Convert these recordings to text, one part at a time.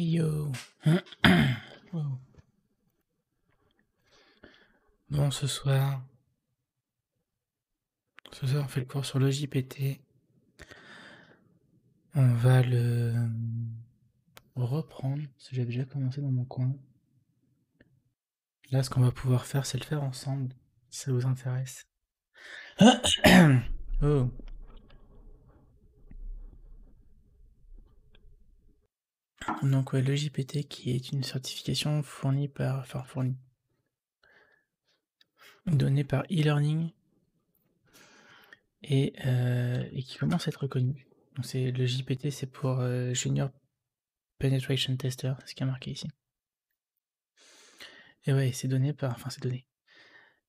Yo. Bon, ce soir. Ce soir, on fait le cours sur le JPT. On va le reprendre, parce que j'ai déjà commencé dans mon coin. Là, ce qu'on va pouvoir faire, c'est le faire ensemble, si ça vous intéresse. oh. Donc le JPT qui est une certification fournie par, enfin fournie, donnée par e-learning et, euh, qui commence à être reconnue. Donc c'est le JPT, c'est pour euh, Junior Penetration Tester, ce qui est marqué ici. Et ouais, c'est donné par, enfin c'est donné.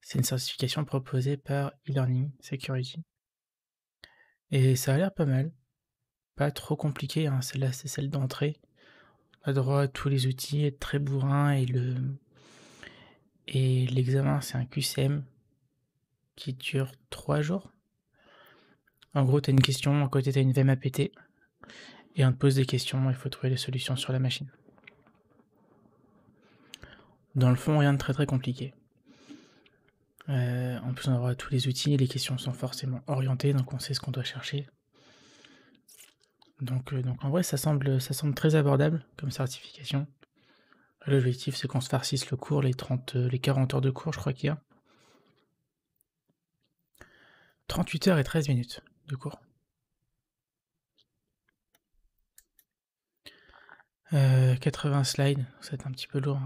C'est une certification proposée par e-learning security. Et ça a l'air pas mal. Pas trop compliqué, hein, celle-là c'est celle d'entrée. A droit tous les outils, être très bourrin et le et l'examen c'est un QCM qui dure trois jours. En gros, tu as une question, à côté tu as une VMAPT et on te pose des questions, il faut trouver les solutions sur la machine. Dans le fond, rien de très très compliqué. en euh, plus, on aura tous les outils et les questions sont forcément orientées, donc on sait ce qu'on doit chercher. Euh, donc, en vrai, ça semble, ça semble très abordable comme certification. L'objectif, c'est qu'on se farcisse le cours, les 30, euh, les 40 heures de cours, je crois qu'il y a. 38 heures et 13 minutes de cours. 80 euh, slides, ça va être un petit peu lourd.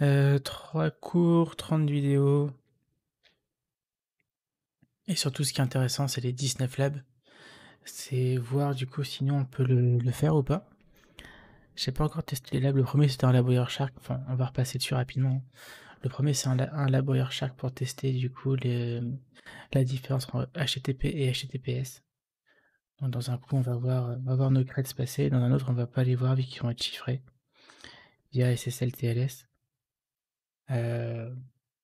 3 hein. cours, 30 vidéos. Et surtout, ce qui est intéressant, c'est les 19 labs. C'est voir du coup sinon on peut le, le faire ou pas. J'ai pas encore testé les labs. Le premier c'était un lab shark Enfin, on va repasser dessus rapidement. Le premier c'est un, un shark pour tester du coup la différence entre HTTP et HTTPS. dans un coup on va voir, va voir nos crêtes passer. Dans un autre on va pas les voir vu qu'ils vont être chiffrés via SSL TLS. Euh,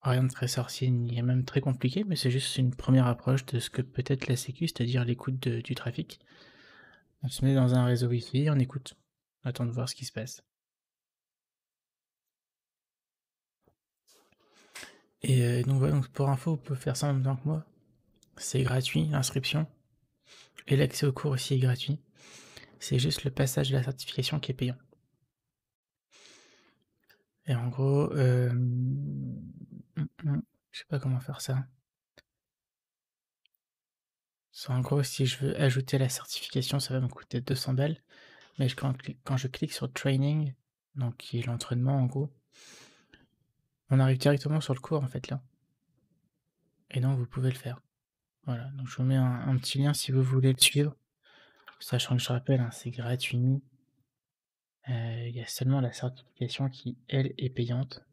Rien de très sorcier ni même très compliqué, mais c'est juste une première approche de ce que peut être la sécu, c'est-à-dire l'écoute du trafic. On se met dans un réseau Wi-Fi, on écoute, on attend de voir ce qui se passe. Et euh, donc voilà, pour info, on peut faire ça en même temps que moi. C'est gratuit, l'inscription. Et l'accès au cours aussi est gratuit. C'est juste le passage de la certification qui est payant. Et en gros, euh, je mmh, ne mmh. Je sais pas comment faire ça. en gros, si je veux ajouter la certification, ça va me coûter 200 balles. Mais quand, je clique sur training, donc qui est l'entraînement en gros, on arrive directement sur le cours en fait là. Et donc vous pouvez le faire. Voilà, donc je vous mets un, petit lien si vous voulez le suivre. Sachant que je rappelle, hein, c'est gratuit. Euh, il y a seulement la certification qui, elle, est payante.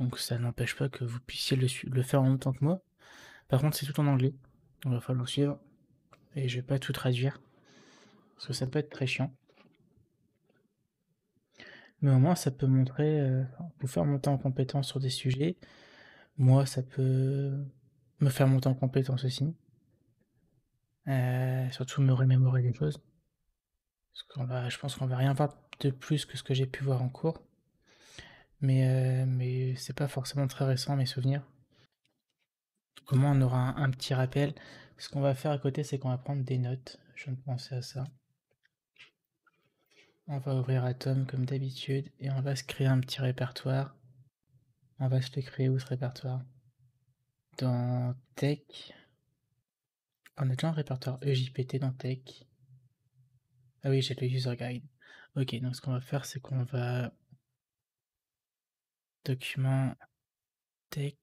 Donc ça n'empêche pas que vous puissiez le, faire en même temps que moi. Par contre, c'est tout en anglais. il va falloir suivre. Et je vais pas tout traduire. Parce que ça peut être très chiant. Mais au moins, ça peut montrer, euh, vous faire monter en compétence sur des sujets. Moi, ça peut me faire monter en compétence aussi. Euh, surtout me remémorer des choses. Parce qu'on va, je pense qu'on va rien voir de plus que ce que j'ai pu voir en cours mais, euh, mais c'est pas forcément très récent mes souvenirs. Comment on aura un, petit rappel Ce qu'on va faire à côté, c'est qu'on va prendre des notes. Je viens de penser à ça. On va ouvrir Atom comme d'habitude et on va se créer un petit répertoire. On va se le créer où ce répertoire Dans Tech. On a déjà un répertoire EJPT dans Tech. Ah oui, j'ai le user guide. Ok, donc ce qu'on va faire, c'est qu'on va document tech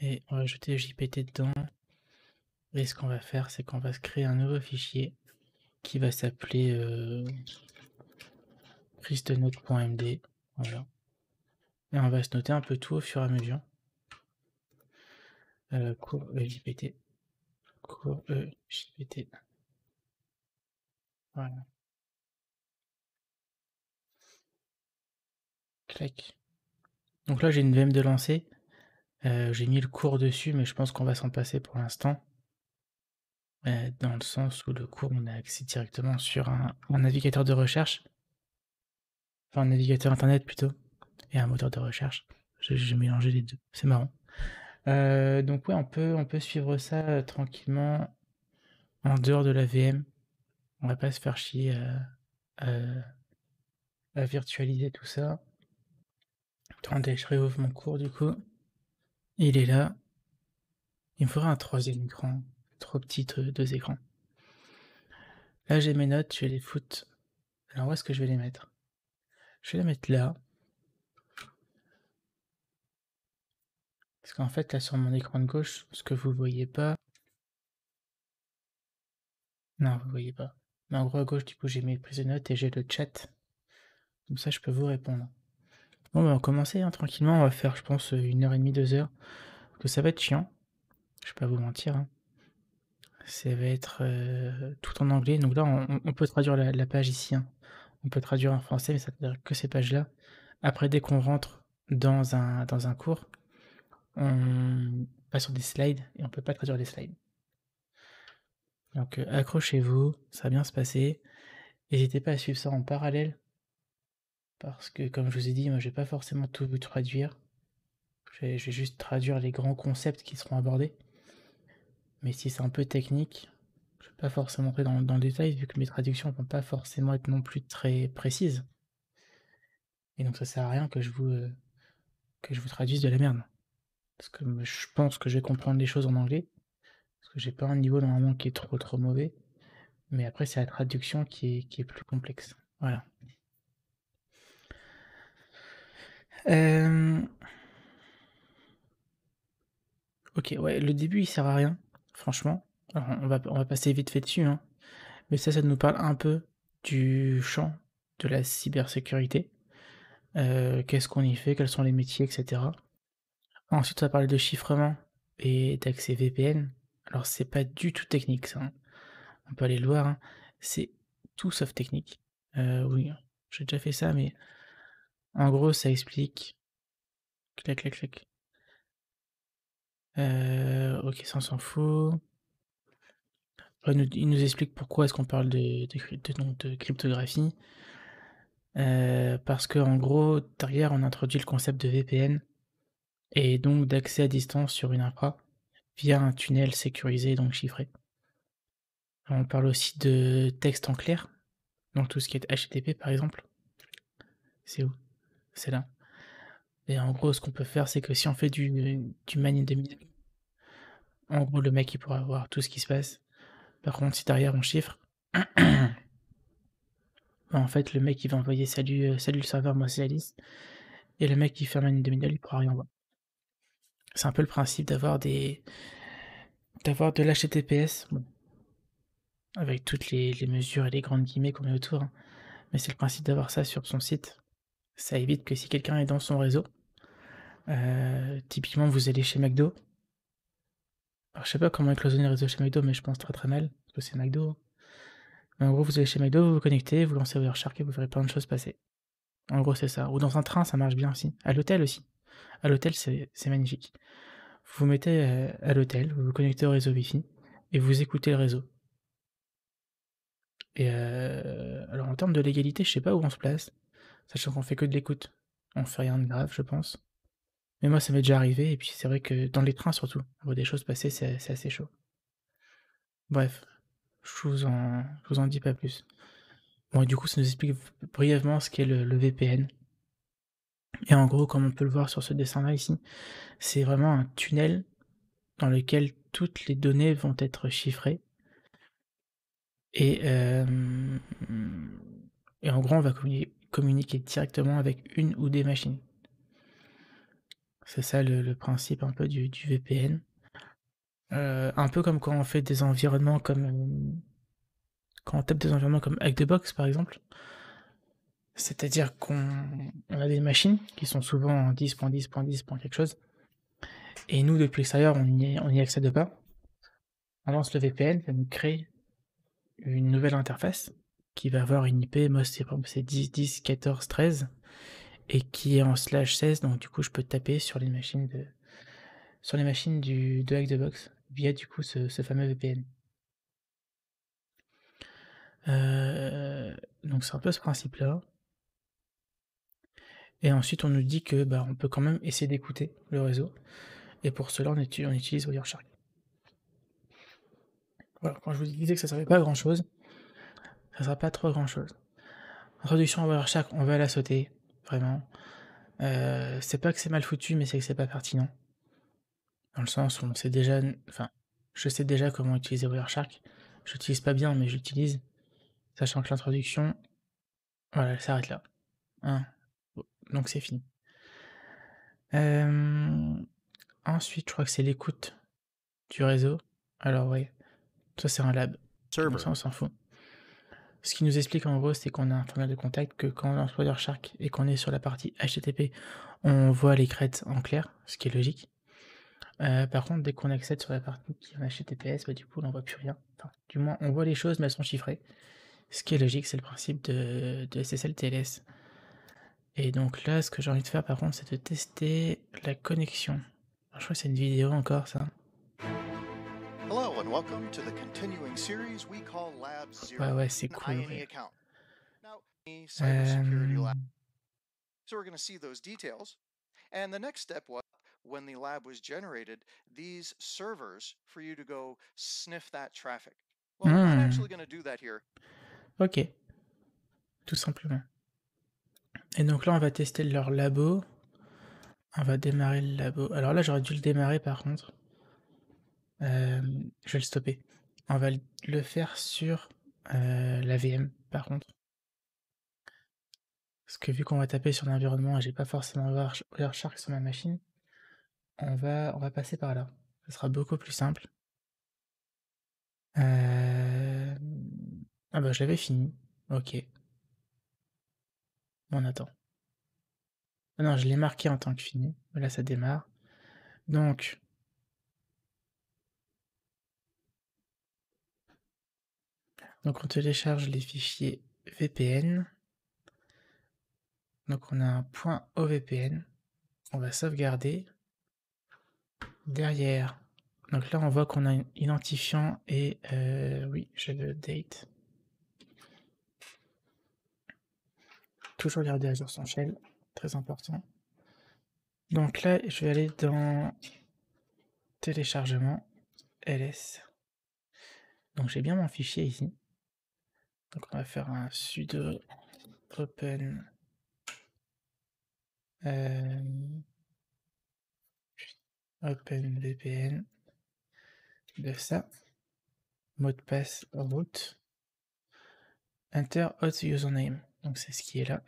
et on va ajouter JPT dedans. Et ce qu'on va faire, c'est qu'on va se créer un nouveau fichier qui va s'appeler euh, christenote.md. Voilà. Et on va se noter un peu tout au fur et à mesure. Euh, cours EJPT. Cours e jpt Voilà. Donc là, j'ai une VM de lancer. Euh, j'ai mis le cours dessus, mais je pense qu'on va s'en passer pour l'instant. Euh, dans le sens où le cours, on a accès directement sur un, navigateur de recherche. Enfin, un navigateur internet plutôt. Et un moteur de recherche. J'ai mélangé les deux. C'est marrant. Euh, donc ouais, on peut, on peut suivre ça tranquillement en dehors de la VM. On va pas se faire chier à virtualiser tout ça. Attendez, je réouvre mon cours du coup. Il est là. Il me faudra un troisième écran. Trop petit, euh, deux, écrans. Là, j'ai mes notes, je vais les foutre. Alors, où est-ce que je vais les mettre Je vais les mettre là. Parce qu'en fait, là, sur mon écran de gauche, ce que vous voyez pas. Non, vous voyez pas. Mais en gros, à gauche, du coup, j'ai mes prises de notes et j'ai le chat. Comme ça, je peux vous répondre. Bon, bah, on va commencer hein, tranquillement. On va faire, je pense, euh, une heure et demie, deux heures. que ça va être chiant. Je ne vais pas vous mentir. Hein. Ça va être euh, tout en anglais. Donc là, on, peut traduire la, page ici. Hein. On peut traduire en français, mais ça veut dire que ces pages-là. Après, dès qu'on rentre dans un, dans un cours, on passe sur des slides et on ne peut pas traduire les slides. Donc euh, accrochez-vous, ça va bien se passer. N'hésitez pas à suivre ça en parallèle parce que comme je vous ai dit, moi je vais pas forcément tout vous traduire. Je vais, juste traduire les grands concepts qui seront abordés. Mais si c'est un peu technique, je vais pas forcément entrer dans, le détail vu que mes traductions vont pas forcément être non plus très précises. Et donc ça sert à rien que je vous euh, que je vous traduise de la merde. Parce que je pense que je vais comprendre les choses en anglais. Parce que j'ai pas un niveau normalement qui est trop trop mauvais. Mais après c'est la traduction qui est, qui est plus complexe. Voilà. Euh, OK, ouais, le début, il sert à rien, franchement. on va on va passer vite fait dessus, hein, mais ça, ça nous parle un peu du champ de la cybersécurité. Euh, qu'est-ce qu'on y fait? Quels sont les métiers, etc Ensuite, ça parle de chiffrement et d'accès VPN. Alors c'est pas du tout technique ça, hein. On peut aller le voir, hein. C'est tout sauf technique. Euh, oui, j'ai déjà fait ça, mais en gros, ça explique. Clac, clac, clac. Euh, ok, ça s'en fout. Il nous, explique pourquoi est-ce qu'on parle de, cryptographie. Euh, parce que en gros, derrière, on introduit le concept de VPN et donc d'accès à distance sur une infra via un tunnel sécurisé, donc chiffré. On parle aussi de texte en clair, donc tout ce qui est HTTP par exemple. C'est où c'est là. Et en gros, ce qu'on peut faire, c'est que si on fait du, du man in the en gros, le mec, il pourra voir tout ce qui se passe. Par contre, si derrière, on chiffre, en fait, le mec, il va envoyer salut, euh, salut le serveur, moi c'est Alice. Et le mec qui fait un man in the middle, il pourra rien voir. C'est un peu le principe d'avoir des. d'avoir de l'HTTPS. Avec toutes les, mesures et les grandes guillemets qu'on met autour. Hein. Mais c'est le principe d'avoir ça sur son site ça évite que si quelqu'un est dans son réseau, euh, typiquement vous allez chez McDo. Alors je sais pas comment est le réseau chez McDo, mais je pense très très mal, parce que c'est McDo. Mais en gros, vous allez chez McDo, vous vous connectez, vous lancez votre et vous verrez plein de choses passer. En gros, c'est ça. Ou dans un train, ça marche bien aussi. À l'hôtel aussi. À l'hôtel, c'est magnifique. Vous vous mettez euh, à l'hôtel, vous vous connectez au réseau Wi-Fi et vous écoutez le réseau. Et euh, alors en termes de légalité, je sais pas où on se place sachant qu'on fait que de l'écoute. On fait rien de grave, je pense. Mais moi, ça m'est déjà arrivé, et puis c'est vrai que dans les trains surtout, on des choses passer, c'est assez chaud. Bref, je vous, en, vous en dis pas plus. Bon, et du coup, ça nous explique brièvement ce qu'est le, VPN. Et en gros, comme on peut le voir sur ce dessin-là ici, c'est vraiment un tunnel dans lequel toutes les données vont être chiffrées. Et, euh, et en gros, on va communiquer, communiquer directement avec une ou des machines. C'est ça le, principe un peu du, VPN. Euh, un peu comme quand on fait des environnements comme. quand on tape des environnements comme hack the box par exemple. C'est-à-dire qu'on a des machines qui sont souvent en 10.10.10. quelque chose. Et nous, depuis l'extérieur, on n'y accède pas. On lance le VPN, ça nous crée une nouvelle interface qui va avoir une IP, moi c'est 10, 10, 14, 13, et qui est en slash 16, donc du coup je peux taper sur les machines de sur les machines du, de box via du coup ce, fameux VPN. Euh, donc c'est un peu ce principe-là. Et ensuite on nous dit que bah, on peut quand même essayer d'écouter le réseau. Et pour cela on, utilise, on utilise Wireshark. Voilà, quand je vous disais que ça servait pas grand chose, ça sera pas trop grand chose. Introduction à Wireshark, on va la sauter, vraiment. Euh, c'est pas que c'est mal foutu, mais c'est que c'est pas pertinent. Dans le sens où on sait déjà, enfin, je sais déjà comment utiliser Wireshark. l'utilise pas bien, mais je j'utilise. Sachant que l'introduction, voilà, elle s'arrête là. Hein. Donc c'est fini. Euh, ensuite, je crois que c'est l'écoute du réseau. Alors oui, ça c'est un lab. ça, on s'en fout. Ce qui nous explique en gros, c'est qu'on a un formulaire de contact que quand on Shark et qu'on est sur la partie HTTP, on voit les crêtes en clair, ce qui est logique. Euh, par contre, dès qu'on accède sur la partie qui est en HTTPS, bah, du coup, on n'en voit plus rien. Enfin, du moins, on voit les choses, mais elles sont chiffrées. Ce qui est logique, c'est le principe de, SSL TLS. Et donc là, ce que j'ai envie de faire, par contre, c'est de tester la connexion. je crois que c'est une vidéo encore, ça welcome to Ouais, ouais, c'est cool. Ouais. Euh... So we're going to see those details. And the next step was when the lab was generated, these servers for you to go sniff that traffic. Well, mm. I'm actually hum. going to do that here. OK. Tout simplement. Et donc là, on va tester leur labo. On va démarrer le labo. Alors là, j'aurais dû le démarrer par contre je vais le stopper. On va le faire sur la VM par contre. Parce que vu qu'on va taper sur l'environnement et j'ai pas forcément Wireshark sur ma machine, on va, on va passer par là. Ce sera beaucoup plus simple. Ah bah je l'avais fini. Ok. On attend. Ah non, je l'ai marqué en tant que fini. Là, ça démarre. Donc, Donc on télécharge les fichiers VPN. Donc on a un point OVPN. On va sauvegarder. Derrière, donc là on voit qu'on a un identifiant et euh, oui, j'ai le date. Toujours garder à jour son shell, très important. Donc là, je vais aller dans téléchargement ls. Donc j'ai bien mon fichier ici. Donc on va faire un sudo euh, open. Euh, VPN, de ça. Mot de passe root. Enter username. Donc c'est ce qui est là.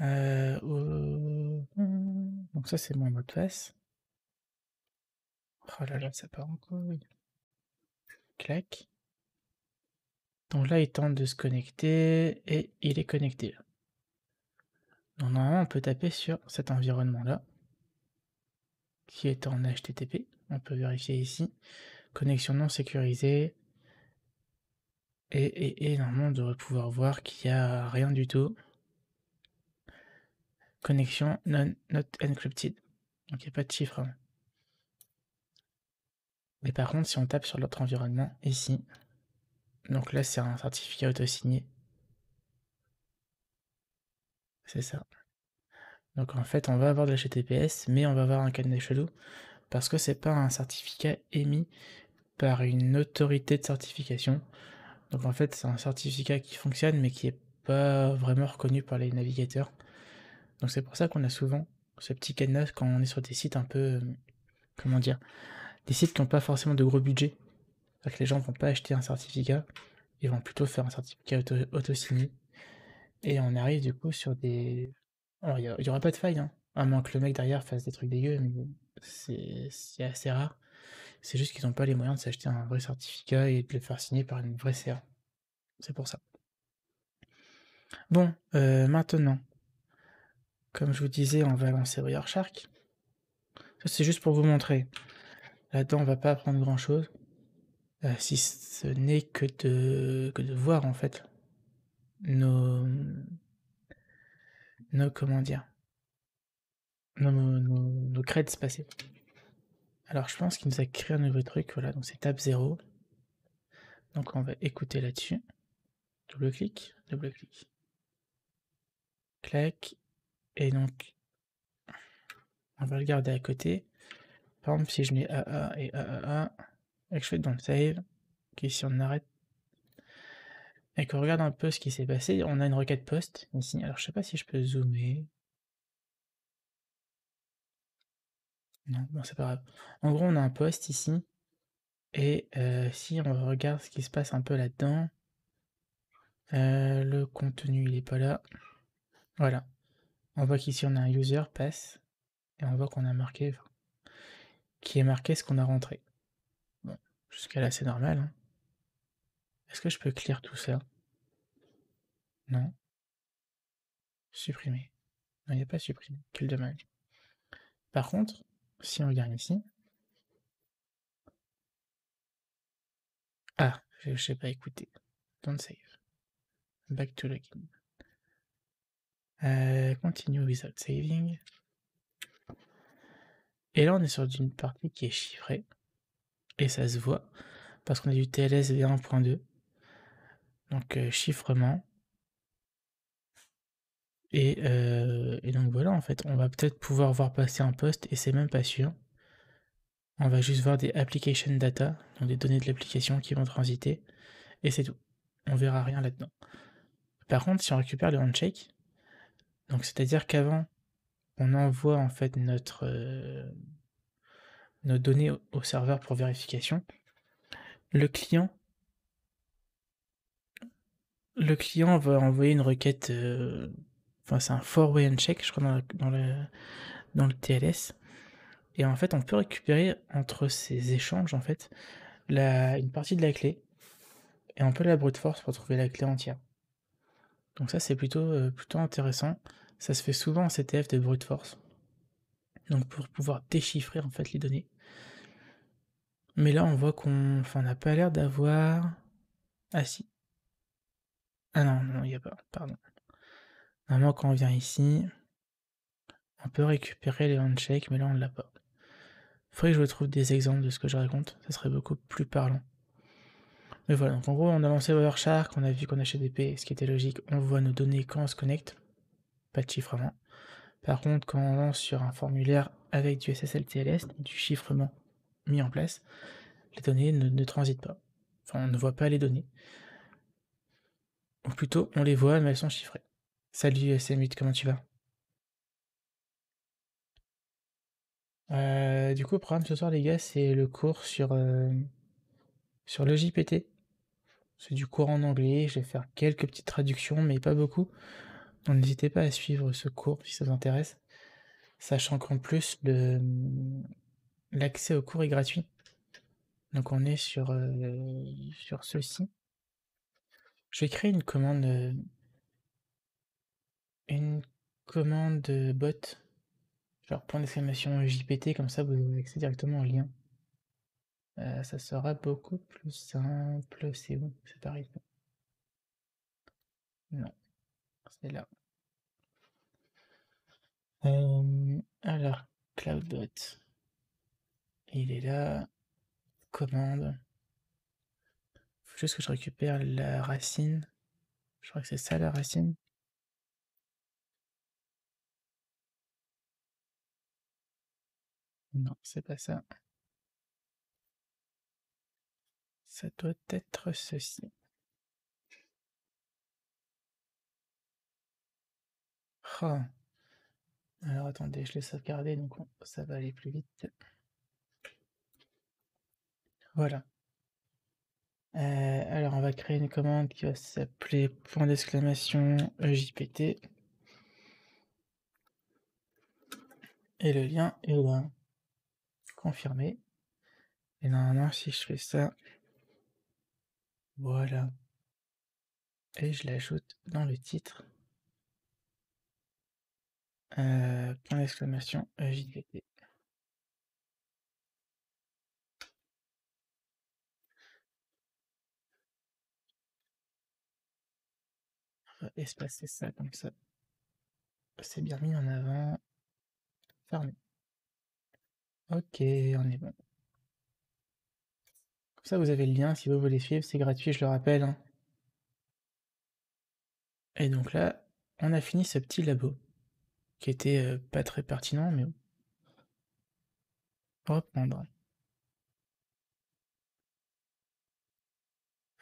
Euh, oh, donc ça c'est mon mot de passe. Oh là là, ça part encore oui donc là, il tente de se connecter et il est connecté. Donc normalement, on peut taper sur cet environnement-là, qui est en HTTP. On peut vérifier ici. Connexion non sécurisée. Et, normalement, on devrait pouvoir voir qu'il n'y a rien du tout. Connexion non not encrypted. Donc il n'y a pas de chiffre. Hein. Mais par contre, si on tape sur l'autre environnement, ici, donc là, c'est un certificat auto-signé. C'est ça. Donc en fait, on va avoir de la l'HTTPS, mais on va avoir un cadenas chelou, parce que c'est pas un certificat émis par une autorité de certification. Donc en fait, c'est un certificat qui fonctionne, mais qui est pas vraiment reconnu par les navigateurs. Donc c'est pour ça qu'on a souvent ce petit cadenas quand on est sur des sites un peu, euh, comment dire, des sites qui n'ont pas forcément de gros budget. que les gens ne vont pas acheter un certificat, ils vont plutôt faire un certificat auto signé Et on arrive du coup sur des. il n'y aura pas de faille, hein. à moins que le mec derrière fasse des trucs dégueux, c'est assez rare. C'est juste qu'ils n'ont pas les moyens de s'acheter un vrai certificat et de le faire signer par une vraie CA. C'est pour ça. Bon, euh, maintenant, comme je vous disais, on va lancer Wireshark. Ça, c'est juste pour vous montrer. Là-dedans, on va pas apprendre grand-chose. Euh, si ce n'est que de, voir, en fait, nos... nos comment dire nos, passer. Alors, je pense qu'il nous a créé un nouveau truc. Voilà, donc c'est tab 0. Donc, on va écouter là-dessus. Double-clic, double-clic. Clac. Et donc, on va le garder à côté si je mets A et A et que je fais dans le save, ok, si on arrête, et qu'on regarde un peu ce qui s'est passé, on a une requête post ici. Alors, je sais pas si je peux zoomer. Non, c'est pas grave. En gros, on a un post ici. Et euh, si on regarde ce qui se passe un peu là-dedans, euh, le contenu, il est pas là. Voilà. On voit qu'ici, on a un user pass. Et on voit qu'on a marqué qui est marqué ce qu'on a rentré. Bon, jusqu'à là c'est normal. Hein. Est-ce que je peux clear tout ça Non. Supprimer. Non, il n'y a pas supprimé. Quel dommage. Par contre, si on regarde ici. Ah, je ne sais pas écouter. Don't save. Back to login. Euh, continue without saving. Et là, on est sur une partie qui est chiffrée. Et ça se voit. Parce qu'on a du TLS 1.2. Donc, euh, chiffrement. Euh, et, donc voilà, en fait, on va peut-être pouvoir voir passer un poste et c'est même pas sûr. On va juste voir des application data, donc des données de l'application qui vont transiter, et c'est tout. On verra rien là-dedans. Par contre, si on récupère le handshake, donc c'est-à-dire qu'avant, on envoie en fait notre, nos données au serveur pour vérification. Le client, le client va envoyer une requête, enfin c'est un forward way check, je crois dans, le, dans TLS. Et en fait, on peut récupérer entre ces échanges en fait une partie de la clé et on peut la brute force pour trouver la clé entière. Donc ça c'est plutôt, plutôt intéressant. Ça se fait souvent en CTF de brute force. Donc pour pouvoir déchiffrer en fait les données. Mais là on voit qu'on n'a pas l'air d'avoir... Ah si. Ah non, non, il n'y a pas, pardon. Normalement quand on vient ici, on peut récupérer les handshakes, mais là on ne l'a pas. Faudrait que je trouve des exemples de ce que je raconte, ça serait beaucoup plus parlant. Mais voilà, donc en gros, on a lancé shark, on a vu qu'on achetait des P, ce qui était logique, on voit nos données quand on se connecte de chiffrement. Par contre, quand on lance sur un formulaire avec du SSL TLS, du chiffrement mis en place, les données ne, transitent pas. Enfin, on ne voit pas les données. Ou plutôt, on les voit, mais elles sont chiffrées. Salut SM8, comment tu vas euh, Du coup, le programme ce soir, les gars, c'est le cours sur, euh, sur le JPT. C'est du cours en anglais. Je vais faire quelques petites traductions, mais pas beaucoup. N'hésitez pas à suivre ce cours si ça vous intéresse, sachant qu'en plus, mm, l'accès au cours est gratuit. Donc on est sur, euh, sur ceci. Je vais créer une commande, euh, une commande bot, genre point d'exclamation JPT, comme ça vous avez accès directement au lien. Euh, ça sera beaucoup plus simple, c'est où C'est pareil. Non. C'est là. alors, mmh CloudBot. Il est là. Commande. Faut juste que je récupère la racine. Je crois que c'est ça la racine. Non, c'est pas ça. Ça doit être ceci. Euh. Alors attendez, je l'ai sauvegardé, donc ça va aller plus vite. Voilà. Euh, alors on va créer une commande qui va s'appeler point d'exclamation JPT. Et le lien est là. Confirmé. Et normalement, si je fais ça, voilà. Et je l'ajoute dans le titre. Euh, point d'exclamation euh, JDVT. espacer ça comme ça c'est bien mis en avant. Fermé. OK, on est bon. Comme ça, vous avez le lien si vous voulez suivre, c'est gratuit, je le rappelle, hein. Et donc là, on a fini ce petit labo qui était euh, pas très pertinent, mais reprendre.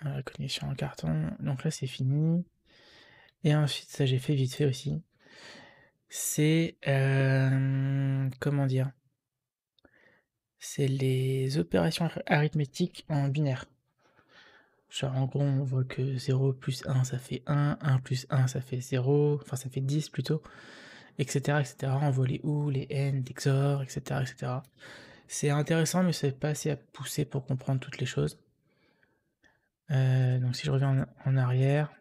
La connexion en carton, donc là c'est fini. Et ensuite, ça j'ai fait vite fait aussi. C'est euh, comment dire C'est les opérations arithmétiques en binaire. Genre en gros, on voit que 0 plus 1 ça fait 1, 1 plus 1 ça fait 0, enfin ça fait 10 plutôt etc., etc. on voit les haines, d'exor, etc., etc. C'est intéressant, mais c'est pas assez à pousser pour comprendre toutes les choses. Euh, donc si je reviens en, arrière,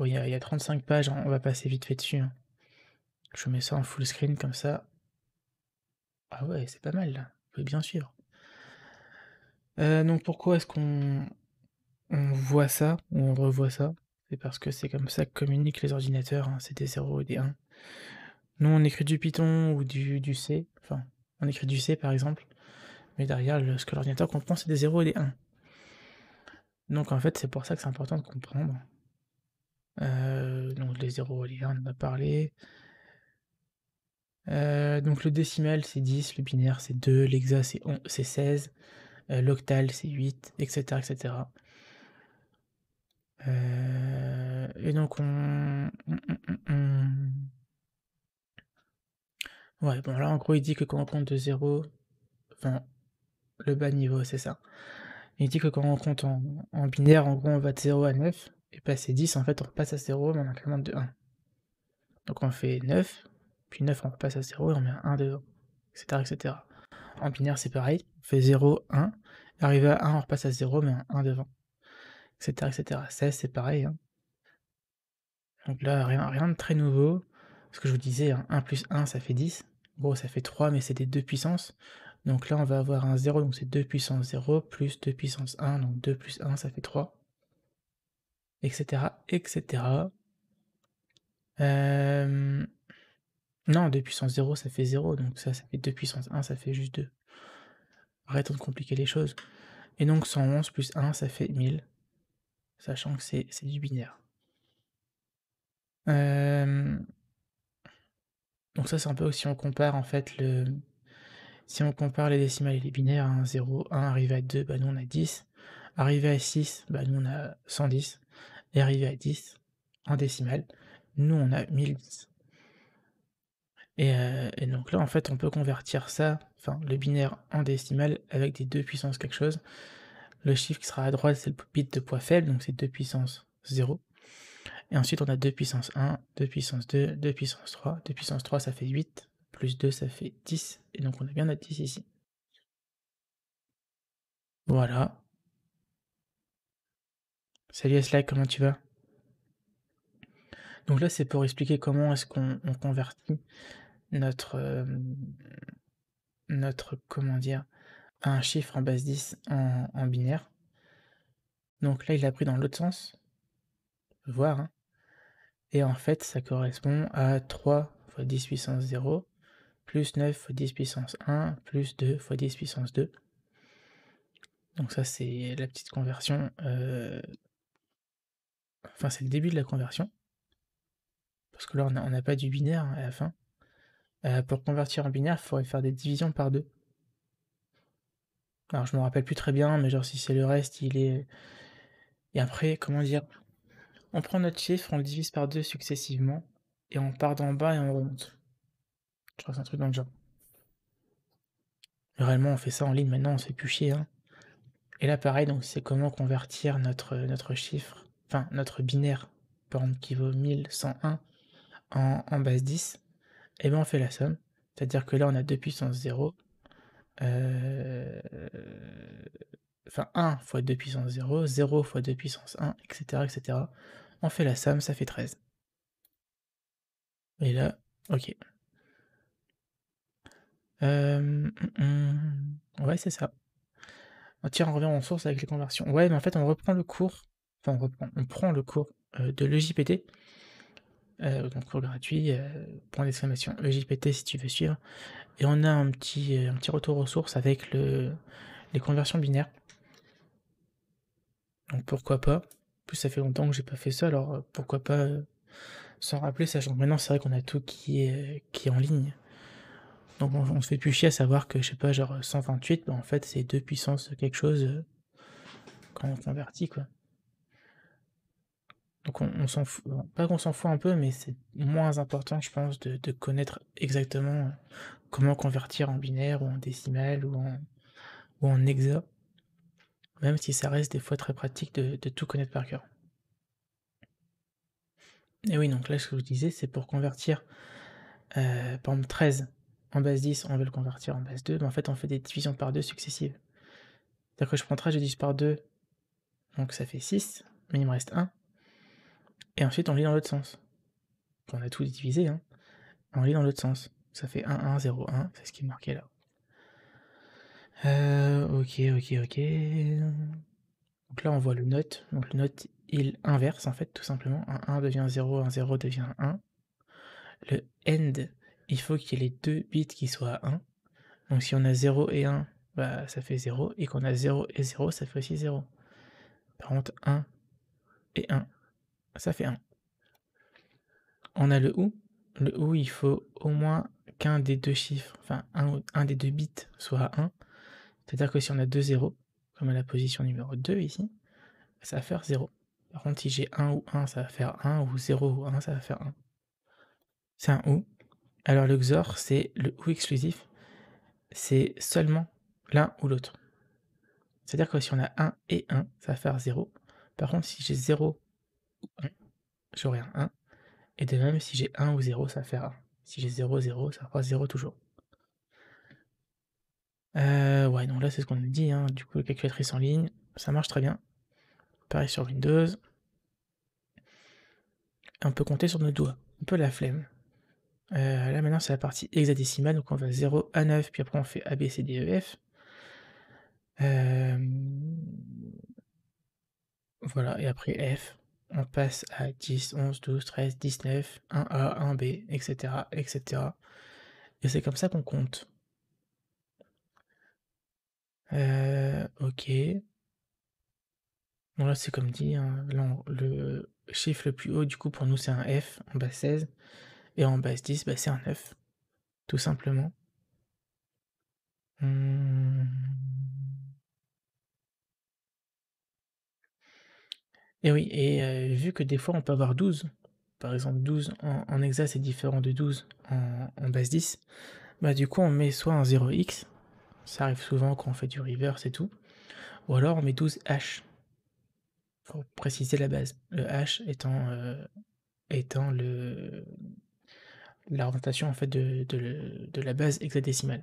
il y, a 35 pages, hein. on va passer vite fait dessus. Hein. Je mets ça en full screen comme ça. Ah ouais, c'est pas mal là, vous pouvez bien suivre. Euh, donc pourquoi est-ce qu'on on voit ça ou on revoit ça c'est parce que c'est comme ça que communiquent les ordinateurs, hein, c'est des 0 et des 1. Nous, on écrit du Python ou du, C, enfin, on écrit du C par exemple, mais derrière, le, ce que l'ordinateur comprend, c'est des 0 et des 1. Donc en fait, c'est pour ça que c'est important de comprendre. Euh, donc les 0 et les 1, on a parlé Euh, donc le décimal c'est 10, le binaire c'est 2, l'hexa c'est, c'est 16, euh, l'octal c'est 8, etc. etc. Euh, et donc on... Ouais, bon là en gros il dit que quand on compte de 0, enfin le bas niveau c'est ça. Il dit que quand on compte en, binaire, en gros on va de 0 à 9, et passer 10 en fait on repasse à 0 mais on incrémente de 1. Donc on fait 9, puis 9 on repasse à 0 et on met 1 devant, etc. etc. En binaire c'est pareil, on fait 0, 1, arrivé à 1 on repasse à 0 mais 1 devant, etc. etc. 16 c'est pareil, hein. Donc là, rien, rien de très nouveau. Ce que je vous disais, 1 hein, plus 1, ça fait 10. Bon, ça fait 3, mais c'est des deux puissances. Donc là, on va avoir un 0, donc c'est 2 puissance 0, plus 2 puissance 1, donc 2 plus 1, ça fait 3. Etc. Etc. Non, 2 puissance 0, ça fait 0, donc ça, ça fait 2 puissance 1, ça fait juste 2. Arrêtons de compliquer les choses. Et donc 111 plus 1, ça fait 1000, sachant que c'est du binaire donc ça, c'est un peu si on compare en fait le si on compare les décimales et les binaires, 0, 1 arrivé à 2, bah, nous on a 10. Arrivé à 6, bah, nous on a 110. Et arrivé à 10, en décimale, nous on a 1010. Euh, et, donc là, en fait, on peut convertir ça, enfin le binaire en décimal avec des 2 puissances quelque chose. Le chiffre qui sera à droite, c'est le bit de poids faible, donc c'est 2 puissance 0. Et ensuite, on a 2 puissance 1, 2 puissance 2, 2 puissance 3. 2 puissance 3, ça fait 8. Plus 2, ça fait 10. Et donc, on a bien notre 10 ici. Voilà. Salut Slack, comment tu vas Donc là, c'est pour expliquer comment est-ce qu'on convertit notre... Euh, notre... comment dire un chiffre en base 10 en, binaire. Donc là, il a pris dans l'autre sens. Voir. Hein. Et en fait, ça correspond à 3 fois 10 puissance 0, plus 9 fois 10 puissance 1, plus 2 fois 10 puissance 2. Donc ça, c'est la petite conversion. Euh, enfin, c'est le début de la conversion. Parce que là, on n'a pas du binaire à la fin. Euh, pour convertir en binaire, il faudrait faire des divisions par 2. Alors, je me rappelle plus très bien, mais genre, si c'est le reste, il est... Et après, comment dire on prend notre chiffre, on le divise par deux successivement, et on part d'en bas et on remonte. Je crois que c'est un truc dans le genre. Réellement, on fait ça en ligne maintenant, on ne fait plus chier. Hein. Et là, pareil, donc c'est comment convertir notre, notre chiffre, enfin notre binaire, par exemple, qui vaut 1101 en, en base 10. Et eh bien, on fait la somme. C'est-à-dire que là, on a 2 puissance 0. Euh, enfin 1 fois 2 puissance 0, 0 fois 2 puissance 1, etc., etc. On fait la somme, ça fait 13. Et là, ok. Euh, mm, mm. ouais, c'est ça. On tiens, on revient en source avec les conversions. Ouais, mais en fait, on reprend le cours, enfin, on, prend le cours euh, de l'EJPT, euh, donc cours gratuit, point d'exclamation EJPT si tu veux suivre, et on a un petit, un petit retour aux sources avec les conversions binaires. Donc pourquoi pas. En plus, ça fait longtemps que j'ai pas fait ça, alors euh, pourquoi pas euh, s'en rappeler, sachant que maintenant, c'est vrai qu'on a tout qui est, euh, qui est en ligne. Donc on, se fait plus chier à savoir que, je sais pas, genre 128, bah, en fait, c'est 2 de quelque chose quand on convertit, quoi. Donc on, s'en fout, pas qu'on s'en fout un peu, mais c'est moins important, je pense, de, connaître exactement comment convertir en binaire ou en décimal ou en, ou en hexa même si ça reste des fois très pratique de, tout connaître par cœur. Et oui, donc là, ce que je vous disais, c'est pour convertir, euh, par exemple, 13 en base 10, on veut le convertir en base 2, mais ben, en fait, on fait des divisions par 2 successives. C'est-à-dire que je prends 13, je divise par 2, donc ça fait 6, mais il me reste 1. Et ensuite, on lit dans l'autre sens. On a tout divisé, hein. On lit dans l'autre sens. Ça fait 1, 1, 0, 1, c'est ce qui est marqué là. Euh, OK, OK, OK. Donc là, on voit le note. Donc le note, il inverse, en fait, tout simplement. Un 1 devient 0, un 0 devient 1. Le end, il faut qu'il y ait les deux bits qui soient à 1. Donc si on a 0 et 1, bah, ça fait 0 et qu'on a 0 et 0, ça fait aussi 0. Par contre 1 et 1, ça fait 1. On a le OU. Le OU, il faut au moins qu'un des deux chiffres, enfin un des deux bits soit à 1. C'est-à-dire que si on a 2 0, comme à la position numéro 2 ici, ça va faire 0. Par contre, si j'ai 1 ou 1, ça va faire 1, ou 0 ou 1, ça va faire 1. C'est un OU. Alors le XOR, c'est le OU exclusif, c'est seulement l'un ou l'autre. C'est-à-dire que si on a 1 et 1, ça va faire 0. Par contre, si j'ai 0 ou 1, j'aurai un 1. Et de même, si j'ai 1 ou 0, ça va faire 1. Si j'ai 0, 0, ça fera 0 toujours. Euh, ouais, donc là, c'est ce qu'on nous dit, hein. du coup, calculatrice en ligne, ça marche très bien. Pareil sur Windows. on peut compter sur nos doigts, un peu la flemme. Euh, là, maintenant, c'est la partie hexadécimale, donc on va 0 à 9, puis après on fait A, B, C, D, E, F. Euh, voilà et après F, on passe à 10, 11, 12, 13, 19, 1A, 1B etc, etc. et c'est comme ça qu'on compte. Euh, OK. Bon là, c'est comme dit, hein, le chiffre le plus haut du coup pour nous c'est un F en base 16 et en base 10, bah, c'est un 9, tout simplement. Hum. Et oui et euh, vu que des fois on peut avoir 12, par exemple 12 en hexa c'est différent de 12 en en base 10, bah, du coup on met soit un 0x ça arrive souvent quand on fait du reverse et tout. Ou alors on met 12 H pour préciser la base. Le H étant, euh, étant le, la en fait de, de, de la base hexadécimale.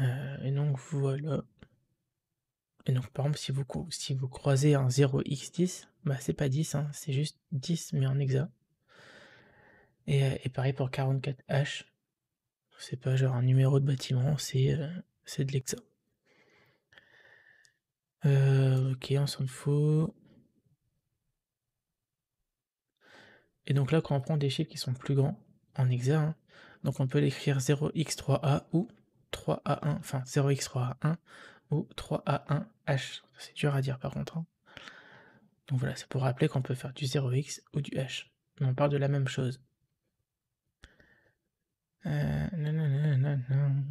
Euh, et donc voilà. Et donc par exemple si vous, si vous croisez un 0x10, bah c'est pas 10, hein, c'est juste 10 mais en hexa. et euh, pareil pour 44h, c'est pas genre un numéro de bâtiment, c'est euh, de l'hexa. Euh, ok, on s'en fout. Et donc là, quand on prend des chiffres qui sont plus grands en hexa, hein, donc on peut l'écrire 0x3a ou 3a1, enfin 0x3a1 ou 3a1h. C'est dur à dire par contre. Hein. Donc voilà, c'est pour rappeler qu'on peut faire du 0x ou du h. on parle de la même chose non,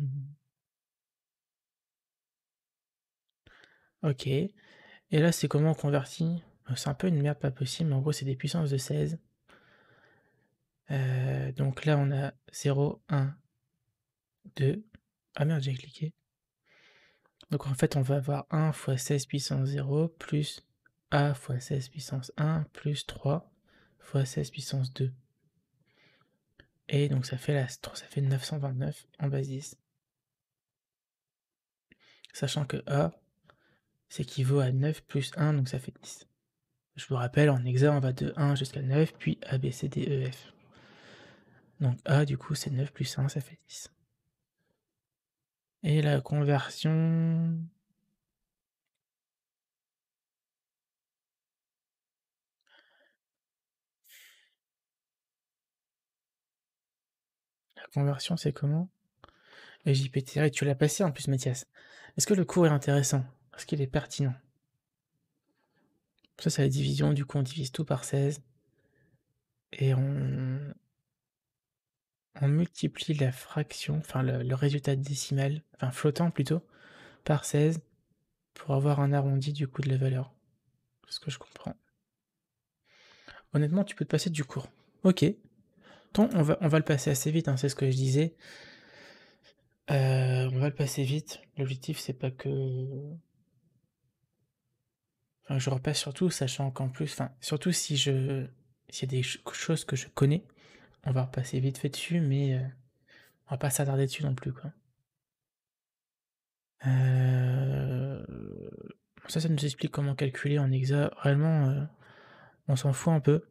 Ok. Et là, c'est comment on convertit C'est un peu une merde pas possible, mais en gros, c'est des puissances de 16. donc là, on a 0, 1, 2. Ah merde, j'ai cliqué. Donc en fait, on va avoir 1 fois 16 puissance 0 plus A fois 16 puissance 1 plus 3 fois 16 puissance 2. Et donc ça fait, la, ça fait 929 en base 10. Sachant que A s'équivaut à 9 plus 1, donc ça fait 10. Je vous rappelle, en hexa, on va de 1 jusqu'à 9, puis A, B, C, D, E, F. Donc A, du coup, c'est 9 plus 1, ça fait 10. Et la conversion conversion, c'est comment Et j'y et tu l'as passé en plus, Mathias. Est-ce que le cours est intéressant Est-ce qu'il est pertinent Ça, c'est la division. Du coup, on divise tout par 16. Et on, on multiplie la fraction, enfin le, résultat décimal, enfin flottant plutôt, par 16 pour avoir un arrondi du coup de la valeur. C'est ce que je comprends. Honnêtement, tu peux te passer du cours. Ok, on va, on va le passer assez vite, hein, c'est ce que je disais. Euh, on va le passer vite. L'objectif, c'est pas que. je repasse surtout, sachant qu'en plus, enfin, surtout si je. S'il y a des choses que je connais, on va repasser vite fait dessus, mais euh, on va pas s'attarder dessus non plus, quoi. Euh, ça, ça nous explique comment calculer en hexa. Réellement, on s'en fout un peu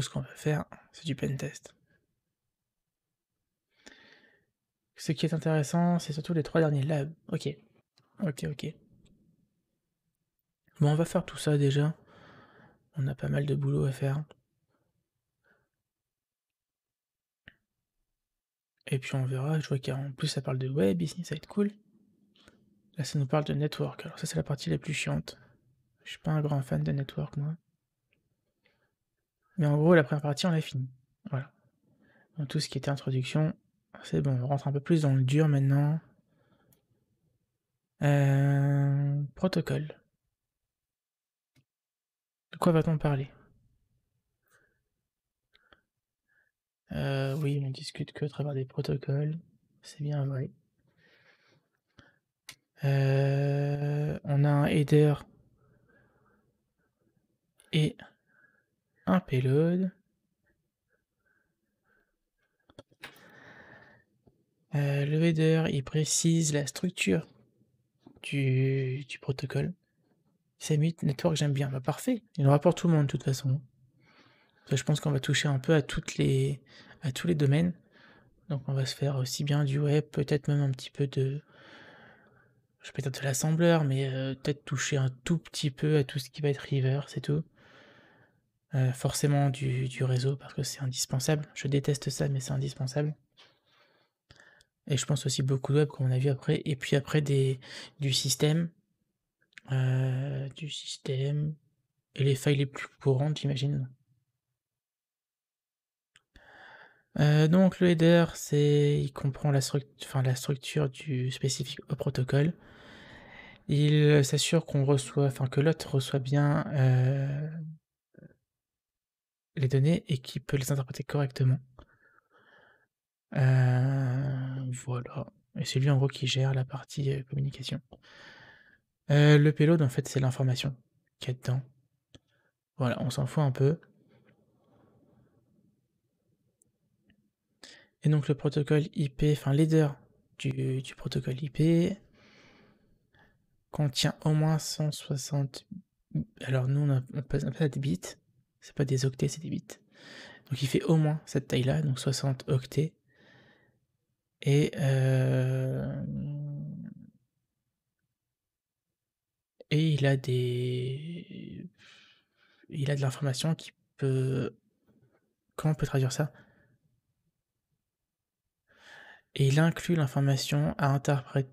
ce qu'on va faire, c'est du test Ce qui est intéressant, c'est surtout les trois derniers labs. Ok. Ok, ok. Bon, on va faire tout ça déjà. On a pas mal de boulot à faire. Et puis on verra, je vois qu'en plus ça parle de web ici, ça va être cool. Là ça nous parle de network, alors ça c'est la partie la plus chiante. Je suis pas un grand fan de network moi. Mais en gros, la première partie, on l'a fini. Voilà. tout ce qui était introduction, c'est bon, on rentre un peu plus dans le dur maintenant. Euh, protocole. De quoi va-t-on parler euh, Oui, on discute que à travers des protocoles. C'est bien vrai. Euh, on a un header et un payload. Euh, le header, il précise la structure du, du protocole. Samit Network, j'aime bien. pas bah, parfait. Il en rapporte tout le monde de toute façon. je pense qu'on va toucher un peu à, toutes les, à tous les domaines. Donc on va se faire aussi bien du web, peut-être même un petit peu de... Je peut-être de l'assembleur, mais euh, peut-être toucher un tout petit peu à tout ce qui va être river, c'est tout. Euh, forcément du, réseau parce que c'est indispensable. Je déteste ça, mais c'est indispensable. Et je pense aussi beaucoup de web, qu'on a vu après. Et puis après, des, du système. Euh, du système. Et les failles les plus courantes, j'imagine. Euh, donc le header, c'est il comprend la, la structure du spécifique au protocole. Il s'assure qu'on reçoit, enfin que l'autre reçoit bien les données et qui peut les interpréter correctement. Euh, voilà. Et c'est lui en gros qui gère la partie euh, communication. Euh, le payload, en fait, c'est l'information qui y dedans. Voilà, on s'en fout un peu. Et donc le protocole IP, enfin leader du, protocole IP contient au moins 160... Alors nous on appelle ça des bits. C'est pas des octets, c'est des bits. Donc il fait au moins cette taille-là, donc 60 octets. Et, euh, et il a des. Il a de l'information qui peut. Comment on peut traduire ça Et il inclut l'information à interpréter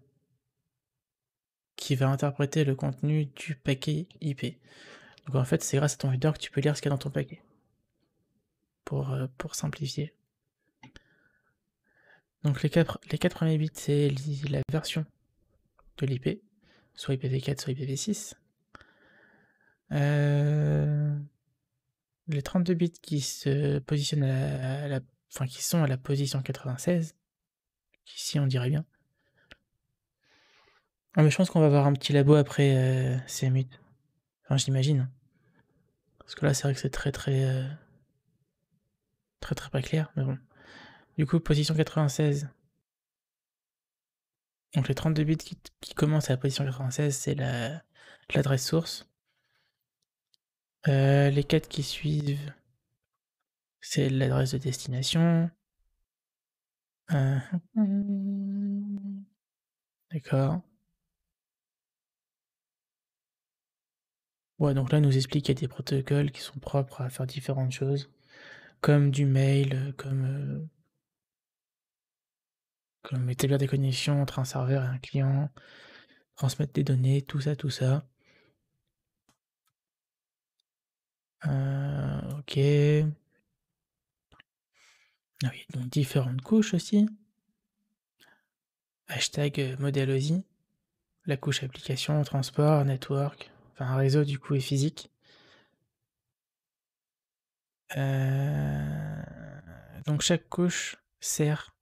qui va interpréter le contenu du paquet IP. Donc en fait, c'est grâce à ton header que tu peux lire ce qu'il y a dans ton paquet. Pour, euh, pour simplifier. Donc les quatre, les quatre premiers bits, c'est la version de l'IP, soit IPv4, soit IPv6. Euh, les 32 bits qui se positionnent à la, enfin, qui sont à la position 96, ici on dirait bien. Ah, mais je pense qu'on va avoir un petit labo après euh, Hein, j'imagine. Parce que là, c'est vrai que c'est très très. Euh, très très pas clair, mais bon. Du coup, position 96. Donc les 32 bits qui, commencent à la position 96, c'est l'adresse source. Euh, les 4 qui suivent, c'est l'adresse de destination. Euh, d'accord. donc là, il nous explique qu'il y a des protocoles qui sont propres à faire différentes choses, comme du mail, euh, euh, comme, établir des connexions entre un serveur et un client, transmettre des données, tout ça, tout ça. Euh, ok. y ah a donc différentes couches aussi. Hashtag modèle OSI, la couche application, transport, network, Enfin, un réseau, du coup, est physique. Euh, donc, chaque couche sert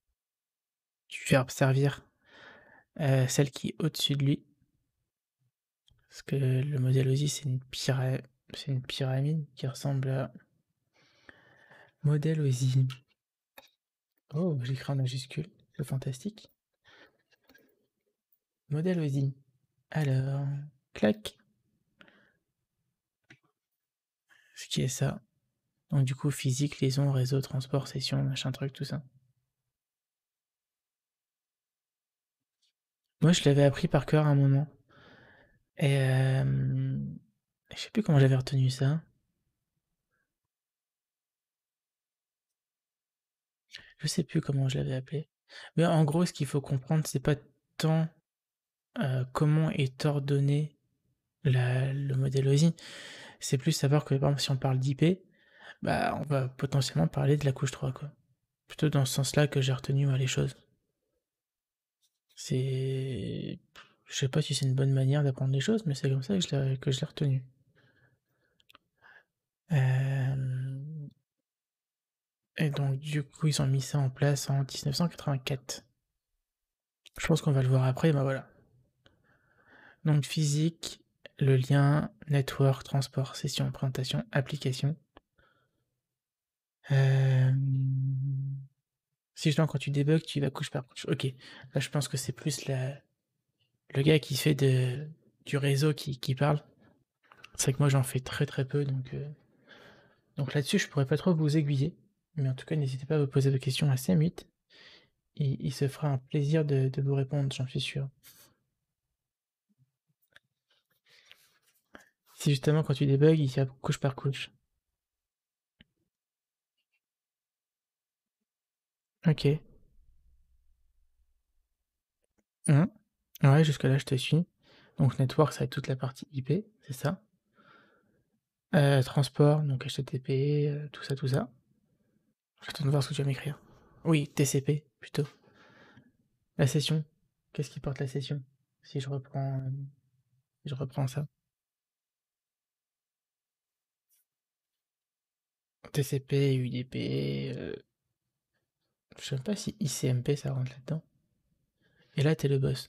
du verbe servir euh, celle qui est au-dessus de lui. Parce que le modèle OSI, c'est une, une, pyramide qui ressemble à. Modèle OSI. Oh, j'écris en majuscule. C'est fantastique. Modèle OSI. Alors, clac. qui est ça. Donc du coup, physique, liaison, réseau, transport, session, machin truc, tout ça. Moi, je l'avais appris par cœur à un moment. Et je sais plus comment j'avais retenu ça. Je sais plus comment je l'avais appelé. Mais en gros, ce qu'il faut comprendre, c'est pas tant euh, comment est ordonné le modèle OSI, c'est plus savoir que par exemple, si on parle d'IP, bah, on va potentiellement parler de la couche 3. Quoi. Plutôt dans ce sens-là que j'ai retenu les choses. C'est. Je sais pas si c'est une bonne manière d'apprendre les choses, mais c'est comme ça que je l'ai, retenu. Euh, et donc, du coup, ils ont mis ça en place en 1984. Je pense qu'on va le voir après, ben voilà. Donc, physique, le lien network, transport, session, présentation, application. Euh, si je dois quand tu débugs, tu vas couche par couche. Ok, là je pense que c'est plus le gars qui fait de... du réseau qui, parle. C'est que moi j'en fais très très peu, donc, euh, donc là-dessus je pourrais pas trop vous aiguiller. Mais en tout cas, n'hésitez pas à vous poser des questions à Sam8. Il, se fera un plaisir de, de vous répondre, j'en suis sûr. C'est justement quand tu débugs, il y a couche par couche. Ok. Hein ouais, jusque-là, je te suis. Donc, network, ça va toute la partie IP, c'est ça. Euh, transport, donc HTTP, euh, tout ça, tout ça. J'attends de voir ce que tu vas m'écrire. Oui, TCP, plutôt. La session. Qu'est-ce qui porte la session Si je reprends, euh, je reprends ça. TCP, UDP. je euh, Je sais pas si ICMP ça rentre là-dedans. Et là, t'es le boss.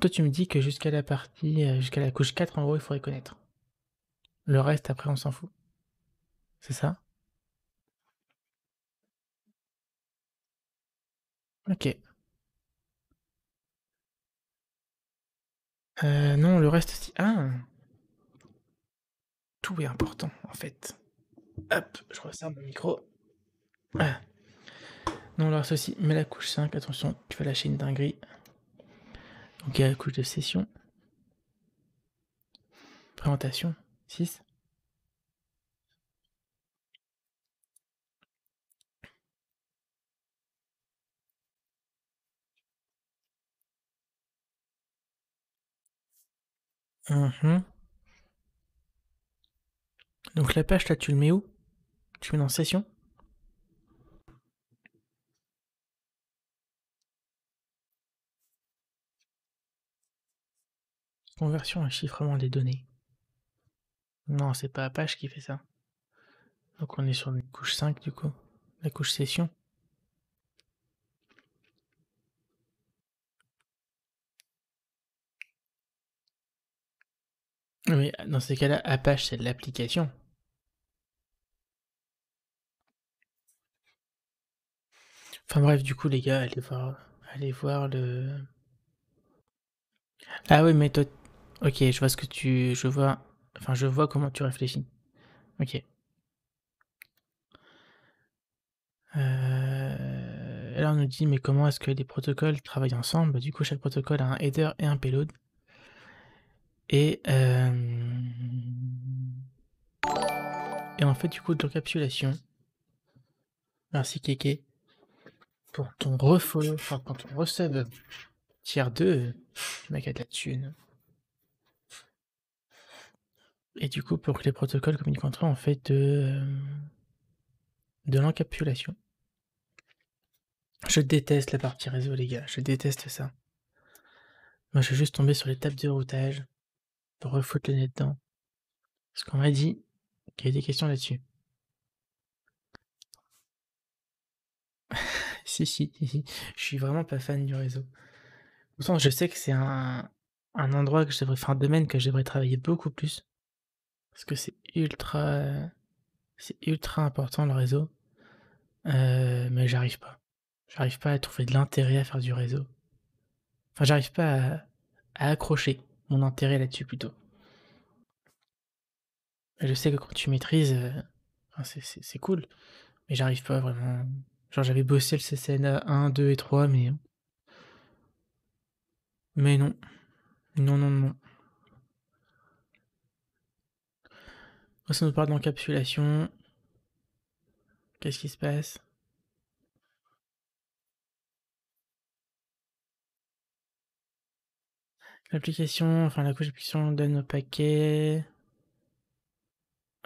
Toi, tu me dis que jusqu'à la partie, euh, jusqu'à la couche 4, en gros, il faudrait connaître. Le reste, après, on s'en fout. C'est ça Ok. Euh, non, le reste aussi. Ah Tout est important, en fait. Hop, je resserre mon micro. Non, alors ceci, mets la couche 5, attention, tu vas lâcher une dinguerie. Donc il y a la couche de session. Présentation, 6. Mhm. Donc la page là tu le mets où tu mets dans session Conversion et chiffrement des données. Non, c'est pas Apache qui fait ça. Donc on est sur une couche 5 du coup, la couche session. Oui, dans ces cas-là, Apache c'est l'application. Enfin bref, du coup, les gars, allez voir, allez voir le. Ah oui, mais toi. Ok, je vois ce que tu. Je vois. Enfin, je vois comment tu réfléchis. Ok. Euh... Là, on nous dit, mais comment est-ce que les protocoles travaillent ensemble Du coup, chaque protocole a un header et un payload. Et. Euh, et en fait du coup de l'encapsulation. Merci Kéké. Pour ton refollow, enfin, quand on reçoit tiers 2, le mec a de la thune. Et du coup, pour que les protocoles communiquent entre eux, on fait de, euh, de l'encapsulation. Je déteste la partie réseau, les gars. Je déteste ça. Moi, je suis juste tombé sur les tables de routage pour refoutre le nez dedans. Est-ce qu'on m'a dit qu'il y a des questions là-dessus. Si, si, Je suis vraiment pas fan du réseau. Pourtant, je sais que c'est un, endroit que je devrais, faire un domaine que je devrais travailler beaucoup plus. Parce que c'est ultra, c'est ultra important le réseau. Euh, mais j'arrive pas. J'arrive pas à trouver de l'intérêt à faire du réseau. Enfin, j'arrive pas à, accrocher mon intérêt là-dessus plutôt. Je sais que quand tu maîtrises, euh, c'est cool, mais j'arrive pas vraiment Genre j'avais bossé le CCNA 1, 2 et 3, mais. Mais non. Non, non, non. Ça nous parle d'encapsulation. Qu'est-ce qui se passe L'application, enfin la couche d'application donne au paquet.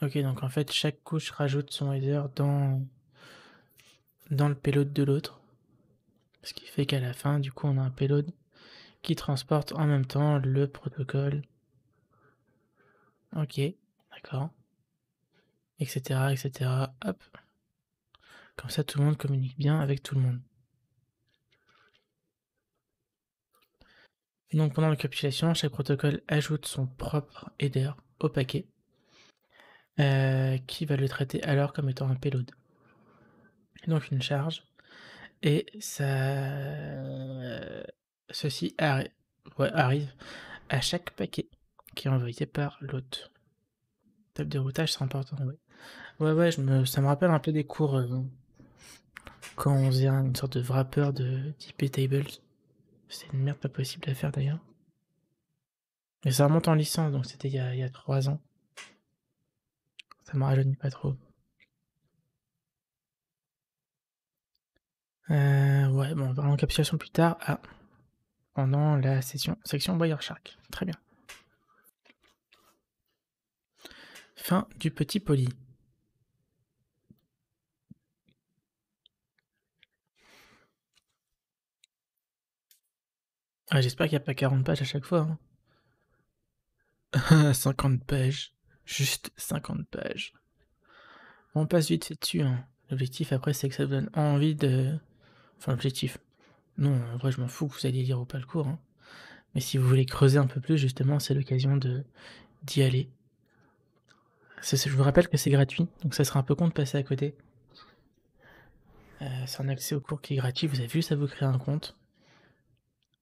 Ok, donc en fait, chaque couche rajoute son header dans dans le payload de l'autre. Ce qui fait qu'à la fin, du coup, on a un payload qui transporte en même temps le protocole. Ok, d'accord. Etc, etc. Hop. Comme ça, tout le monde communique bien avec tout le monde. donc, pendant la capitulation, chaque protocole ajoute son propre header au paquet, euh, qui va le traiter alors comme étant un payload donc une charge, et ça, ceci arrive à chaque paquet qui est envoyé par l'hôte. Table de routage, c'est important, Ouais, ouais, je me, ça me rappelle un peu des cours euh, quand on faisait une sorte de wrapper de IP tables. c'est une merde pas possible à faire d'ailleurs. Mais ça remonte en licence, donc c'était il y a, il 3 ans. Ça me rajeunit pas trop. Euh, ouais, bon, on verra en plus tard. Ah, pendant la session, section Boyer Shark. Très bien. Fin du petit poli. Ah, J'espère qu'il n'y a pas 40 pages à chaque fois. 50 hein. pages. Juste 50 pages. On passe vite dessus. Hein. L'objectif après, c'est que ça vous donne envie de, Enfin, l'objectif. Non, en vrai, je m'en fous que vous alliez lire ou pas le cours. Hein. Mais si vous voulez creuser un peu plus, justement, c'est l'occasion de d'y aller. Je vous rappelle que c'est gratuit, donc ça sera un peu con de passer à côté. Euh, c'est un accès au cours qui est gratuit, vous avez juste à vous créer un compte.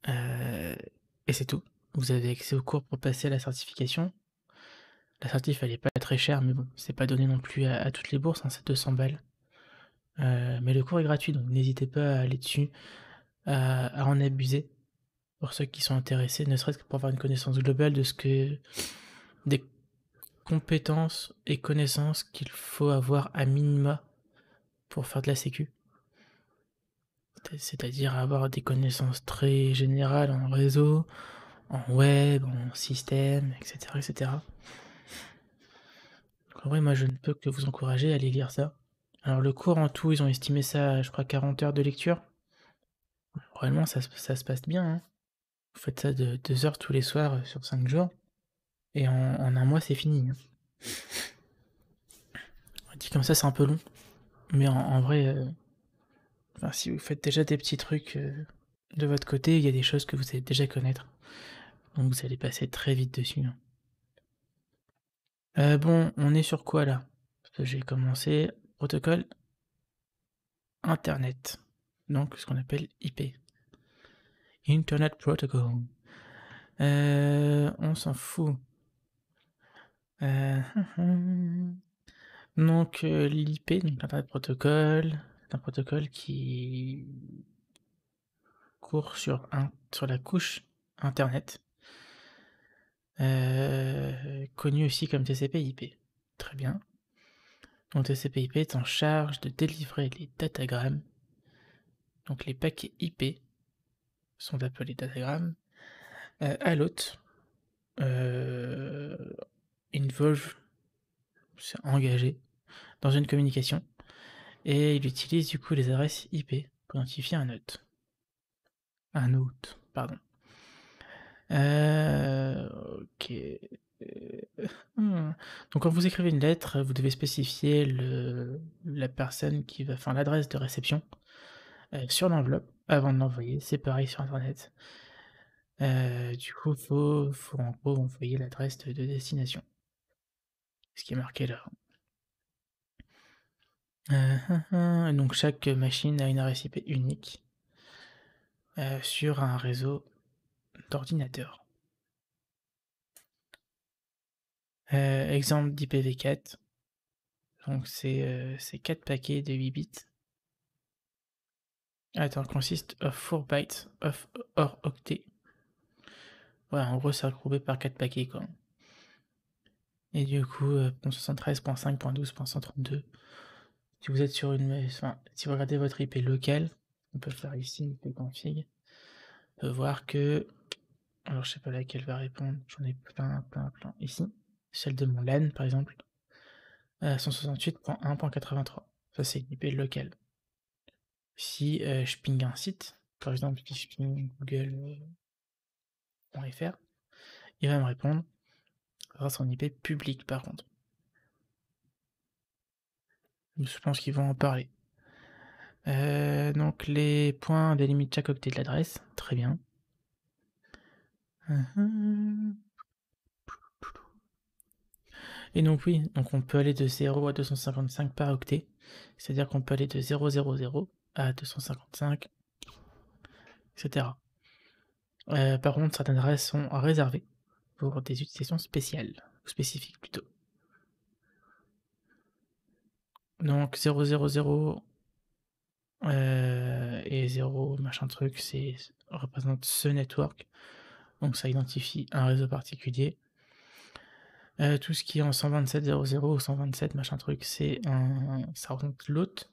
Euh, et c'est tout. Vous avez accès au cours pour passer à la certification. La certif, elle n'est pas très chère, mais bon, c'est pas donné non plus à, toutes les bourses, hein, c'est 200 balles. Euh, mais le cours est gratuit, donc n'hésitez pas à aller dessus, à en abuser pour ceux qui sont intéressés, ne serait-ce que pour avoir une connaissance globale de ce que des compétences et connaissances qu'il faut avoir à minima pour faire de la sécu. C'est à dire avoir des connaissances très générales en réseau, en web, en système, etc en vrai, moi, je ne peux que vous encourager à aller lire ça. Alors le cours en tout, ils ont estimé ça, je crois, 40 heures de lecture. Réellement, ça, se passe bien. Hein. Vous faites ça de 2 heures tous les soirs euh, sur 5 jours. Et en, un mois, c'est fini. Hein. On dit comme ça, c'est un peu long. Mais en, vrai, euh, si vous faites déjà des petits trucs euh, de votre côté, il y a des choses que vous allez déjà connaître. Donc vous allez passer très vite dessus. Hein. bon, on est sur quoi là J'ai commencé protocole Internet, donc ce qu'on appelle IP. Internet Protocol. Euh, on s'en fout. Euh, donc euh, l'IP, donc Protocol, un protocole qui court sur, un, sur la couche Internet, connu aussi comme TCP/IP. Très bien. Donc tcp est en charge de délivrer les datagrammes. Donc les paquets IP sont appelés datagrammes euh, à l'hôte. Euh, Involve s'est engagé dans une communication et il utilise du coup les adresses IP pour identifier un hôte. Un hôte, pardon. Euh, ok. Euh, hmm. Donc quand vous écrivez une lettre, vous devez spécifier la personne qui va, enfin l'adresse de réception euh, sur l'enveloppe avant de l'envoyer. C'est pareil sur Internet. Euh, du coup, faut, faut en gros envoyer l'adresse de, destination. Ce qui est marqué là. donc chaque machine a une adresse unique sur un réseau d'ordinateurs. Euh, exemple d'IPv4. Donc c'est 4 euh, paquets de 8 bits. Attends, consiste of 4 bytes of or octet. Voilà, en gros, c'est regroupé par 4 paquets, quoi. Et du coup, euh, 73.5.12.132. Si vous êtes sur une. Enfin, si vous regardez votre IP locale, on peut faire ici IP config. On peut voir que. Alors, je sais pas laquelle va répondre. J'en ai plein, plein, plein ici celle de mon LAN par exemple, 168.1.83. Euh, Ça c'est une IP locale. Si euh, je ping un site, par exemple si je ping google.fr, il va me répondre grâce à son IP publique par contre. Je pense qu'ils vont en parler. Euh, donc les points délimitent chaque octet de l'adresse, très bien. Et donc oui, donc on peut aller de 0 à 255 par octet, c'est-à-dire qu'on peut aller de 000 à 255, etc. Euh, par contre, certaines adresses sont réservées pour des utilisations spéciales, spécifiques plutôt. Donc 000 euh, et 0 machin truc, c'est représente ce network. Donc ça identifie un réseau particulier. Euh, tout ce qui est en 127.00 ou 127 machin truc, c'est un, ça représente l'hôte.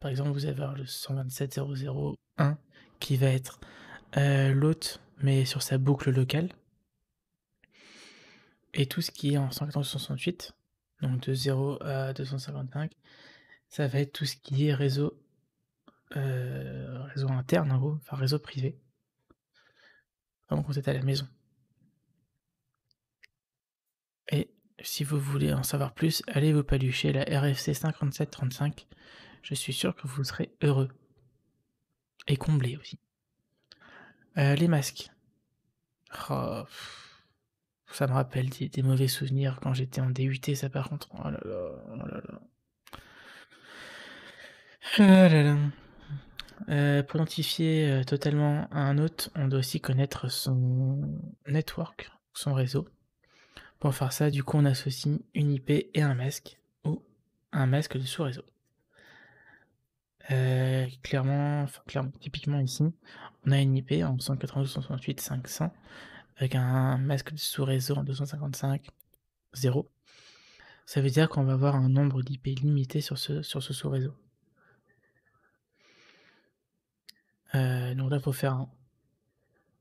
Par exemple, vous avez le 127.001 qui va être euh, l'hôte, mais sur sa boucle locale. Et tout ce qui est en 114.68, donc de 0 à 255, ça va être tout ce qui est réseau, euh, réseau interne en gros, enfin réseau privé. donc quand vous à la maison. Si vous voulez en savoir plus, allez vous palucher la RFC 5735. Je suis sûr que vous serez heureux. Et comblé aussi. Euh, les masques. Oh, ça me rappelle des, mauvais souvenirs quand j'étais en DUT, ça par contre. Oh là là, oh là là. Oh euh, pour identifier euh, totalement un hôte, on doit aussi connaître son network, son réseau. Pour faire ça, du coup, on associe une IP et un masque, ou un masque de sous-réseau. Euh, clairement, typiquement ici, on a une IP en 192.168.500 avec un masque de sous-réseau en 255.0. Ça veut dire qu'on va avoir un nombre d'IP limité sur ce, sur ce sous-réseau. Euh, donc là, il faut faire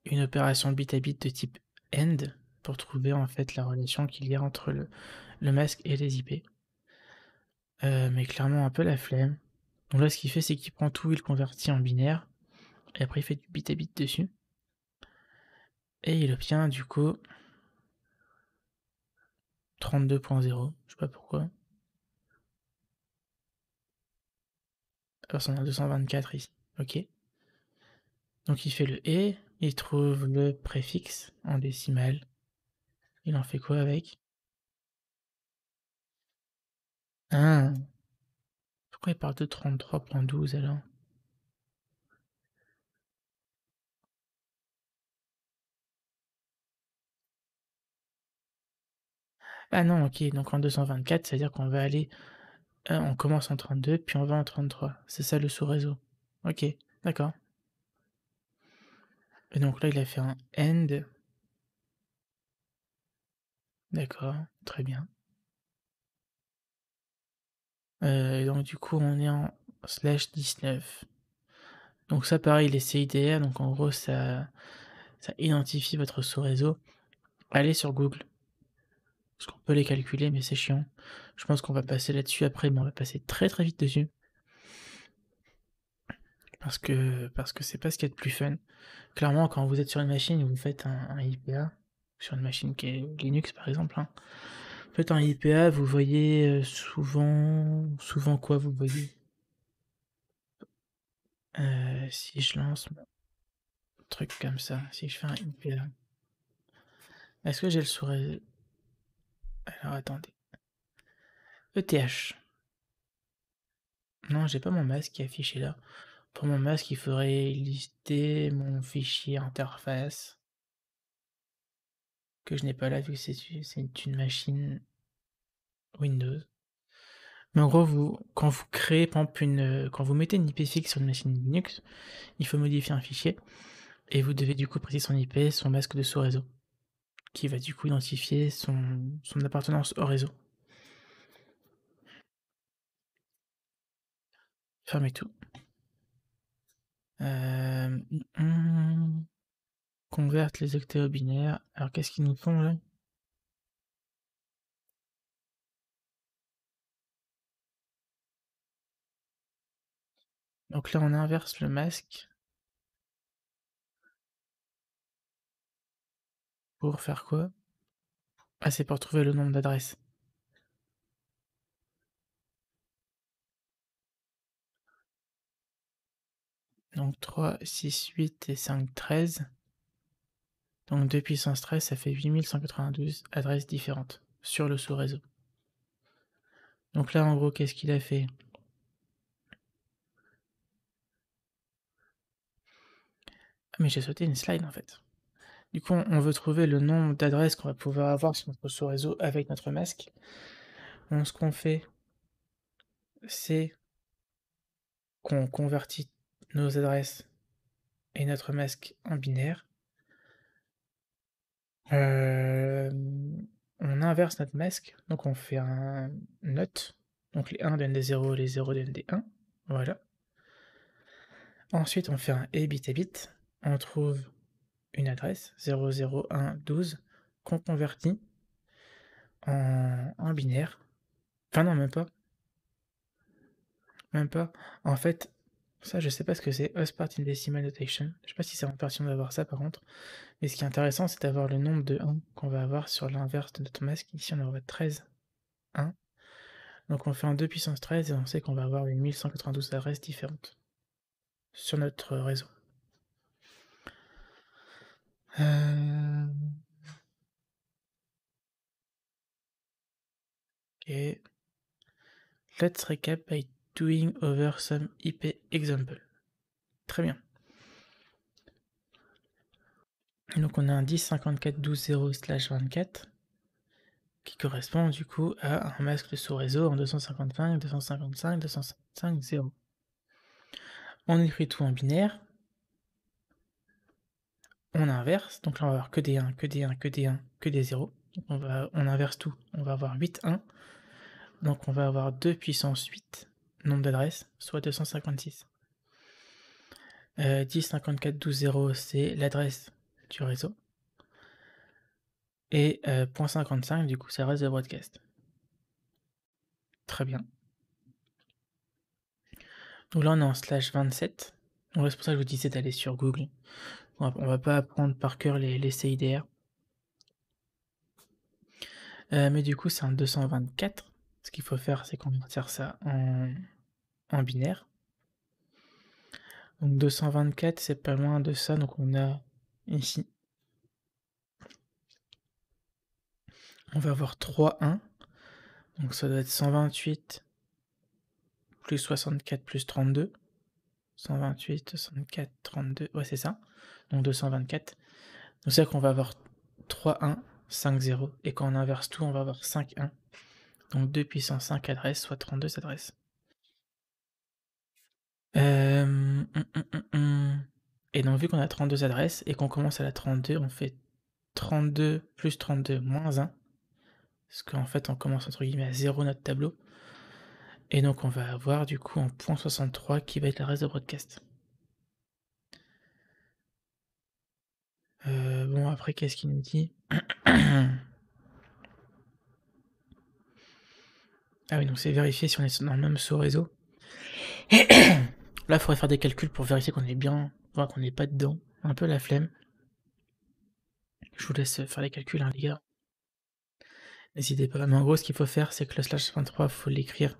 une opération bit à bit de type end pour trouver en fait la relation qu'il y a entre le, le, masque et les IP. Euh, mais clairement un peu la flemme. Donc là ce qu'il fait c'est qu'il prend tout, il convertit en binaire, et après il fait du bit à bit dessus. Et il obtient du coup 32.0, je sais pas pourquoi. Alors 224 ici, ok. Donc il fait le et, il trouve le préfixe en décimale il en fait quoi avec? Ah! Pourquoi il parle de 33.12 alors? Ah non, OK, donc en 224, c'est-à-dire qu'on va aller, euh, on commence en 32 puis on va en 33. C'est ça le sous-réseau? OK, d'accord. Et donc là, il a fait un end. D'accord, très bien. Euh, et donc du coup, on est en slash /19. Donc ça, pareil, les CIDR, donc en gros, ça ça identifie votre sous-réseau. Allez sur Google parce qu'on peut les calculer, mais c'est chiant. Je pense qu'on va passer là-dessus après, mais on va passer très, très vite dessus parce que parce que c'est pas ce qu'il est a plus fun. Clairement, quand vous êtes sur une machine, vous faites un IPA sur une machine qui est Linux par exemple. Hein. En fait, IPA, vous voyez euh, souvent, souvent quoi vous voyez euh, Si je lance un truc comme ça, si je fais un IPA, est-ce que j'ai le sourire Alors attendez, ETH. Non, j'ai pas mon masque qui est affiché là. Pour mon masque, il faudrait lister mon fichier interface que je n'ai pas là vu que c'est une machine Windows. Mais en gros, quand vous créez, quand vous mettez une IP fixe sur une machine Linux, il faut modifier un fichier et vous devez du coup préciser son IP, son masque de sous-réseau, qui va du coup identifier son, appartenance au réseau. Fermez tout. Euh... Hum, hum, hum. Converte les octets binaires. Alors qu'est-ce qu'ils nous font là Donc là on inverse le masque. Pour faire quoi Ah c'est pour trouver le nombre d'adresses. Donc 3, 6, 8 et 5, 13. Donc depuis puissance 13, ça fait 8192 adresses différentes sur le sous-réseau. Donc là, en gros, qu'est-ce qu'il a fait ah, Mais j'ai sauté une slide en fait. Du coup, on veut trouver le nombre d'adresses qu'on va pouvoir avoir sur notre sous-réseau avec notre masque. Donc, ce qu'on fait, c'est qu'on convertit nos adresses et notre masque en binaire on inverse notre masque, donc on fait un NOT note, donc les 1 donnent des 0, les 0 donnent des 1, voilà. Ensuite, on fait un et bit, on trouve une adresse 00112 qu'on convertit en en binaire. Enfin non, même pas même pas. En fait ça, je sais pas ce que c'est. Us part in decimal notation. Je sais pas si c'est important d'avoir ça par contre. Mais ce qui est intéressant, c'est d'avoir le nombre de 1 qu'on va avoir sur l'inverse de notre masque. Ici, on aura 13. 1. Donc on fait en 2 puissance 13 et on sait qu'on va avoir une 1192 adresses différentes sur notre réseau. Et euh. Let's recap by doing over some IP example. Très bien. Donc on a un 10 54 12 0 slash 24 qui correspond du coup à un masque de sous réseau en 255, 255, 255, 0. On écrit tout en binaire. On inverse, donc là on va avoir que des 1, que des 1, que des 1, que des 0. on, va, on inverse tout, on va avoir 8 1. Donc on va avoir 2 puissance 8 nombre d'adresses, soit 256. Euh, 10 c'est l'adresse du réseau. Et .55, euh, du coup, ça reste de broadcast. Très bien. Donc là, on est en slash 27. Donc c'est pour ça que je vous disais d'aller sur Google. On va, va pas apprendre par cœur les, les CIDR. Euh, mais du coup, c'est un 224. Ce qu'il faut faire, c'est qu'on ça en en binaire. Donc 224, c'est pas loin de ça. Donc on a ici. On va avoir 3, 1. Donc ça doit être 128 plus 64 plus 32. 128, 64, 32. Ouais, c'est ça. Donc 224. Donc cest qu'on va avoir 3, 1, 5, 0. Et quand on inverse tout, on va avoir 5, 1. Donc 2 puissance 5 adresse soit 32 adresses. Euh, hum, hum, hum, et donc vu qu'on a 32 adresses et qu'on commence à la 32, on fait 32 plus 32 moins 1. Parce qu'en fait, on commence entre guillemets à 0 notre tableau. Et donc on va avoir du coup en point 63 qui va être l'adresse reste de broadcast. Euh, bon, après, qu'est-ce qu'il nous dit Ah oui, donc c'est vérifier si on est dans le même sous-réseau. Là, il faudrait faire des calculs pour vérifier qu'on est bien, voir qu'on n'est pas dedans. Un peu la flemme. Je vous laisse faire les calculs, hein, les gars. N'hésitez pas. Mais en gros, ce qu'il faut faire, c'est que le slash 23, il faut l'écrire.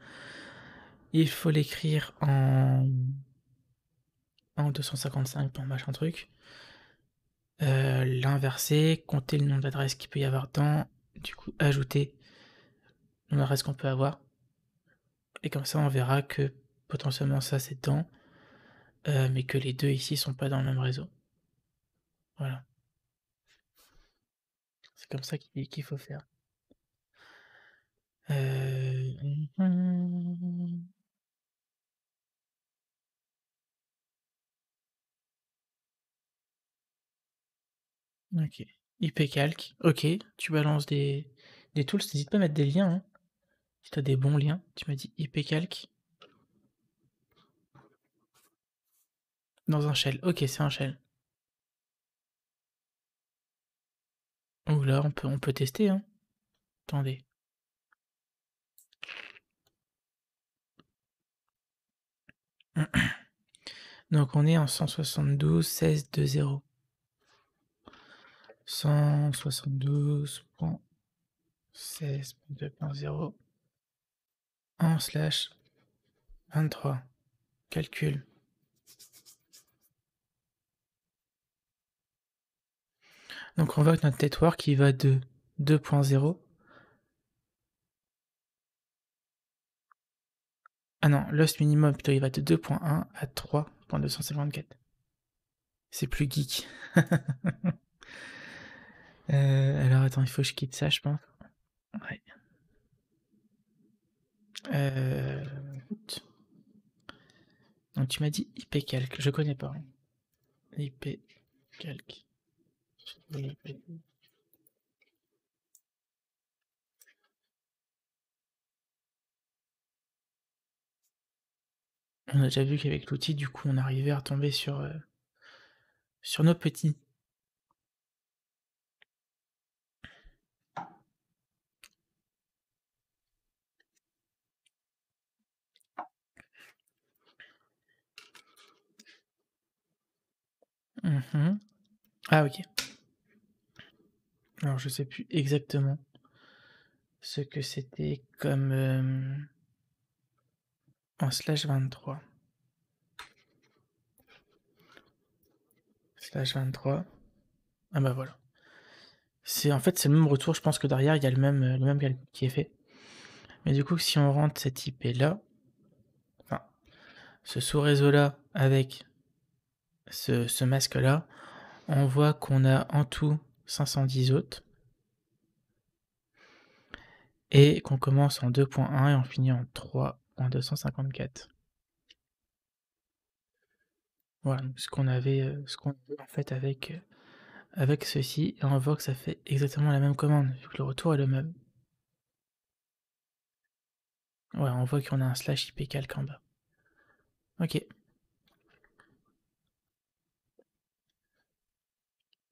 Il faut l'écrire en. en 255 pour machin truc. Euh, l'inverser, compter le nombre d'adresses qu'il peut y avoir dedans. Du coup, ajouter le nombre d'adresses qu'on peut avoir. Et comme ça, on verra que potentiellement ça c'est euh, mais que les deux ici sont pas dans le même réseau. Voilà. C'est comme ça qu'il faut faire. Euh, ok. IP calque. Ok. Tu balances des, des tools. N'hésite pas à mettre des liens. Hein. Si tu as des bons liens, tu m'as dit IP calque. Dans un shell. Ok, c'est un shell. Ou là, on peut, on peut tester. Hein. Attendez. Donc on est en 172, 16, 2, 0. 172.16.2.0 1 slash 23. Calcul. Donc on voit que notre network qui va de 2.0. Ah non, lost minimum plutôt il va de 2.1 à 3.254. C'est plus geek. Euh, alors attends, il faut que je quitte ça, je pense. Ouais. Euh, Donc tu m'as dit IP calc, je connais pas. IP calc. Mm. On a déjà vu qu'avec l'outil, du coup, on arrivait à tomber sur, euh, sur nos petits. Mmh ah ok. Alors je sais plus exactement ce que c'était comme en euh, slash 23. Slash 23. Ah bah voilà. C'est en fait c'est le même retour, je pense que derrière il y a le même euh, même calcul qui est fait. Mais du coup si on rentre cette IP là, enfin ce sous-réseau là avec ce, ce masque là, on voit qu'on a en tout 510 autres. Et qu'on commence en 2.1 et on finit en 3.254. Voilà ce qu'on avait, euh, ce qu'on en fait avec, euh, avec ceci. Et on voit que ça fait exactement la même commande, vu que le retour est le même. Ouais, on voit qu'on a un slash IP calque en bas. Ok.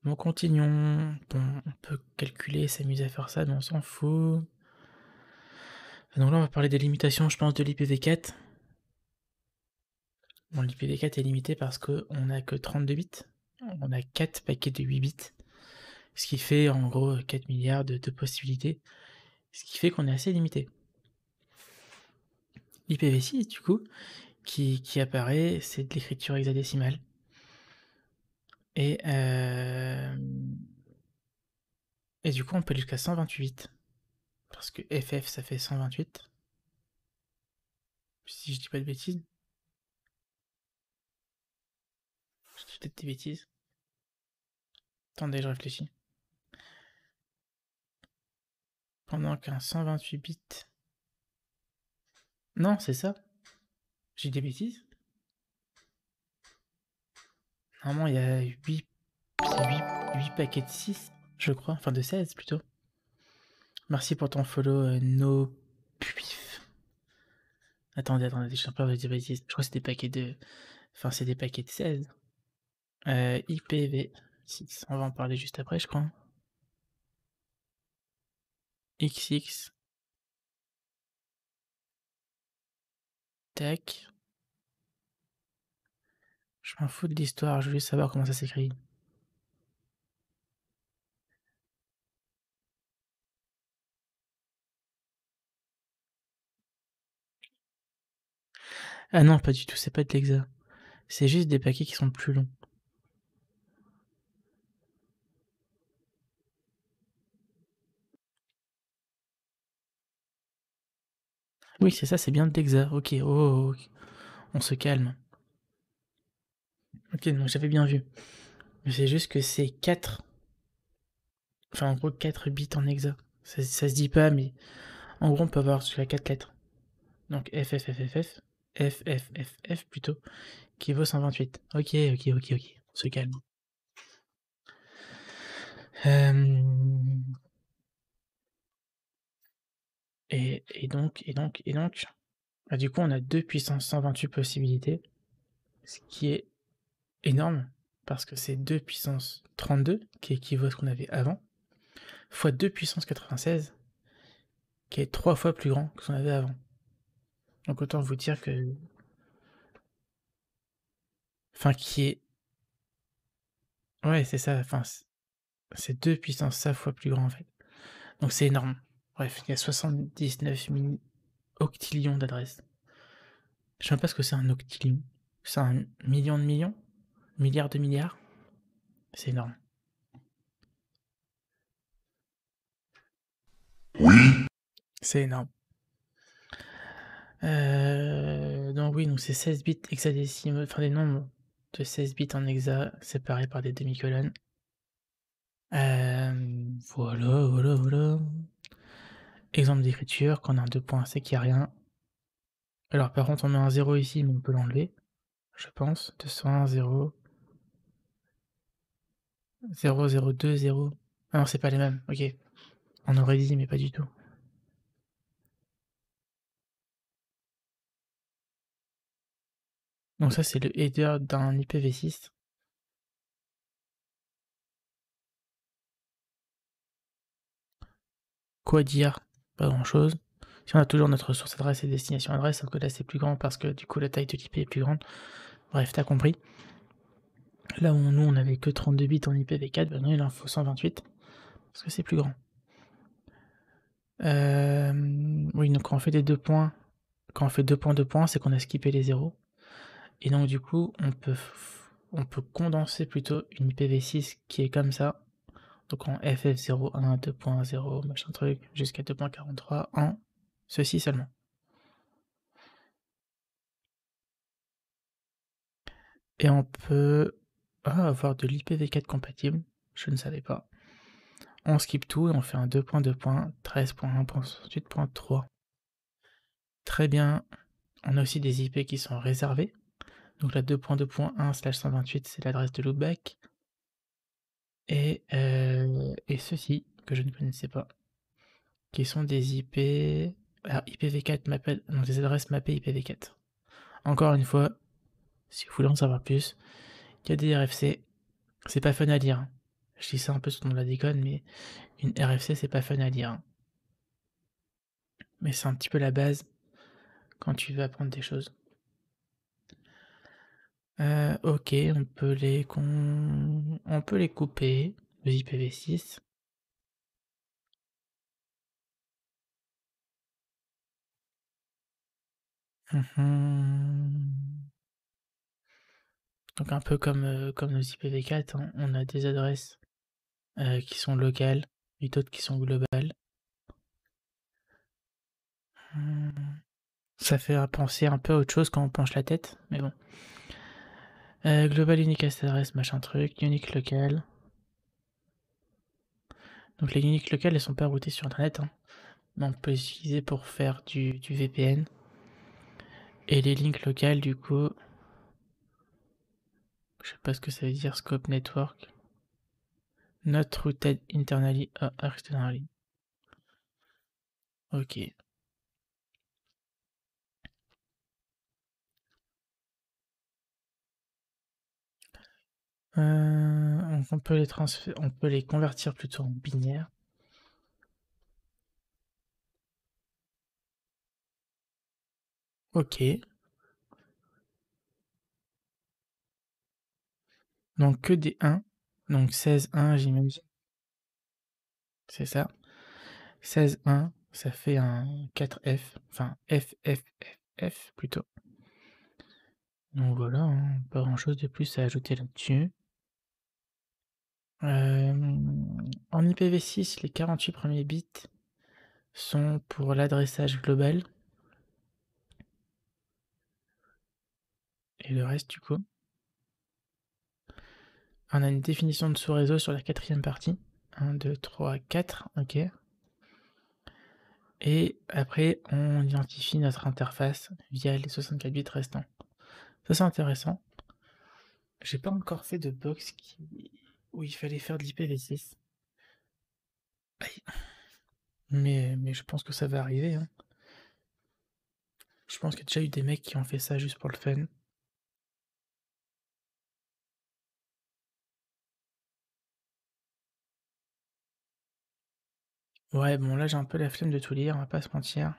Bon, continuons. on peut calculer, s'amuser à faire ça, mais on s'en fout. Ah, donc là, on va parler des limitations, je pense, de l'IPv4. Bon, l'IPv4 est limité parce qu'on n'a que 32 bits. On a 4 paquets de 8 bits. Ce qui fait en gros 4 milliards de, possibilités. Ce qui fait qu'on est assez limité. L'IPv6, du coup, qui, qui apparaît, c'est de l'écriture hexadécimale. Et et du coup, on peut jusqu'à 128. Parce que FF, ça fait 128. Si je dis pas de bêtises. Je peut-être des bêtises. Attendez, je réfléchis. Pendant qu'un 128 bits. Non, c'est ça. J'ai des bêtises? Normalement, il y a 8, 8, paquets de 6, je crois. Enfin, de 16 plutôt. Merci pour ton follow, euh, no puif. Attendez, attendez, je suis en peur de dire Je crois que c'est des paquets de. Enfin, c'est des paquets de 16. Euh, IPv6. On va en parler juste après, je crois. XX. Tac. Je m'en fous de l'histoire, je veux savoir comment ça s'écrit. Ah non, pas du tout, c'est pas de l'exa. C'est juste des paquets qui sont plus longs. Oui, c'est ça, c'est bien de l'exa. Ok, oh, on se calme. Ok, donc j'avais bien vu. Mais c'est juste que c'est 4. Enfin, en gros, 4 bits en hexa. Ça, se dit pas, mais en gros, on peut avoir jusqu'à 4 lettres. Donc FFFFF, FFFF plutôt, qui vaut 128. Ok, ok, ok, ok. On se calme. Euh, et, donc, et donc, et donc. Ah, du coup, on a 2 puissance 128 possibilités, ce qui est énorme, parce que c'est 2 puissance 32, qui équivaut à ce qu'on avait avant, fois 2 puissance 96, qui est 3 fois plus grand que ce qu'on avait avant. Donc autant vous dire que... Enfin, qui est... Ouais, c'est ça, enfin, c'est 2 puissance ça fois plus grand en fait. Donc c'est énorme. Bref, il y a 79 000 octillions d'adresses. Je ne sais pas ce que c'est un octillion. C'est un million de millions milliards de milliards. C'est énorme. Oui. C'est énorme. Euh, donc oui, donc c'est 16 bits hexadécimaux, enfin des nombres de 16 bits en hexa séparés par des demi-colonnes. Euh, voilà, voilà, voilà. Exemple d'écriture, quand on a un points, c'est qu'il n'y a rien. Alors par contre, on a un 0 ici, mais on peut l'enlever. Je pense. 201, 0. 0, 0, 2, 0. Ah non, c'est pas les mêmes, ok. On aurait dit, mais pas du tout. Donc ça, c'est le header d'un IPv6. Quoi dire Pas grand-chose. Si on a toujours notre source adresse et destination adresse, sauf que là, c'est plus grand parce que du coup, la taille de l'IP est plus grande. Bref, t'as compris. Là où nous, on n'avait que 32 bits en IPv4, ben, bah, il en faut 128, parce que c'est plus grand. Euh, oui, donc quand on fait des deux points, quand on fait deux points, deux points, c'est qu'on a skippé les zéros. Et donc du coup, on peut, on peut condenser plutôt une IPv6 qui est comme ça. Donc en FF01, 2.0, machin truc, jusqu'à 2.43 en ceci seulement. Et on peut avoir de l'IPv4 compatible, je ne savais pas. On skip tout et on fait un 2.2.13.1.8.3. Très bien. On a aussi des IP qui sont réservées. Donc la 2.2.1 slash 128, c'est l'adresse de loopback. Et, euh, et ceci, que je ne connaissais pas, qui sont des IP. Alors, ah, IPv4 m'appelle donc des adresses mappées IPv4. Encore une fois, si vous voulez en savoir plus, il y a des RFC. C'est pas fun à lire. Je dis ça un peu sur la déconne, mais une RFC, c'est pas fun à lire. Mais c'est un petit peu la base quand tu veux apprendre des choses. Euh, ok, on peut les on peut les couper. IPv6. Donc un peu comme, comme nos hein, IPv4, on a des adresses qui sont locales et d'autres qui sont globales. Mmh. ça fait penser un peu à autre chose quand on penche la tête, mais bon. global unique adresse, machin truc, unique local. Donc les uniques locales, elles sont pas routées sur internet, Donc hein. mais on peut les utiliser pour faire du, du VPN. Et les links locales, du coup, je sais pas ce que ça veut dire scope network. Not routed internally or euh, externally. Ok. Euh, on peut les on peut les convertir plutôt en binaire. Ok. Donc que des 1. Donc 16-1, j'imagine. C'est ça. 16-1, ça fait un 4F. Enfin, FFFF plutôt. Donc voilà, hein. pas grand chose de plus à ajouter là-dessus. Euh, en IPv6, les 48 premiers bits sont pour l'adressage global. Et le reste, du coup. On a une définition de sous-réseau sur la quatrième partie. 1, 2, 3, 4, ok. Et après, on identifie notre interface via les 64 bits restants. Ça, c'est intéressant. J'ai pas encore fait de box où il fallait faire de l'IPv6. Mais, mais je pense que ça va arriver. Hein. Je pense qu'il y a déjà eu des mecs qui ont fait ça juste pour le fun. Ouais, bon là j'ai un peu la flemme de tout lire, on va pas se mentir.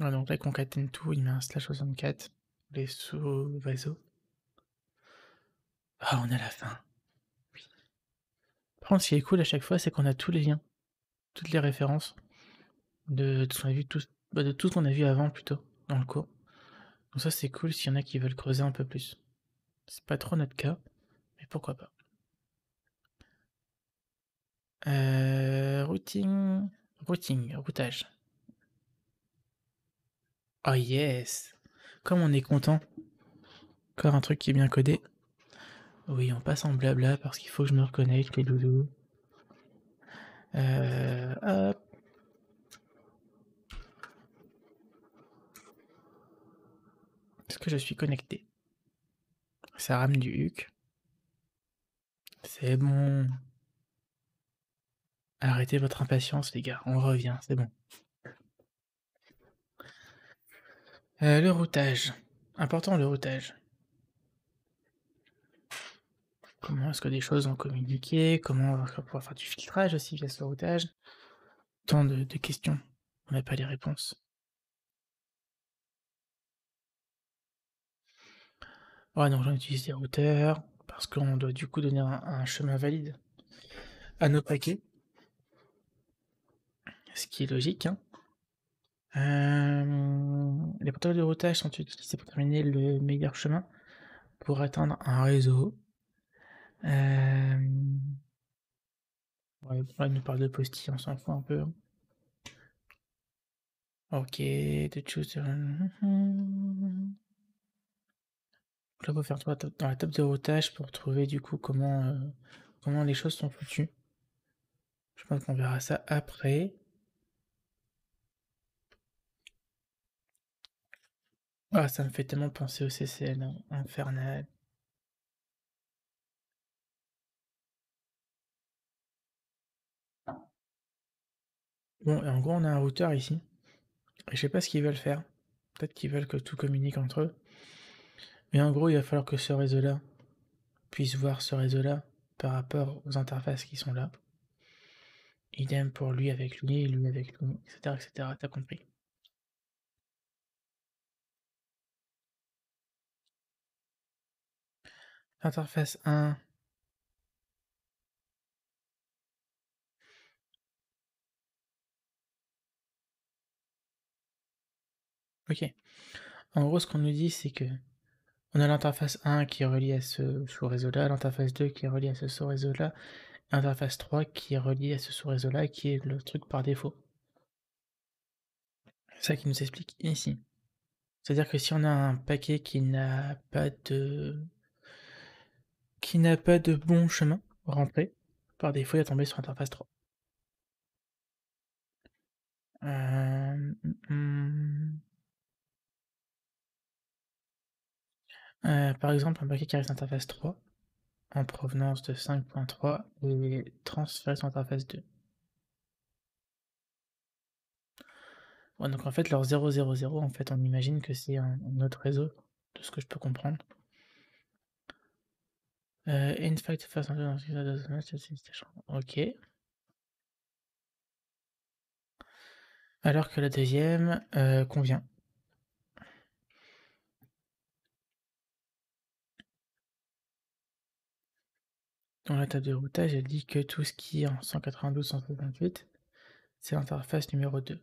Ah, donc là, concatène tout, il met un slash 64. Les sous vaseaux Ah, on est à la fin. Par contre, ce qui est cool à chaque fois, c'est qu'on a tous les liens, toutes les références de tout ce a vu, bah, de tout ce qu'on a vu avant plutôt, dans le cours. Donc ça, c'est cool s'il y en a qui veulent creuser un peu plus. C'est pas trop notre cas, mais pourquoi pas. Euh, routing, routing, routage. Oh yes! Comme on est content. Encore un truc qui est bien codé. Oui, on passe en blabla parce qu'il faut que je me reconnecte, les loulous. Euh, hop. Est-ce que je suis connecté? Ça rame du huc. C'est bon. Arrêtez votre impatience, les gars, on revient, c'est bon. Euh, le routage. Important le routage. Comment est-ce que des choses ont communiqué Comment on va pouvoir faire du filtrage aussi via ce routage Tant de, questions. On n'a pas les réponses. Ouais, donc on utilise des routeurs parce qu'on doit du coup donner un chemin valide à nos paquets. Ce qui est logique. Hein. Euh, les portails de routage sont utilisés pour terminer le meilleur chemin pour atteindre un réseau. Euh... nous parle de post-it, on s'en fout un peu. Hein. Ok, de choses. Euh, hum, hum. Là, faut faire dans la table de routage pour trouver du coup comment, euh, comment les choses sont foutues. Je pense qu'on verra ça après. Ah, ça me fait tellement penser au CCN hein, infernal. Bon, et en gros, on a un routeur ici. Et je sais pas ce qu'ils veulent faire. Peut-être qu'ils veulent que tout communique entre eux. Mais en gros, il va falloir que ce réseau-là puisse voir ce réseau-là par rapport aux interfaces qui sont là. Idem pour lui avec lui, lui avec lui, etc. etc. T'as compris. interface 1. Ok. En gros, ce qu'on nous dit, c'est que on a l'interface 1 qui est reliée à ce sous-réseau-là, l'interface 2 qui est reliée à ce sous-réseau-là, l'interface 3 qui est reliée à ce sous-réseau-là, qui est le truc par défaut. C'est ça qui nous explique ici. C'est-à-dire que si on a un paquet qui n'a pas de qui n'a pas de bon chemin rentré. Par défaut, il a tombé sur interface 3. Euh, mm, mm. euh, par exemple, un paquet qui sur interface 3 en provenance de 5.3 est transféré sur interface 2. donc en fait, leur 000, en fait, on imagine que c'est un autre réseau, de ce que je peux comprendre in euh, fact, Ok. Alors que la deuxième euh, convient. Dans la table de routage, elle dit que tout ce qui est en 192-128, c'est l'interface numéro 2.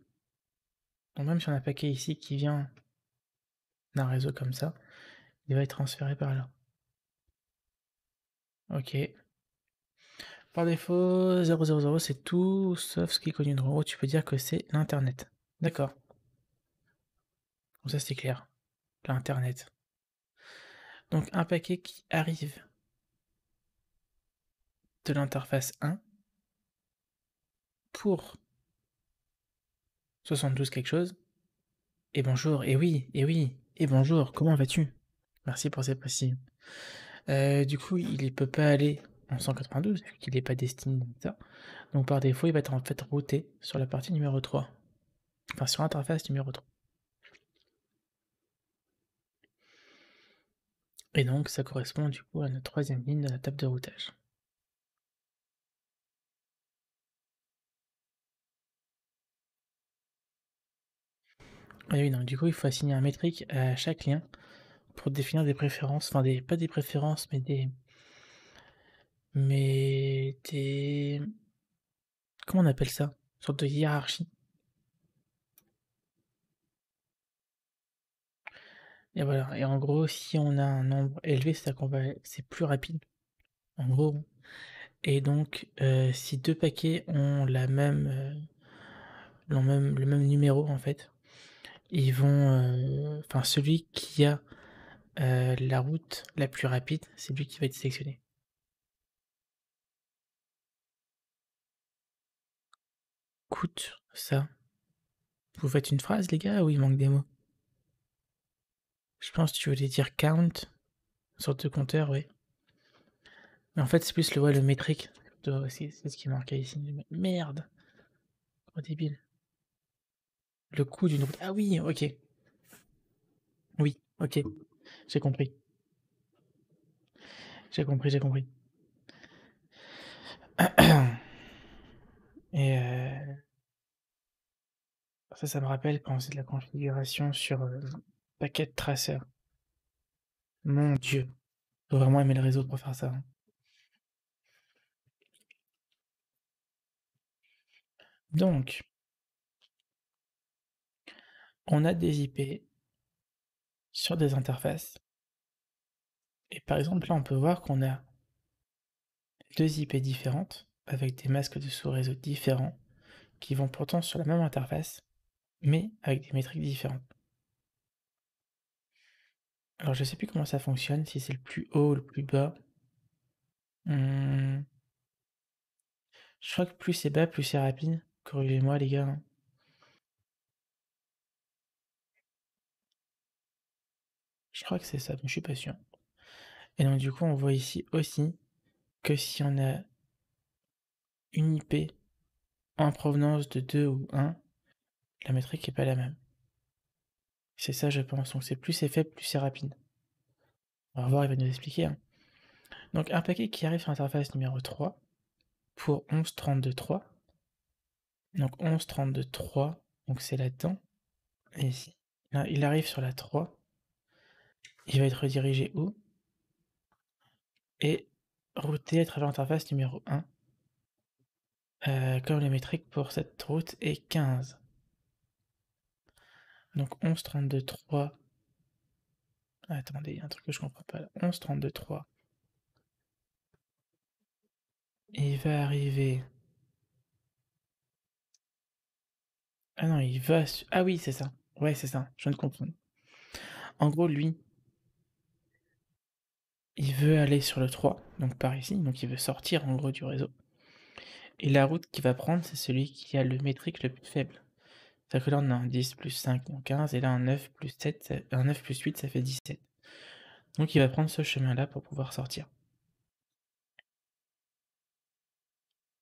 Donc même si on a un paquet ici qui vient d'un réseau comme ça, il va être transféré par là. OK. Par défaut, 000, c'est tout, sauf ce qui est connu de Roro, tu peux dire que c'est l'Internet. D'accord. ça c'est clair. L'Internet. Donc un paquet qui arrive de l'interface 1 pour 72 quelque chose. Et bonjour, et oui, et oui, et bonjour, comment vas-tu Merci pour ces précisions. Euh, du coup, il ne peut pas aller en 192, vu qu'il n'est pas destiné à ça. Donc par défaut, il va être en fait routé sur la partie numéro 3. Enfin, sur l'interface numéro 3. Et donc, ça correspond du coup à notre troisième ligne de la table de routage. oui, donc du coup, il faut assigner un métrique à chaque lien pour définir des préférences, enfin des, pas des préférences, mais des. Mais des. Comment on appelle ça Une sorte de hiérarchie. Et voilà. Et en gros, si on a un nombre élevé, c'est c'est plus rapide. En gros. Et donc, euh, si deux paquets ont la euh, même, le même numéro en fait, ils vont, euh, enfin celui qui a euh, la route la plus rapide, c'est lui qui va être sélectionné. Coûte, ça. Vous faites une phrase, les gars, Oui, il manque des mots Je pense que tu voulais dire count, sorte de compteur, oui. Mais en fait, c'est plus le, ouais, le métrique. C'est ce qui est marqué ici. Merde débile. Le coût d'une route. Ah oui, ok. Oui, ok. J'ai compris. J'ai compris, j'ai compris. Et euh, ça, ça me rappelle quand c'est de la configuration sur euh, paquet de Mon Dieu, faut vraiment aimer le réseau pour faire ça. Hein. Donc, on a des IP sur des interfaces. Et par exemple, là, on peut voir qu'on a deux IP différentes avec des masques de sous-réseau différents qui vont pourtant sur la même interface, mais avec des métriques différentes. Alors, je sais plus comment ça fonctionne, si c'est le plus haut ou le plus bas. Hum. Je crois que plus c'est bas, plus c'est rapide. Corrigez-moi, les gars. Hein. Je crois que c'est ça, mais je suis pas sûr. Et donc du coup, on voit ici aussi que si on a une IP en provenance de 2 ou 1, la métrique n'est pas la même. C'est ça, je pense. Donc c'est plus c'est faible, plus c'est rapide. On va voir, il va nous expliquer. Hein. Donc un paquet qui arrive sur l'interface numéro 3 pour 11.32.3. Donc 11.32.3, donc c'est là-dedans. Et ici, il arrive sur la 3. Il va être redirigé où Et routé à travers l'interface numéro 1. Euh, comme les métriques pour cette route est 15. Donc 11, 32, 3. Attendez, il y a un truc que je comprends pas là. 11, 32, 3. Il va arriver. Ah non, il va. Ah oui, c'est ça. Ouais, c'est ça. Je viens de comprendre. En gros, lui, il veut aller sur le 3, donc par ici, donc il veut sortir en gros du réseau. Et la route qu'il va prendre, c'est celui qui a le métrique le plus faible. C'est-à-dire que là, on a un 10 plus 5, donc 15, et là, un 9 plus, 7, 9 8, ça fait 17. Donc il va prendre ce chemin-là pour pouvoir sortir.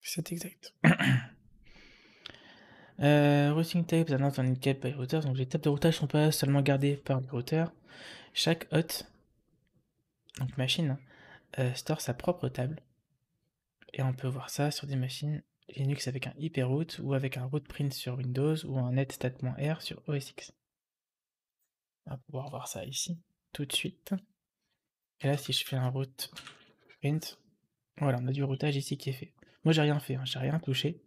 C'est exact. euh, routing types un kept by routers. Donc les tables de routage ne sont pas seulement gardées par les routeurs. Chaque hôte donc machine, euh, store sa propre table. Et on peut voir ça sur des machines Linux avec un hyperroot ou avec un root print sur Windows ou un netstat.R sur OS On va pouvoir voir ça ici tout de suite. Et là, si je fais un root print, voilà, on a du routage ici qui est fait. Moi, j'ai rien fait, hein, j'ai rien touché.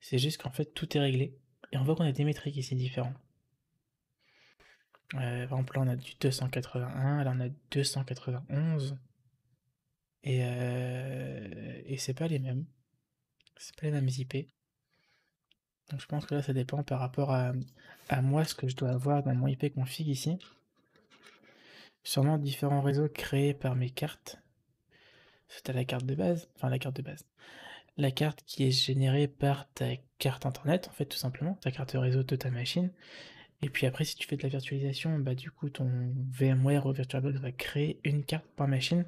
C'est juste qu'en fait, tout est réglé. Et on voit qu'on a des métriques ici différentes. Euh, par exemple, on a du 281, là, on a 291. Et, euh, et c'est pas les mêmes. C'est pas les mêmes IP. Donc, je pense que là, ça dépend par rapport à, moi, ce que je dois avoir dans mon IP config ici. Sûrement différents réseaux créés par mes cartes. C'était la carte de base. Enfin, la carte de base. La carte qui est générée par ta carte internet, en fait, tout simplement. Ta carte réseau de ta machine et puis après, si tu fais de la virtualisation, bah du coup, ton VMware ou VirtualBox va créer une carte par machine,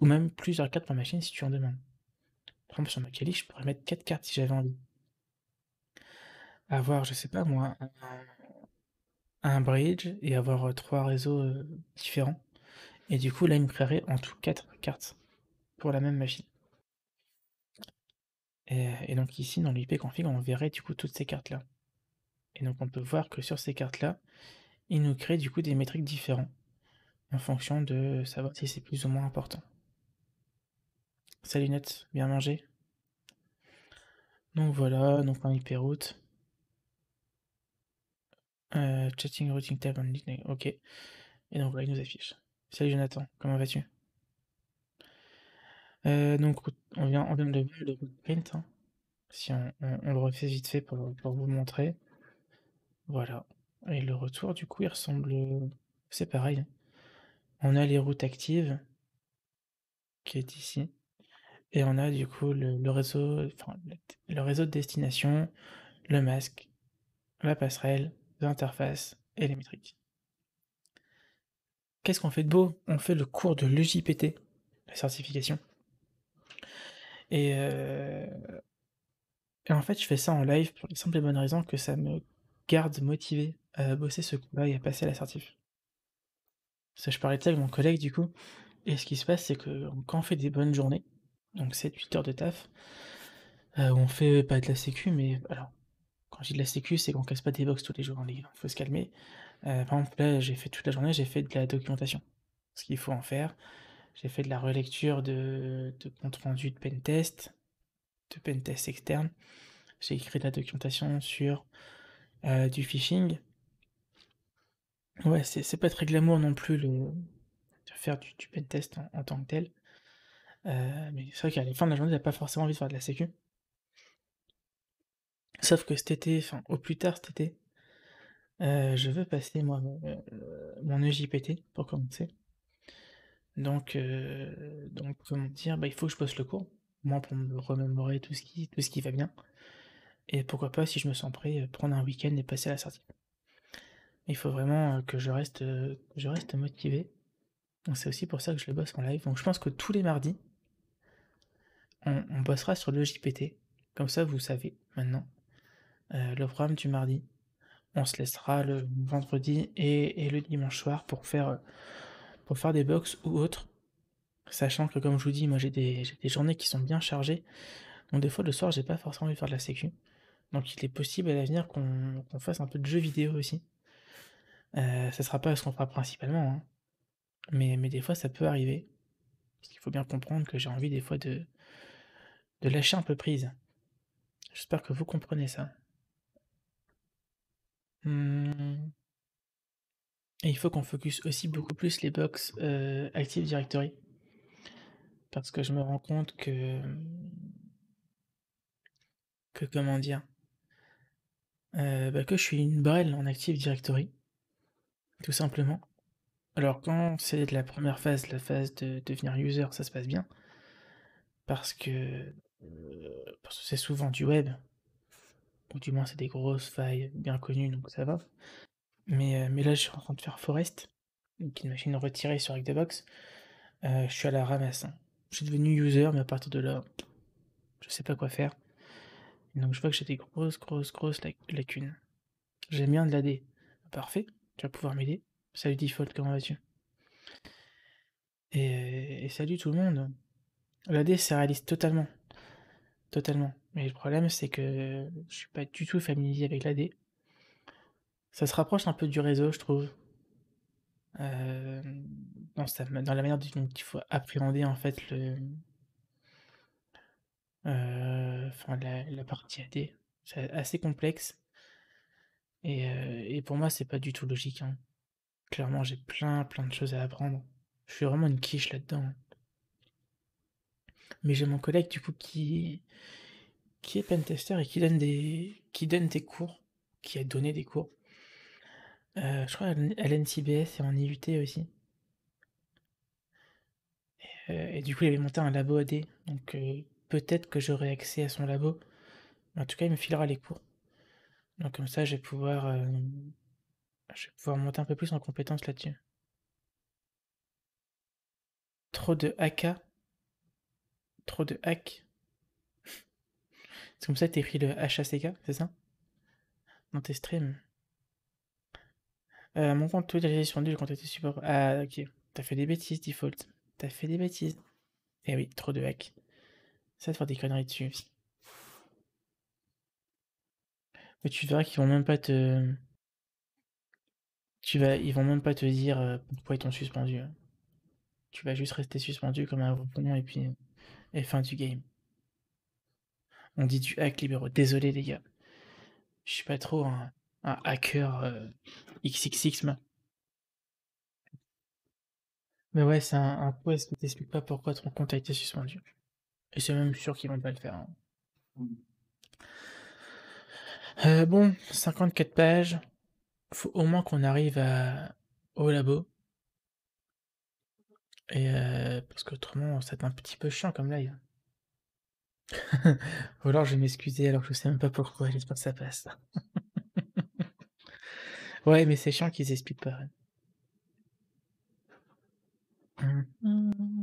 ou même plusieurs cartes par machine si tu en demandes. Par exemple, sur ma Kali, je pourrais mettre 4 cartes si j'avais envie. Avoir, je sais pas moi, un, bridge et avoir euh, trois réseaux euh, différents. Et du coup, là, il me créerait en tout 4 cartes pour la même machine. Et, et donc ici, dans l'IP config, on verrait du coup toutes ces cartes-là. Et donc on peut voir que sur ces cartes-là, il nous crée du coup des métriques différents en fonction de savoir si c'est plus ou moins important. Salut Net, bien mangé Donc voilà, donc un hyperroute. route. Euh, chatting routing tab on ok. Et donc voilà, il nous affiche. Salut Jonathan, comment vas-tu euh, Donc on vient, on vient de le route print. Hein. Si on, le refait vite fait pour, pour vous montrer. Voilà. Et le retour, du coup, il ressemble, euh, c'est pareil. On a les routes actives qui est ici et on a, du coup, le réseau, le réseau de destination, le masque, la passerelle, l'interface et les métriques. Qu'est-ce qu'on fait de beau? On fait le cours de l'UJPT, la certification et euh, et en fait, je fais ça en live pour les simples et bonnes raisons que ça me garde motivé à bosser ce combat et à passer à l'assertif. Ça, je parlais de ça avec mon collègue du coup. Et ce qui se passe, c'est que quand on fait des bonnes journées, donc 7-8 heures de taf, euh, on fait pas de la sécu, mais alors, quand je dis de la sécu, c'est qu'on casse pas des box tous les jours, en hein, il faut se calmer. Euh, par exemple, là, j'ai fait toute la journée, j'ai fait de la documentation, ce qu'il faut en faire. J'ai fait de la relecture de, de compte rendu de pentest, de pentest externe. J'ai écrit de la documentation sur euh, du phishing. Ouais, c'est pas très glamour non plus le de faire du du test en tant que tel. Euh, mais c'est vrai qu'à la fin de la journée, t'as pas forcément envie de faire de la sécu. Sauf que cet été, enfin au plus tard cet été, euh, je veux passer moi mon, EJPT e pour commencer. Donc donc comment dire? Bah, il faut que je passe le cours, moi, pour me remémorer tout ce qui tout ce qui va bien. Et pourquoi pas, si je me sens prêt, euh, prendre un week-end et passer à la sortie. Il faut vraiment euh, que je reste, euh, je reste motivé. c'est aussi pour ça que je le bosse en live. Donc je pense que tous les mardis, on, bossera sur le JPT. Comme ça, vous savez maintenant le programme du mardi. On se laissera le vendredi et, le dimanche soir pour faire, pour faire des box ou autres. Sachant que, comme je vous dis, moi j'ai des, des, journées qui sont bien chargées. Donc des fois, le soir, j'ai pas forcément envie de faire de la sécu. Donc il est possible à l'avenir qu'on fasse un peu de jeux vidéo aussi. Euh, ne sera pas ce qu'on fera principalement, hein. mais, des fois ça peut arriver. Parce qu'il faut bien comprendre que j'ai envie des fois de, lâcher un peu prise. J'espère que vous comprenez ça. Hmm. Et il faut qu'on focus aussi beaucoup plus les box euh, Active Directory. Parce que je me rends compte que. que comment dire euh, bah, que je suis une brelle en Active Directory, tout simplement. Alors quand c'est de la première phase, la phase de devenir user, ça se passe bien parce que, euh, c'est souvent du web ou du moins c'est des grosses failles bien connues, donc ça va. Mais, euh, mais là, je suis en train de faire Forest, qui est une machine retirée sur Xbox. je suis à la ramasse, hein. Je suis devenu user, mais à partir de là, je sais pas quoi faire. Donc je vois que j'ai des grosses, grosses, grosses lacunes. J'aime bien de l'AD. Parfait, tu vas pouvoir m'aider. Salut Default, comment vas-tu et, salut tout le monde. L'AD, ça réalise totalement. Totalement. Mais le problème, c'est que je ne suis pas du tout familier avec l'AD. Ça se rapproche un peu du réseau, je trouve. Euh, dans, dans, la manière dont il faut appréhender en fait le, euh, enfin la partie AD, c'est assez complexe euh, et pour moi, c'est pas du tout logique, hein. Clairement, j'ai plein, plein de choses à apprendre. Je suis vraiment une quiche là-dedans, Mais j'ai mon collègue du coup qui qui est pentester et qui donne des qui donne des cours, qui a donné des cours. Euh, je crois à l'NCBS et en IUT aussi. Et du coup, il avait monté un labo AD donc peut-être que j'aurai accès à son labo. En tout cas, il me filera les cours. Donc comme ça, je vais pouvoir, euh, je vais pouvoir monter un peu plus en compétence là-dessus. Trop de AK, Trop de hack. c'est comme ça que écris le HACK, c'est ça Dans tes streams. Euh, mon compte Twitter est suspendu, le compte était support. Ah ok, t'as fait des bêtises, default. T'as fait des bêtises. Eh oui, trop de hack. Ça, te faire des conneries dessus aussi. Mais tu verras qu'ils vont même pas te. Tu vas... Ils vont même pas te dire euh, pourquoi ils t'ont suspendu. Hein. Tu vas juste rester suspendu comme un reprenant et puis. Et fin du game. On dit du hack libéraux. Désolé les gars. Je suis pas trop un, hacker XXX. Euh, mais ouais, c'est un, un post qui t'explique pas pourquoi ton compte a été suspendu. Et c'est même sûr qu'ils vont pas le faire. Hein. Euh, bon, 54 pages. Faut au moins qu'on arrive au labo. Et euh, parce qu'autrement, ça va être un petit peu chiant comme live. Ou alors je vais m'excuser alors que je sais même pas pourquoi, j'espère que ça passe. ouais, mais c'est chiant qu'ils expliquent pas. Mm. Mm.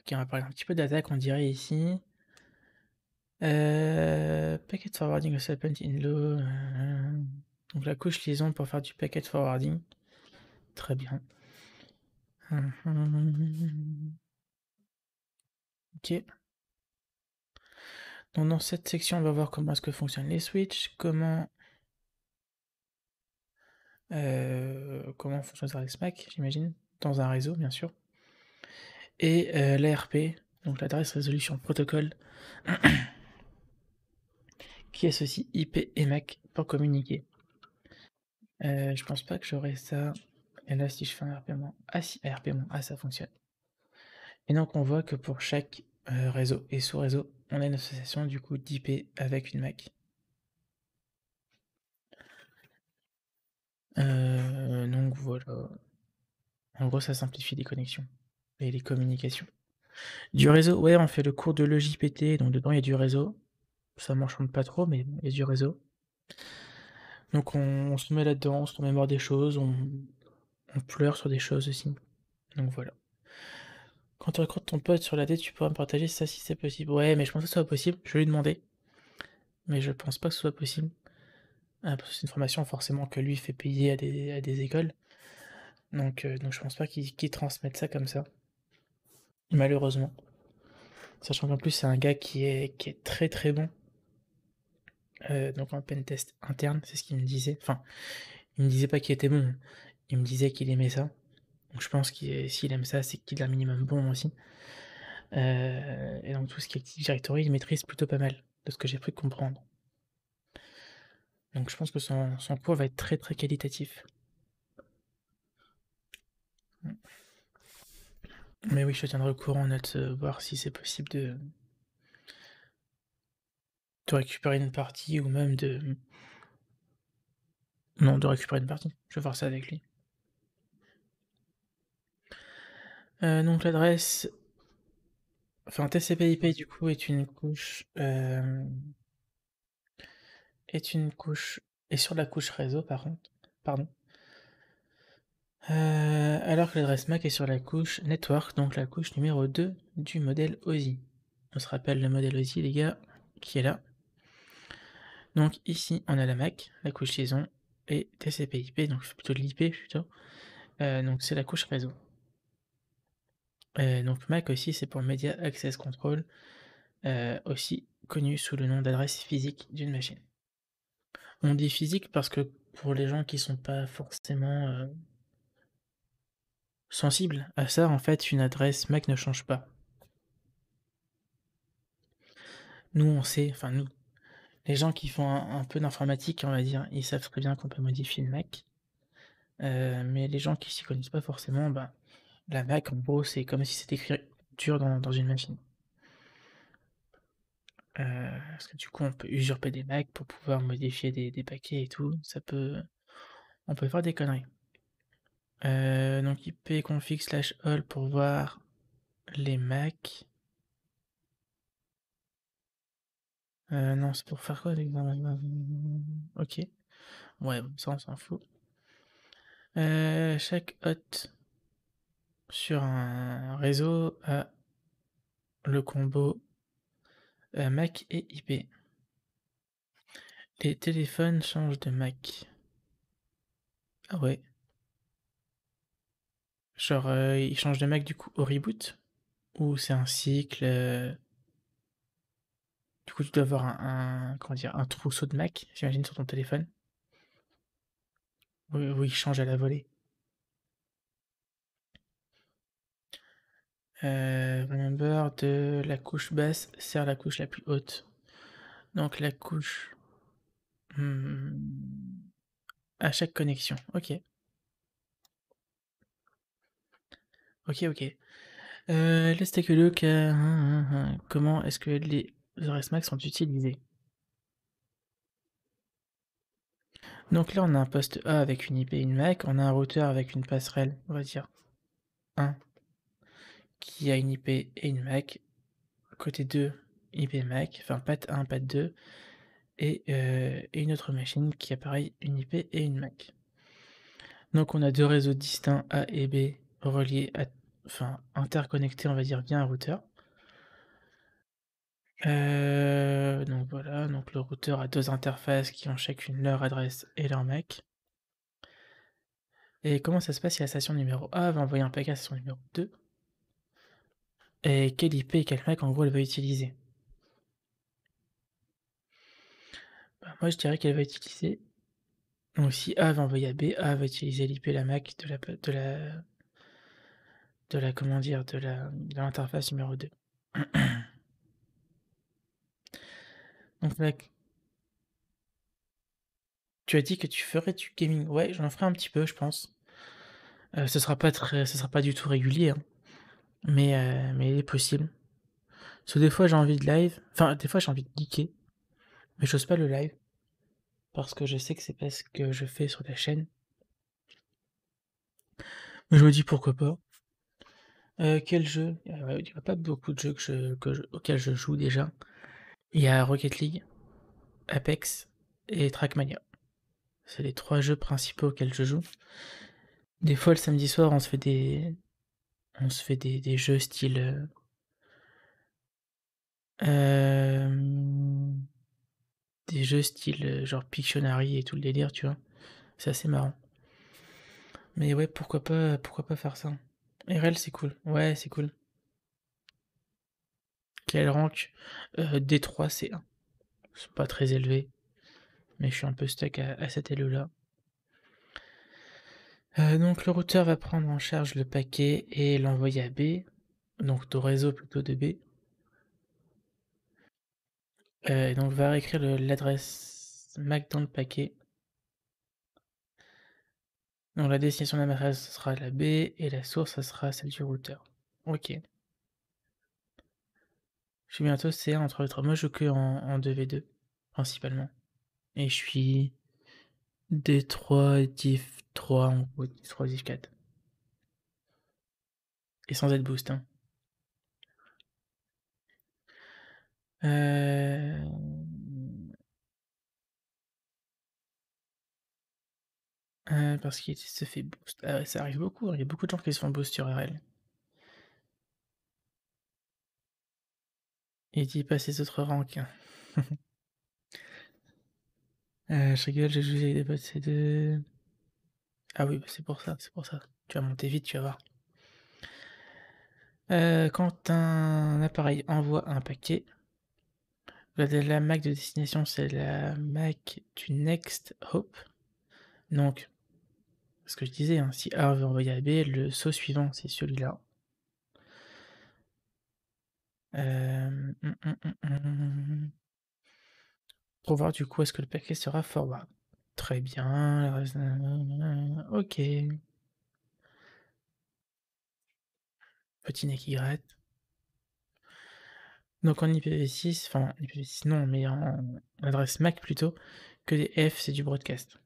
Ok, on va parler un petit peu d'attaque, on dirait ici. Euh, packet forwarding serpent in low. Euh, euh. donc la couche liaison pour faire du packet forwarding. Très bien. Hum, hum, hum, ok. Donc dans cette section, on va voir comment est-ce que fonctionnent les switches, comment euh, comment fonctionne les SMAC, j'imagine, dans un réseau, bien sûr et euh, l'ARP, donc l'adresse résolution protocole, qui associe IP et MAC pour communiquer. Je euh, je pense pas que j'aurai ça. Et là, si je fais un rp ah, si, ah ça fonctionne. Et donc, on voit que pour chaque euh, réseau et sous-réseau, on a une association du coup d'IP avec une MAC. donc voilà. En gros, ça simplifie les connexions et les communications. Du réseau, ouais, on fait le cours de l'EJPT, donc dedans il y a du réseau. Ça m'enchante pas trop, mais il y a du réseau. Donc on, se met là-dedans, on se remémore des choses, on, pleure sur des choses aussi. Donc voilà. Quand tu racontes ton pote sur la tête, tu pourras me partager ça si c'est possible. Ouais, mais je pense que ce soit possible, je vais lui demander. Mais je pense pas que ce soit possible. Ah, c'est une formation forcément que lui fait payer à des, écoles. Donc, euh, donc je pense pas qu'il transmette ça comme ça malheureusement. Sachant qu'en plus, c'est un gars qui est, qui est très très bon. Euh, donc en pentest interne, c'est ce qu'il me disait. Enfin, il me disait pas qu'il était bon, il me disait qu'il aimait ça. Donc je pense que s'il aime ça, c'est qu'il est un minimum bon aussi. Euh, et donc tout ce qui est Directory, il maîtrise plutôt pas mal, de ce que j'ai pu comprendre. Donc je pense que son, son va être très très qualitatif. Mais oui, je tiendrai au courant, note voir si c'est possible de... récupérer une partie ou même de. Non, de récupérer une partie. Je vais voir ça avec lui. Euh, donc l'adresse. Enfin, TCP/IP du coup est une couche. Euh, est une couche. Et sur la couche réseau, par contre. Pardon. Euh, alors que l'adresse MAC est sur la couche Network, donc la couche numéro 2 du modèle OSI. On se rappelle le modèle OSI, les gars, qui est là. Donc ici, on a la MAC, la couche liaison et TCP/IP, donc plutôt l'IP plutôt. Euh, donc c'est la couche réseau. Euh, donc MAC aussi, c'est pour Media Access Control, aussi connu sous le nom d'adresse physique d'une machine. On dit physique parce que pour les gens qui ne sont pas forcément, sensible à ça, en fait, une adresse MAC ne change pas. Nous, on sait, enfin nous, les gens qui font un, peu d'informatique, on va dire, ils savent très bien qu'on peut modifier le Mac. Euh, mais les gens qui s'y connaissent pas forcément, bah, la Mac, en gros, c'est comme si c'était écrit dur dans une machine. Euh, parce que du coup, on peut usurper des Macs pour pouvoir modifier des, des paquets et tout. Ça peut. On peut faire des conneries. Euh, donc IP config slash all pour voir les Mac. Euh, non, c'est pour faire quoi Ok. Ouais, ça on s'en fout. Euh, chaque hot sur un réseau a le combo Mac et IP. Les téléphones changent de Mac. Ah ouais. Genre, euh, il change de MAC du coup au reboot Ou c'est un cycle euh, Du coup, tu dois avoir un, dire, un trousseau de Mac, j'imagine, sur ton téléphone. Ou, il change à la volée. Euh, remember de la couche basse sert la couche la plus haute. Donc la couche. Hmm, à chaque connexion. Ok. OK, OK. Là, euh, let's take a look, euh, hein, hein, hein. Comment est-ce que les RS Mac sont utilisés? Donc là, on a un poste A avec une IP et une MAC, on a un routeur avec une passerelle, on va dire 1 qui a une IP et une MAC, côté 2, IP MAC, enfin pat 1, patte 2 et une autre machine qui a pareil une IP et une MAC. Donc on a deux réseaux distincts A et B reliés à enfin, interconnecté, on va dire, bien un routeur. Euh, donc voilà, donc le routeur a deux interfaces qui ont chacune leur adresse et leur MAC. Et comment ça se passe si la station numéro A va envoyer un paquet à la station numéro 2 Et quelle IP et quel MAC en gros elle va utiliser bah, Moi je dirais qu'elle va utiliser. Donc si A va envoyer à B, A va utiliser l'IP et la MAC de la, de la de la comment dire de la de l'interface numéro 2. Donc mec, tu as dit que tu ferais du gaming. Ouais, j'en ferai un petit peu, je pense. Euh, ce sera pas très, ce sera pas du tout régulier, hein. mais euh, mais il est possible. Parce que des fois j'ai envie de live, enfin des fois j'ai envie de geeker, mais je n'ose pas le live parce que je sais que c'est pas ce que je fais sur la chaîne. Mais je me dis pourquoi pas. Euh, quel jeu? Euh, il n'y a pas beaucoup de jeux que je que je auxquels je joue déjà. Il y a Rocket League, Apex et Trackmania. C'est les trois jeux principaux auxquels je joue. Des fois, le samedi soir, on se fait des on se fait des jeux style, des jeux style, euh, genre Pictionary et tout le délire, tu vois? C'est assez marrant. Mais ouais, pourquoi pas pourquoi pas faire ça? RL, c'est cool. Ouais, c'est cool. Quel rank D3, C 1. C'est pas très élevé. Mais je suis un peu stuck à, cet e là euh, donc le routeur va prendre en charge le paquet et l'envoyer à B, donc au réseau plutôt de B. Euh, donc va réécrire l'adresse MAC dans le paquet. Donc la destination de la matrice, ce sera la B, et la source, ça sera celle du routeur. Ok. Je suis bientôt C1 entre les trois Moi, je joue que en, en 2v2, principalement. Et je suis D3, div 3, en gros, d 3, dif 4. Et sans être boost, hein. Euh... Euh, parce qu'il se fait boost. Ah ça arrive beaucoup, hein. il y a beaucoup de gens qui se font boost sur RL. Et dit pas ses autres ranks. Hein. Euh, je rigole, je joue des potes C2. Ah oui, bah, c'est pour ça, c'est pour ça. Tu vas monter vite, tu vas voir. Euh, quand un appareil envoie un paquet bah, la MAC de destination, c'est la MAC du Next Hope. Donc ce que je disais, hein, si A veut envoyer à B, le saut suivant, c'est celui-là. Euh, hum, hum, hum, Pour voir du coup, est-ce que le paquet sera forward Très bien. Ok. Petit nez Donc en IPv6, enfin IPv6 non, mais en adresse MAC plutôt, que des F c'est du broadcast.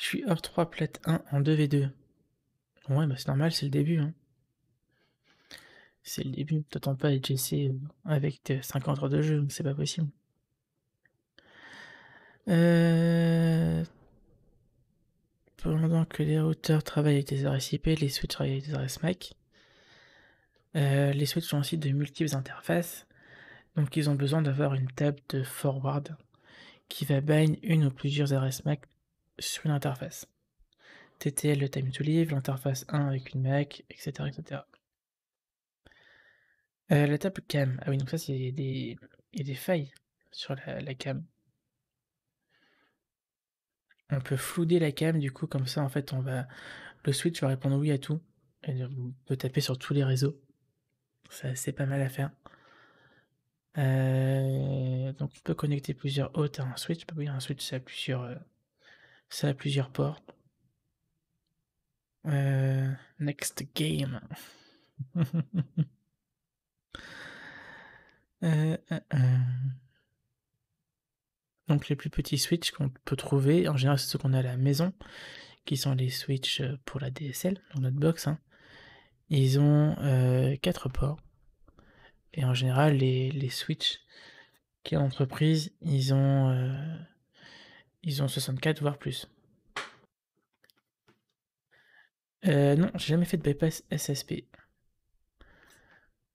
Je suis hors 3 plate 1 en 2v2. Ouais, bah c'est normal, c'est le début. Hein. C'est le début. T'attends pas à être avec 50 heures de jeu, c'est pas possible. Euh, pendant que les routeurs travaillent avec des RSIP, les switches travaillent avec des RSMAC. Euh, les switches ont aussi de multiples interfaces. Donc ils ont besoin d'avoir une table de forward qui va bind une ou plusieurs RSMAC sur une interface. TTL, le time to live, l'interface 1 avec une Mac, etc. etc. Euh, la table cam. Ah oui, donc ça, c'est des, il y a des failles sur la, cam. On peut flouder la cam, du coup, comme ça, en fait, on va. Le switch va répondre oui à tout. on peut taper sur tous les réseaux. Ça, c'est pas mal à faire. Euh, donc, on peut connecter plusieurs hôtes à un switch. un switch s'appuie sur. Euh, ça a plusieurs ports. Euh, next game. Euh, euh, Donc les plus petits switches qu'on peut trouver, en général c'est ceux qu'on a à la maison, qui sont les switches pour la DSL, dans notre box. Hein. Ils ont quatre ports. Et en général, les, les switches qui est l'entreprise, ils ont ils ont 64, voire plus. Euh, non, j'ai jamais fait de bypass SSP.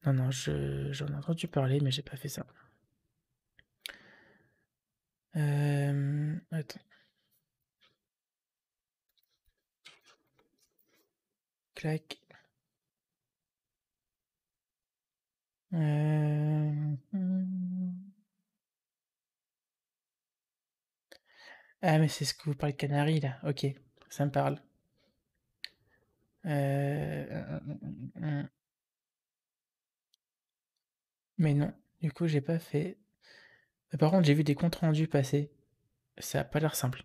Non, non, j'en ai entendu parler, mais j'ai pas fait ça. Euh, attends. Clac. Euh, hmm. Ah, mais c'est ce que vous parlez de Canary, là. Ok, ça me parle. Euh, mais non, du coup, j'ai pas fait. Par contre, j'ai vu des comptes rendus passer. Ça a pas l'air simple.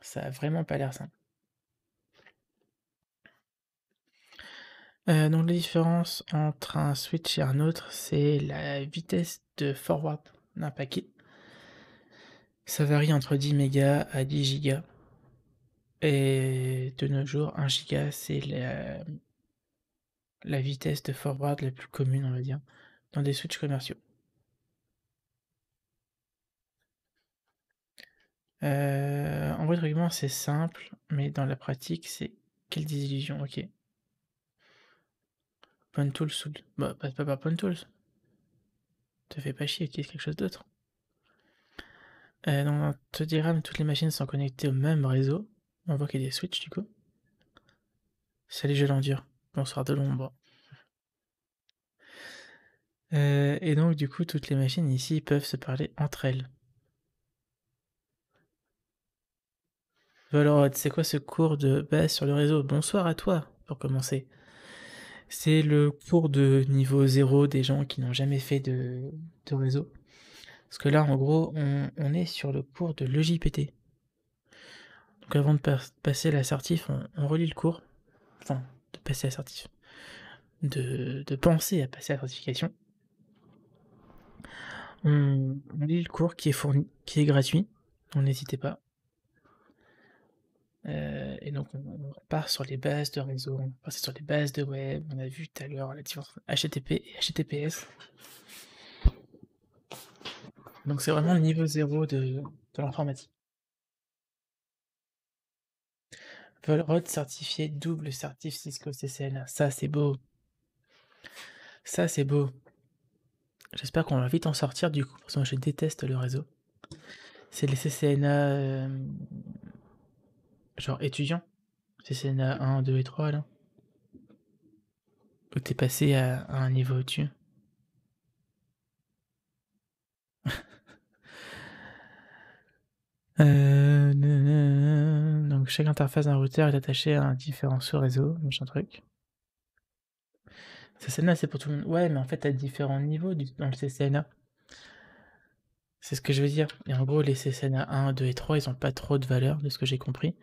Ça a vraiment pas l'air simple. Euh, donc, la différence entre un switch et un autre, c'est la vitesse de forward d'un paquet. Ça varie entre 10 mégas à 10 gigas. Et de nos jours, 1 giga, c'est la... vitesse de forward la plus commune, on va dire, dans des switches commerciaux. Euh, en vrai, c'est simple, mais dans la pratique, c'est quelle désillusion, ok. Point Tools, bah, passe pas par Point Tools. Te fais pas chier, utilise quelque chose d'autre. Euh, dans que toutes les machines sont connectées au même réseau. On voit qu'il y a des switches du coup. Salut, je l'endure. Bonsoir de l'ombre. Euh, et donc, du coup, toutes les machines ici peuvent se parler entre elles. Alors, c'est quoi ce cours de base sur le réseau Bonsoir à toi, pour commencer. C'est le cours de niveau 0 des gens qui n'ont jamais fait de réseau. Parce que là, en gros, on, est sur le cours de LogiPT. Donc avant de passer à la on, on relit le cours. Enfin, de passer la De, de penser à passer à la certification. On, lit le cours qui est fourni, qui est gratuit. On n'hésitez pas. Euh, et donc, on, part sur les bases de réseau, on part sur les bases de web. On a vu tout à l'heure la différence entre HTTP et HTTPS. Donc c'est vraiment le niveau zéro de, l'informatique. Volrod certifié double certif Cisco CCNA. Ça c'est beau. Ça c'est beau. J'espère qu'on va vite en sortir du coup, parce que je déteste le réseau. C'est les CCNA euh, genre étudiants. CCNA 1, 2 et 3 là. Tu t'es passé à, à un niveau au-dessus. Euh, donc chaque interface d'un routeur est attachée à un différent sous-réseau, machin truc. CCNA, c'est pour tout le monde. Ouais, mais en fait, à différents niveaux du, dans le CCNA. C'est ce que je veux dire. Et en gros, les CCNA 1, 2 et 3, ils n'ont pas trop de valeur, de ce que j'ai compris,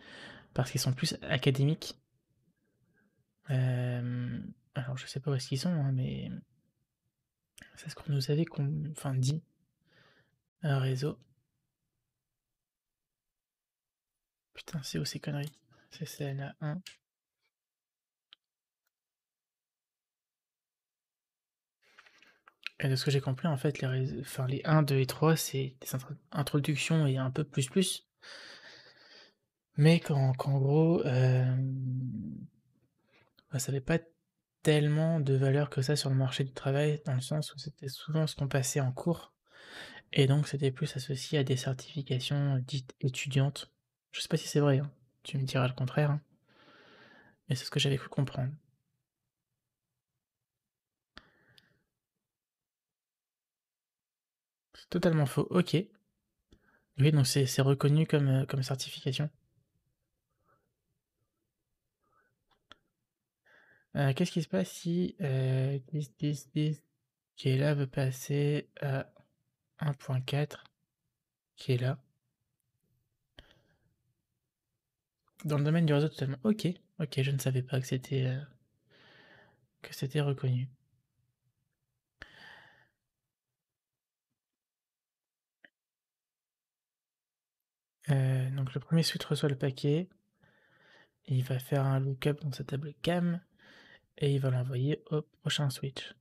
parce qu'ils sont plus académiques. Euh, alors, je sais pas où est-ce qu'ils sont, hein, mais c'est ce qu'on nous avait enfin, dit. Un réseau. Putain, c'est où ces conneries C'est cna hein. 1. Et de ce que j'ai compris, en fait, les, les 1, 2 et 3, c'est des introductions et un peu plus plus. Mais qu'en gros, bah, ça n'avait pas tellement de valeur que ça sur le marché du travail, dans le sens où c'était souvent ce qu'on passait en cours. Et donc, c'était plus associé à des certifications dites étudiantes. Je sais pas si c'est vrai, hein. tu me diras le contraire, hein. mais c'est ce que j'avais cru comprendre. C'est totalement faux, ok. Oui, donc c'est reconnu comme, euh, certification. Euh, qu'est-ce qui se passe si qui est là veut passer à 1.4 qui est là Dans le domaine du réseau, totalement. Ok, ok, je ne savais pas que c'était euh, que c'était reconnu. Euh, donc le premier switch reçoit le paquet. il va faire un lookup dans sa table cam et il va l'envoyer au prochain switch.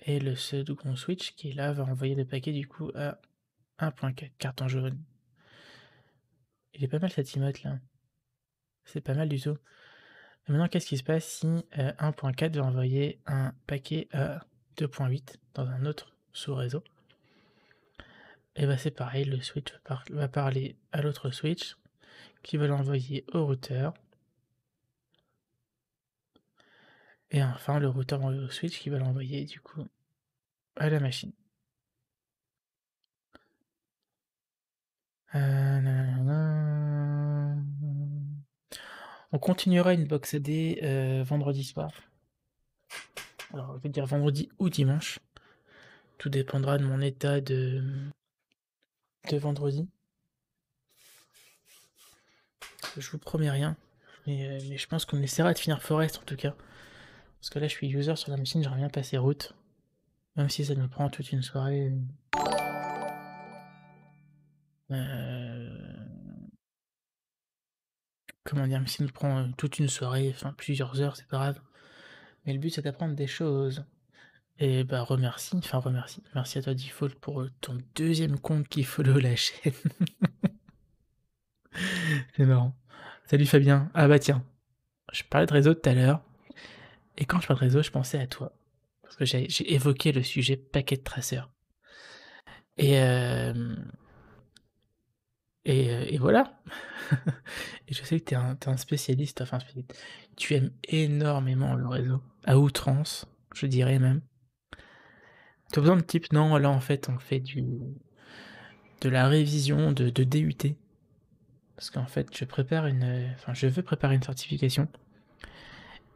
Et le second switch qui est là va envoyer le paquet du coup à 1.4 carton jaune. Il est pas mal cette emote là. C'est pas mal du tout. maintenant, qu'est-ce qui se passe si 1.4 veut envoyer un paquet à euh, 2.8 dans un autre sous-réseau Et eh ben c'est pareil, le switch va, parler à l'autre switch qui va l'envoyer au routeur. Et enfin, le routeur au switch qui va l'envoyer du coup à la machine. Euh, On continuera une box CD euh, vendredi soir. Alors, je vais dire vendredi ou dimanche. Tout dépendra de mon état de, de vendredi. Je vous promets rien. Mais, euh, je pense qu'on essaiera de finir Forest en tout cas. Parce que là, je suis user sur la machine, j'aimerais bien passer route. Même si ça nous prend toute une soirée. Euh, comment dire, même si nous prend euh, toute une soirée, enfin plusieurs heures, c'est pas grave. Mais le but, c'est d'apprendre des choses. Et bah remercie, enfin remercie, merci à toi Default pour euh, ton deuxième compte qui follow la chaîne. c'est marrant. Salut Fabien. Ah bah tiens, je parlais de réseau tout à l'heure. Et quand je parle de réseau, je pensais à toi. Parce que j'ai évoqué le sujet paquet de traceurs. Et euh, euh, et, voilà. et je sais que tu es, un spécialiste, enfin, tu aimes énormément le réseau, à outrance, je dirais même. Tu as besoin de type, non, là en fait, on fait du de la révision de, DUT. Parce qu'en fait, je prépare une. Enfin, je veux préparer une certification.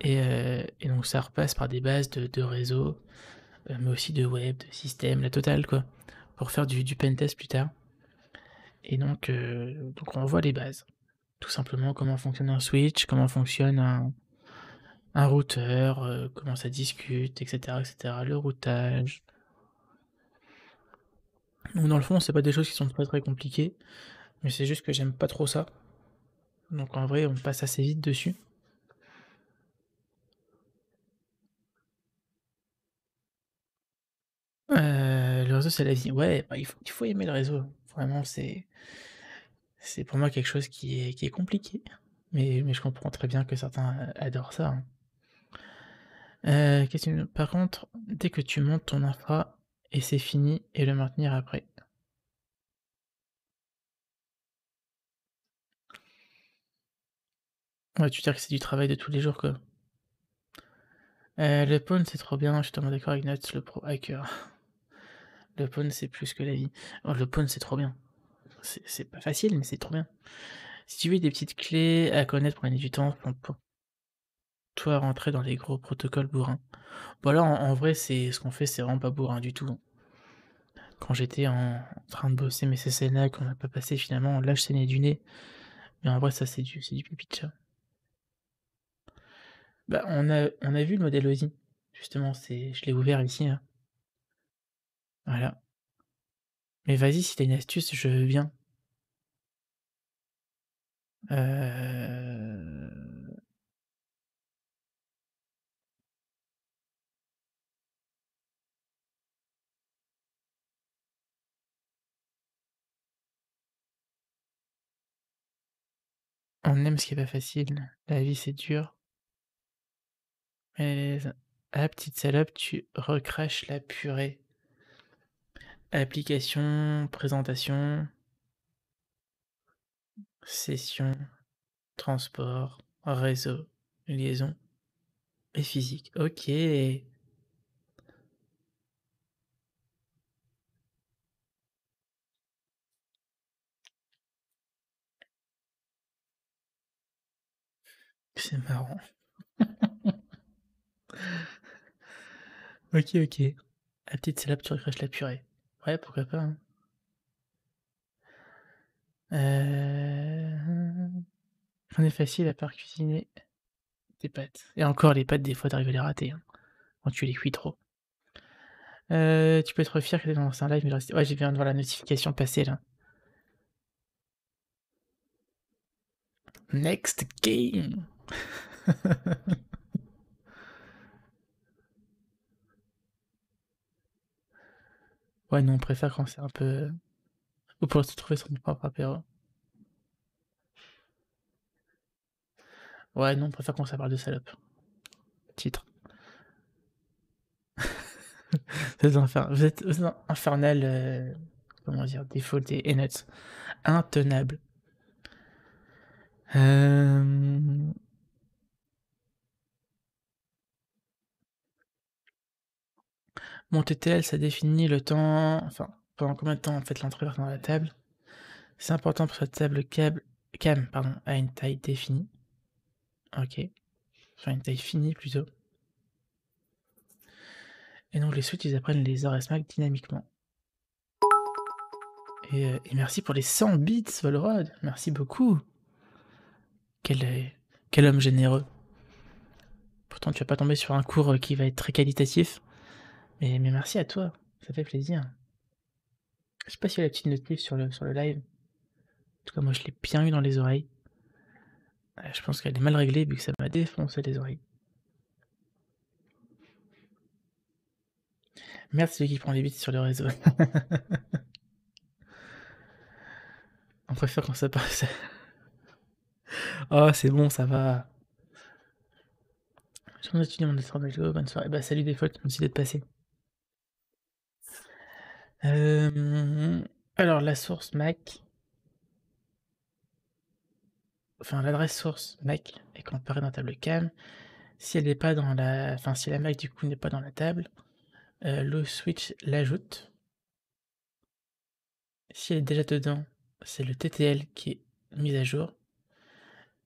Et, euh, donc ça repasse par des bases de, réseau, euh, mais aussi de web, de système, la totale, quoi. Pour faire du, du pentest plus tard. Et donc, euh, donc on voit les bases. Tout simplement comment fonctionne un switch, comment fonctionne un, routeur, euh, comment ça discute, etc., etc. Le routage. Donc dans le fond, c'est pas des choses qui sont très très compliquées, mais c'est juste que j'aime pas trop ça. Donc en vrai, on passe assez vite dessus. Euh, le réseau, c'est la vie. Ouais, bah, il, faut, il faut aimer le réseau. Vraiment, c'est c'est pour moi quelque chose qui est, compliqué. Mais, je comprends très bien que certains euh, adorent ça. Hein. Euh, question, par contre, dès que tu montes ton infra et c'est fini, et le maintenir après. Ouais, tu dis que c'est du travail de tous les jours, quoi. Euh, le pawn, c'est trop bien, je suis totalement d'accord avec Nuts, le pro hacker. Le pawn, c'est plus que la vie. Oh, le pawn, c'est trop bien. C'est pas facile, mais c'est trop bien. Si tu veux des petites clés à connaître pour gagner du temps, pour toi rentrer dans les gros protocoles bourrins. Bon, là, en, vrai, c'est ce qu'on fait, c'est vraiment pas bourrin du tout. Hein. Quand j'étais en, train de bosser mes CCNA, qu'on n'a pas passé finalement, là, je né du nez. Mais en vrai, ça, c'est du, du pipi de chat. Bah, on a, on a vu le modèle OSI. Justement, je l'ai ouvert ici. Hein. Voilà. Mais vas-y, si t'as une astuce, je veux bien. Euh. On aime ce qui est pas facile. La vie, c'est dur. Mais la ah, petite salope, tu recraches la purée. Application, présentation, session, transport, réseau, liaison et physique. Ok. C'est marrant. ok, ok. La ah, petite salope tu recraches la purée. Ouais, pourquoi pas. On hein. euh, est facile à part cuisiner des pâtes. Et encore, les pâtes, des fois, t'arrives à les rater. Hein, quand tu les cuis trop. Euh, tu peux être fier que t'es dans un live, mais reste- Ouais, j'ai bien de voir la notification passer là. Next game! Ouais, non, on préfère quand c'est un peu. Vous euh, pourrez se trouver sur notre propre apéro. Ouais, non, on préfère quand ça parle de salope. Titre. vous êtes, infer... vous êtes... infernal. Euh, comment dire défaut et notes, Intenable. Euh... Mon TTL, ça définit le temps, enfin, pendant combien de temps en fait l'entreprise dans la table. C'est important pour cette table câble, cam pardon, à une taille définie. Ok. Enfin, une taille finie plutôt. Et donc les suites, ils apprennent les RSMAC dynamiquement. Euh, et, merci pour les 100 bits, Volrod. Merci beaucoup. Quel, euh, quel homme généreux. Pourtant, tu vas pas tomber sur un cours euh, qui va être très qualitatif. Mais, merci à toi, ça fait plaisir. Je sais pas si y a la petite note sur le, sur le live. En tout cas, moi, je l'ai bien eu dans les oreilles. Euh, je pense qu'elle est mal réglée vu que ça m'a défoncé les oreilles. Merci celui qui prend les bits sur le réseau. On préfère quand ça passe. oh, c'est bon, ça va. Je suis étudiant mon bonne soirée. Bah, salut Default, merci d'être passé alors la source MAC enfin l'adresse source MAC est comparée dans table CAM. Si elle n'est pas dans la enfin si la MAC du coup n'est pas dans la table, euh, le switch l'ajoute. Si elle est déjà dedans, c'est le TTL qui est mis à jour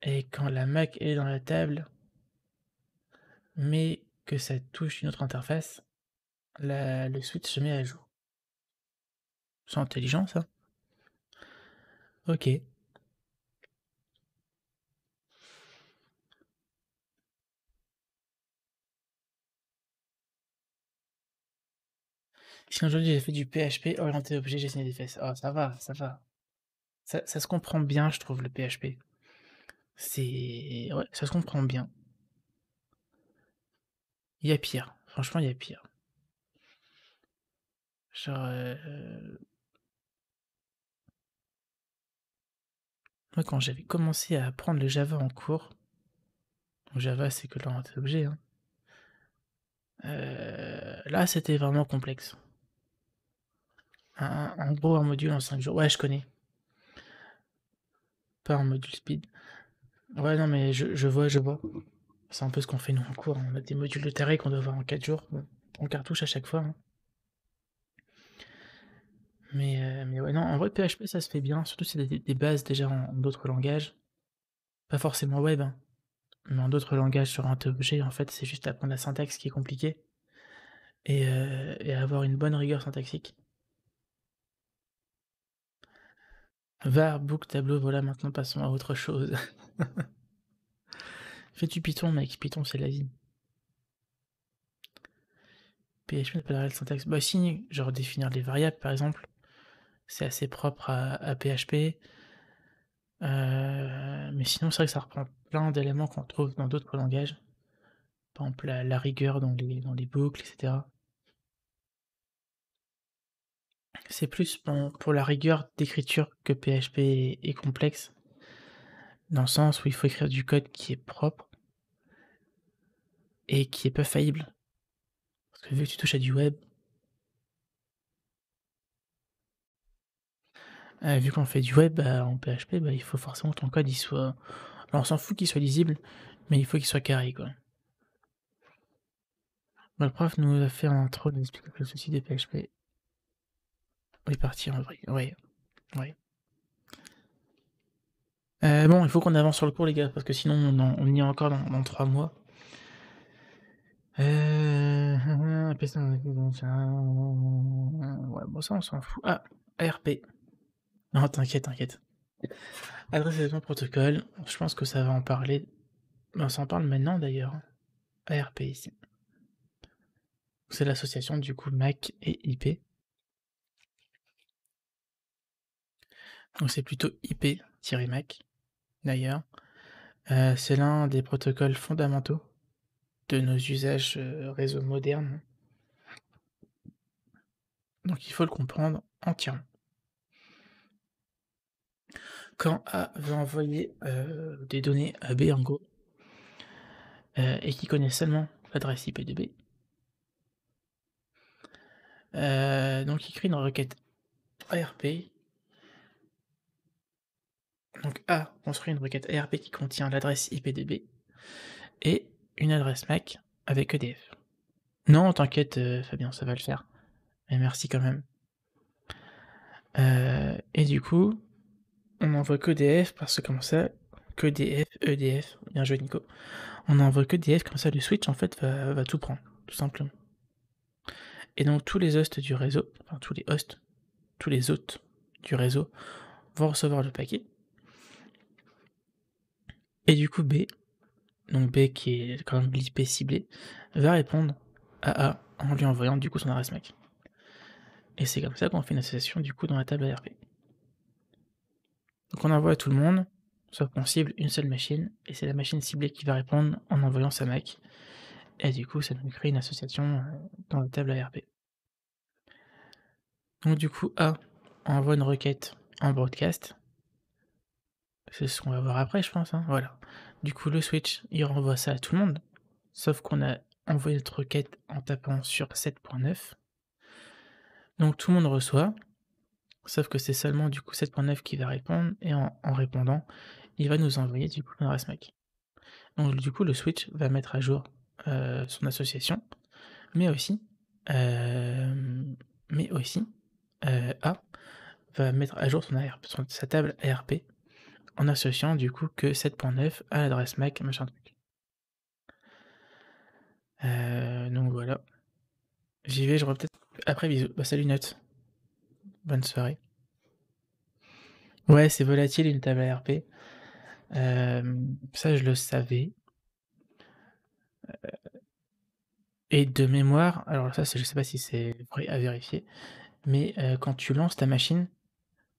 et quand la MAC est dans la table mais que ça touche une autre interface, le switch se met à jour. C'est intelligent, ça. Ok. Si aujourd'hui j'ai fait du PHP orienté objet, j'ai des fesses. Oh, ça va, ça va. Ça, se comprend bien, je trouve, le PHP. C'est. Ouais, ça se comprend bien. Il y a pire. Franchement, il y a pire. Genre. Euh, quand j'avais commencé à apprendre le Java en cours, Java, c'est que l'orienté objet, hein, euh, là, c'était vraiment complexe. Un, en gros, un module en 5 jours. Ouais, je connais. Pas un module speed. Ouais, non, mais je, vois, je vois. C'est un peu ce qu'on fait nous en cours. On a des modules de taré qu'on doit voir en 4 jours. on cartouche à chaque fois. Hein. Euh, mais, ouais, non, en vrai, PHP, ça se fait bien. Surtout si c'est des, des, bases déjà en, d'autres langages. Pas forcément web, hein, mais en d'autres langages sur un objet, en fait, c'est juste apprendre la syntaxe qui est compliquée. Et, euh, avoir une bonne rigueur syntaxique. Var, book, tableau, voilà, maintenant passons à autre chose. Fais-tu Python, mec Python, c'est la vie. PHP n'a pas la syntaxe. Bah si, genre définir les variables, par exemple c'est assez propre à, PHP. Euh, mais sinon, c'est vrai que ça reprend plein d'éléments qu'on trouve dans d'autres langages. Par exemple, la, rigueur dans les, dans les boucles, etc. C'est plus pour, pour la rigueur d'écriture que PHP est, est, complexe, dans le sens où il faut écrire du code qui est propre et qui est peu faillible. Parce que vu que tu touches à du web, vu qu'on fait du web en PHP, il faut forcément que ton code il soit. Alors on s'en fout qu'il soit lisible, mais il faut qu'il soit carré quoi. le prof nous a fait un intro, nous explique le souci des PHP. On est parti en vrai. Ouais. Ouais. bon, il faut qu'on avance sur le cours, les gars, parce que sinon on, y est encore dans, trois 3 mois. Euh... Ouais, bon, ça on s'en fout. Ah, RP. Non, t'inquiète, t'inquiète. Adresse de protocole, je pense que ça va en parler. On s'en parle maintenant d'ailleurs. ARP ici. C'est l'association du coup MAC et IP. Donc c'est plutôt IP-MAC d'ailleurs. Euh, c'est l'un des protocoles fondamentaux de nos usages euh, réseau réseaux modernes. Donc il faut le comprendre entièrement. Quand A veut envoyer des données à B en Go et qui connaît seulement l'adresse IP de B, donc il crée une requête ARP. Donc A construit une requête ARP qui contient l'adresse IP de B et une adresse MAC avec EDF. Non, t'inquiète Fabien, ça va le faire. Mais merci quand même. et du coup, on n'envoie que des F parce que comme ça, que df, F, EDF, bien joué Nico. On envoie que df comme ça le switch en fait va, tout prendre, tout simplement. Et donc tous les hosts du réseau, enfin tous les hosts, tous les hôtes du réseau vont recevoir le paquet. Et du coup B, donc B qui est quand même l'IP ciblé, va répondre à A en lui envoyant du coup son adresse Et c'est comme ça qu'on fait une association du coup dans la table ARP. Donc on envoie à tout le monde, sauf qu'on cible une seule machine, et c'est la machine ciblée qui va répondre en envoyant sa MAC. Et du coup, ça nous crée une association euh, dans la table ARP. Donc du coup, A, envoie une requête en broadcast. C'est ce qu'on va voir après, je pense. Hein, voilà. Du coup, le switch, il renvoie ça à tout le monde. Sauf qu'on a envoyé notre requête en tapant sur 7.9. Donc tout le monde reçoit. Sauf que c'est seulement du coup 7.9 qui va répondre, et en, répondant, il va nous envoyer du coup l'adresse MAC. Donc du coup, le switch va mettre à jour euh, son association, mais aussi, euh, mais aussi, euh, A va mettre à jour son sa table ARP, en associant du coup que 7.9 à l'adresse MAC, machin donc voilà. J'y vais, je peut-être après bisous. Bah, salut Note. Bonne soirée. Ouais, c'est volatile une table ARP. ça, je le savais. Euh, et de mémoire, alors ça, je je sais pas si c'est vrai à vérifier, mais, euh, quand tu lances ta machine,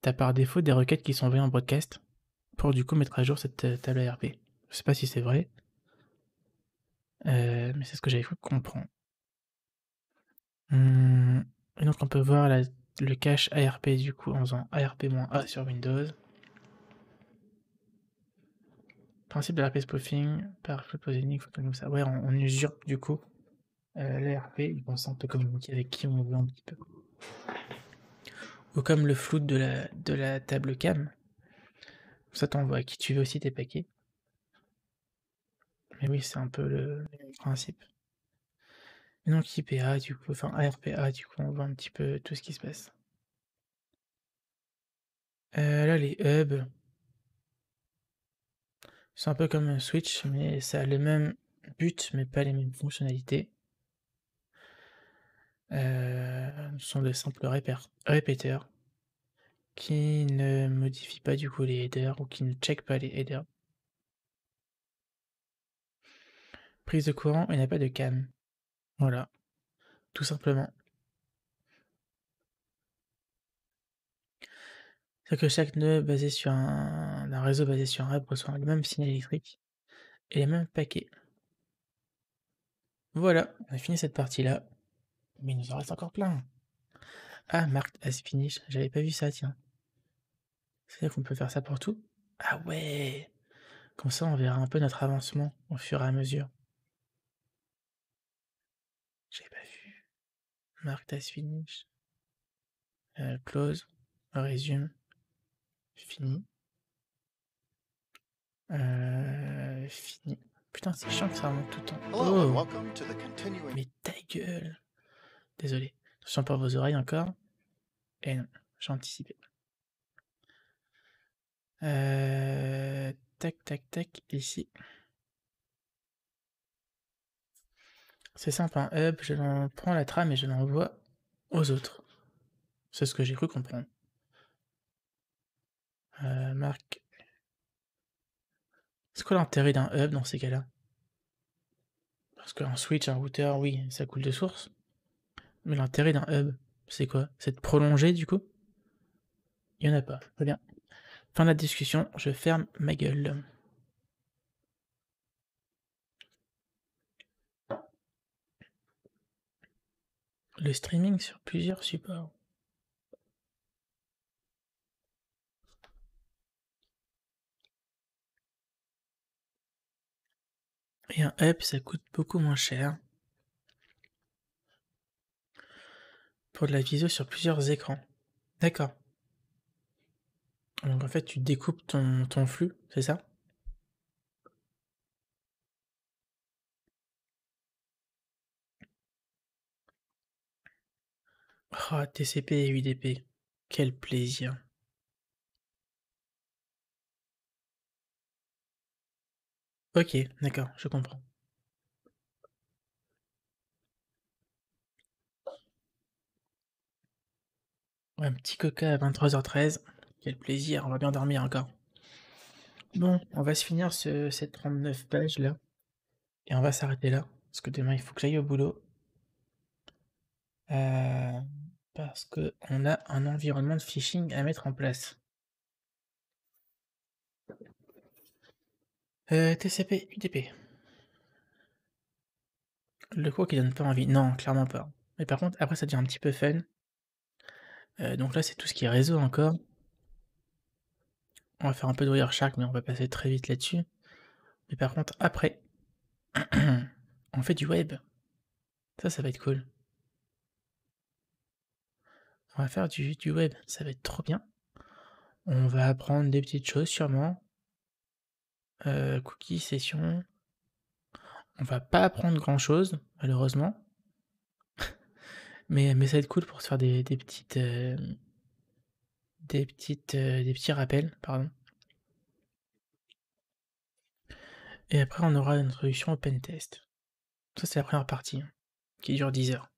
tu as par défaut des requêtes qui sont envoyées en broadcast pour du coup mettre à jour cette, euh, table ARP. Je sais pas si c'est vrai mais c'est ce que j'avais cru mmh, et donc on peut voir la le cache ARP du coup en faisant ARP-A sur Windows. Principe de l'ARP spoofing par unique, faut comme ça. Ouais, on, usurpe du coup euh, l'ARP, on s'en peut communiquer avec qui on veut un petit peu. Ou comme le flou de la, de la table cam. Ça t'envoie qui tu veux aussi tes paquets. Mais oui, c'est un peu le, le principe. Donc IPA, du coup, enfin ARPA, du coup, on voit un petit peu tout ce qui se passe. Euh, là, les hubs, c'est un peu comme un Switch, mais ça a le même but, mais pas les mêmes fonctionnalités. Euh, ce sont de simples répéteurs qui ne modifient pas du coup les headers ou qui ne checkent pas les headers. Prise de courant, il n'y a pas de cam. Voilà, tout simplement. cest que chaque nœud basé sur un, réseau basé sur un hub reçoit le même signal électrique et les mêmes paquets. Voilà, on a fini cette partie-là. Mais il nous en reste encore plein. Ah, Mark as ah, finish, j'avais pas vu ça, tiens. C'est-à-dire qu'on peut faire ça pour tout Ah ouais Comme ça, on verra un peu notre avancement au fur et à mesure. Mark, t'as finish, euh, close, résume, fini. Euh, fini. Putain, c'est chiant que ça remonte tout le temps. Oh Mais ta gueule Désolé. Attention pas vos oreilles encore. Et non, j'ai anticipé. Euh, tac, tac, tac, ici. C'est simple, un hein. hub, je prends la trame et je l'envoie aux autres. C'est ce que j'ai cru comprendre. Euh, Marc. C'est quoi l'intérêt d'un hub dans ces cas-là Parce qu'un switch, un routeur, oui, ça coule de source. Mais l'intérêt d'un hub, c'est quoi C'est de prolonger du coup Il n'y en a pas. Très bien. Fin de la discussion, je ferme ma gueule. Le streaming sur plusieurs supports. Et un up, ça coûte beaucoup moins cher. Pour de la visio sur plusieurs écrans. D'accord. Donc en fait, tu découpes ton flux, c'est ça Ah, TCP et UDP, quel plaisir. Ok, d'accord, je comprends. Un petit coca à 23h13, quel plaisir, on va bien dormir encore. Bon, on va se finir ce, cette 39 pages là, et on va s'arrêter là, parce que demain il faut que j'aille au boulot. Euh parce qu'on a un environnement de phishing à mettre en place. Euh, TCP, UDP. Le quoi qui donne pas envie. Non, clairement pas. Mais par contre, après, ça devient un petit peu fun. Euh, donc là, c'est tout ce qui est réseau encore. On va faire un peu de Wireshark, mais on va passer très vite là-dessus. Mais par contre, après, on fait du web. Ça, ça va être cool on va faire du, web, ça va être trop bien. On va apprendre des petites choses sûrement. Euh, cookie session. On va pas apprendre grand chose, malheureusement. mais, mais ça va être cool pour se faire des, petites. des petites. Euh, euh, des petits rappels, pardon. Et après, on aura l'introduction au pentest. Ça, c'est la première partie, qui dure 10 heures.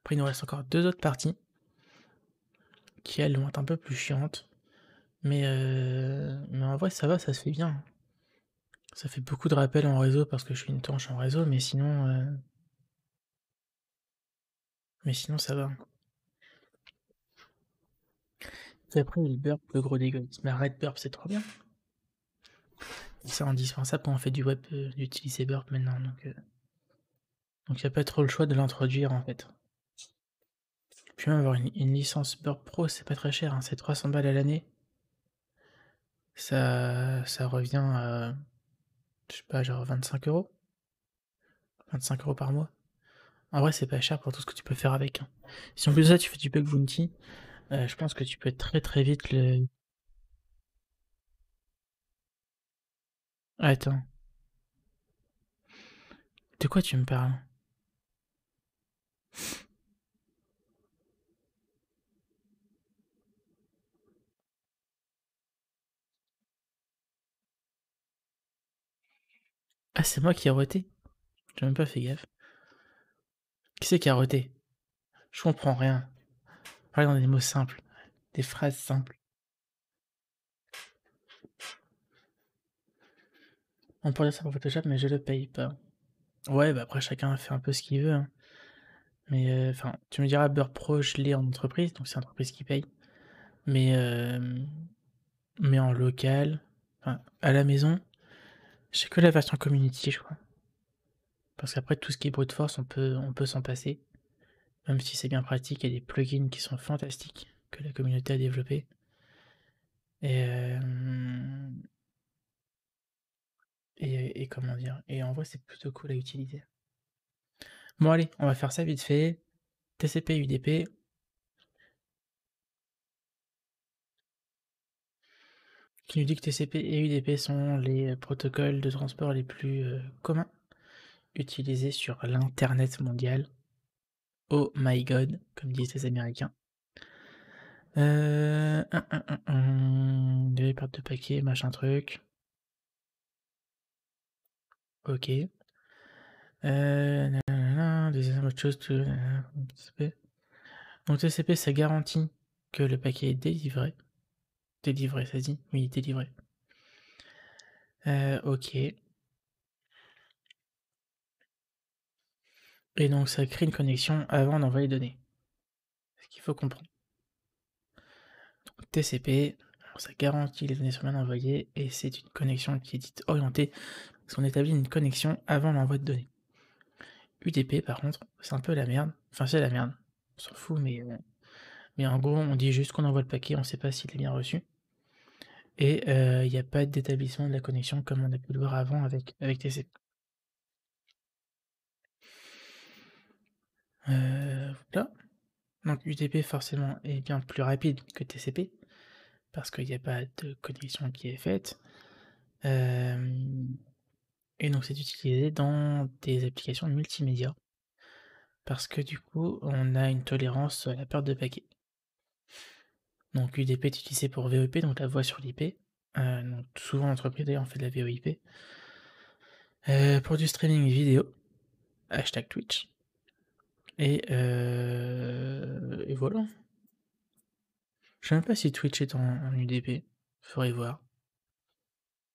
Après, il nous reste encore deux autres parties qui est vont un peu plus chiante, Mais, euh, mais en vrai, ça va, ça se fait bien. Ça fait beaucoup de rappels en réseau parce que je suis une torche en réseau, mais sinon. Euh, mais sinon, ça va. après, le burp, le gros dégoût, Mais arrête, burp, c'est trop bien. C'est indispensable quand on fait du web euh, d'utiliser burp maintenant. Donc, il n'y a pas trop le choix de l'introduire en fait. Puis même avoir une, licence Burp Pro, c'est pas très cher, hein, c'est 300 balles à l'année. Ça, ça revient à, je sais pas, genre 25 euros. 25 euros par mois. En vrai, c'est pas cher pour tout ce que tu peux faire avec. Hein. Si en plus de ça, tu fais du bug bounty, euh, je pense que tu peux très très vite le. Attends. De quoi tu me parles Ah, c'est moi qui ai roté J'ai même pas fait gaffe. Qui c'est qui a roté Je comprends rien. Parlez dans des mots simples, des phrases simples. On pourrait dire ça pour Photoshop, mais je le paye pas. Ouais, bah après, chacun fait un peu ce qu'il veut. Hein. Mais euh, enfin, tu me diras, Beurre Pro, je l'ai en entreprise, donc c'est l'entreprise qui paye. Mais, euh, mais en local, à la maison, j'ai que la version community, je crois. Parce qu'après, tout ce qui est brute force, on peut, on peut s'en passer. Même si c'est bien pratique, il y a des plugins qui sont fantastiques que la communauté a développés. Et, euh, et, et, comment dire Et en vrai, c'est plutôt cool à utiliser. Bon, allez, on va faire ça vite fait. TCP, UDP, qui nous dit que TCP et UDP sont les euh, protocoles de transport les plus euh, communs utilisés sur l'Internet mondial. Oh my god, comme disent les Américains. Euh, un, de paquets, machin truc. Ok. Euh, deuxième autre chose. Tout, Donc TCP, ça garantit que le paquet est délivré livré ça dit Oui, délivré. Euh, ok. Et donc ça crée une connexion avant d'envoyer les données. Ce qu'il faut comprendre. TCP, ça garantit les données sont bien envoyées et c'est une connexion qui est dite orientée parce qu'on établit une connexion avant l'envoi de données. UDP par contre, c'est un peu la merde. Enfin c'est la merde. On s'en fout mais... Euh, mais en gros, on dit juste qu'on envoie le paquet, on sait pas s'il est bien reçu et il n'y a pas d'établissement de la connexion comme on a pu le voir avant avec, avec TCP. Donc UTP forcément est bien plus rapide que TCP parce qu'il n'y a pas de connexion qui est faite. et donc c'est utilisé dans des applications multimédia parce que du coup on a une tolérance à la perte de paquets. Donc UDP est utilisé pour VoIP, donc la voix sur l'IP. Euh, donc souvent l'entreprise d'ailleurs fait de la VoIP. Euh, pour du streaming vidéo, hashtag Twitch. Et, euh, et voilà. Je ne sais même pas si Twitch est en, en UDP. Faudrait voir.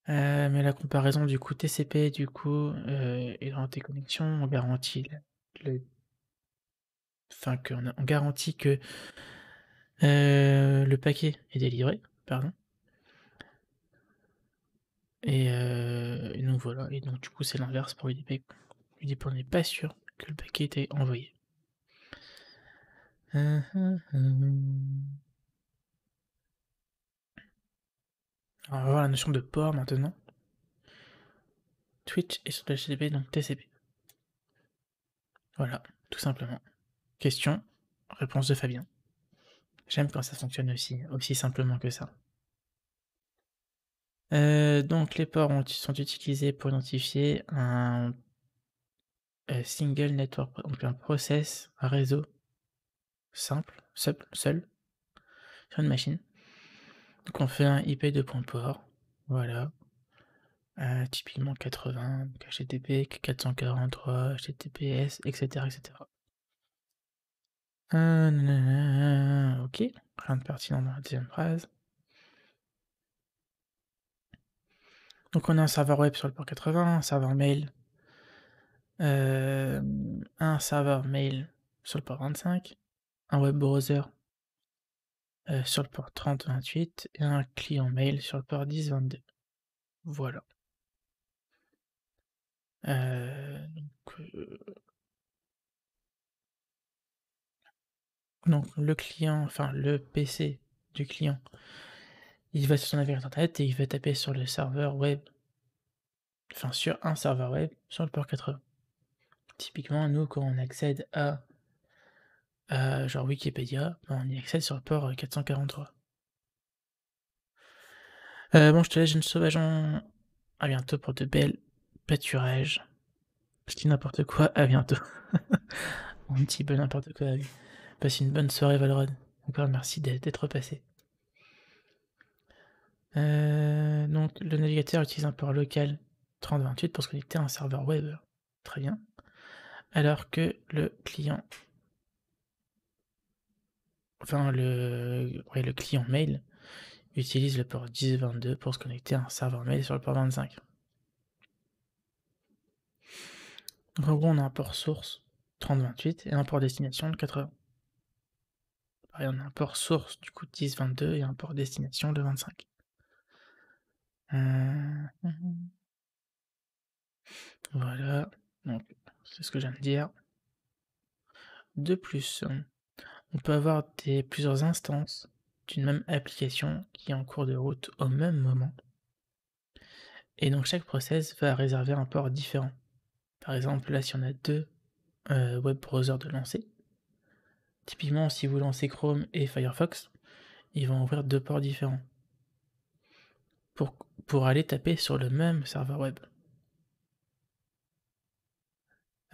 mais la comparaison du coût TCP du coup et dans tes connexions, garantit enfin on, garantit que euh, le paquet est délivré, pardon. Euh, et, donc voilà, et donc du coup c'est l'inverse pour l'UDP. on n'est pas sûr que le paquet était envoyé. on va voir la notion de port maintenant. Twitch est sur le donc TCP. Voilà, tout simplement. Question, réponse de Fabien. J'aime quand ça fonctionne aussi, aussi simplement que ça. Euh, donc les ports sont utilisés pour identifier un, euh, single network, donc un process, un réseau simple, seul, sur une machine. Donc on fait un IP de point port, voilà, euh, typiquement 80, HTTP 443, HTTPS, etc., etc ok, rien de pertinent dans la deuxième phrase. Donc on a un serveur web sur le port 80, un serveur mail, euh, un serveur mail sur le port 25, un web browser euh, sur le port 3028 et un client mail sur le port 1022. Voilà. Euh, donc, Donc le client, enfin le PC du client, il va sur son navigateur internet et il va taper sur le serveur web, enfin sur un serveur web, sur le port 80. Typiquement, nous, quand on accède à euh, genre Wikipédia, ben, on y accède sur le port 443. Euh, euh, bon, je te laisse une sauvage À bientôt pour de belles pâturages. Je dis n'importe quoi, à bientôt. un petit peu n'importe quoi, Passe une bonne soirée, Valrod. Encore merci d'être passé. Euh, donc, le navigateur utilise un port local 3028 pour se connecter à un serveur web. Très bien. Alors que le client. Enfin, le, le client mail utilise le port 1022 pour se connecter à un serveur mail sur le port 25. Donc, en on a un port source 3028 et un port destination le 80 et on a un port source du coup de 10, 22 et un port destination de 25. Euh, mmh, mmh. Voilà, donc c'est ce que j'aime dire. De plus, on peut avoir des, plusieurs instances d'une même application qui est en cours de route au même moment. Et donc chaque process va réserver un port différent. Par exemple, là, si on a deux euh, web browsers de lancer, Typiquement, si vous lancez Chrome et Firefox, ils vont ouvrir deux ports différents pour, pour aller taper sur le même serveur web.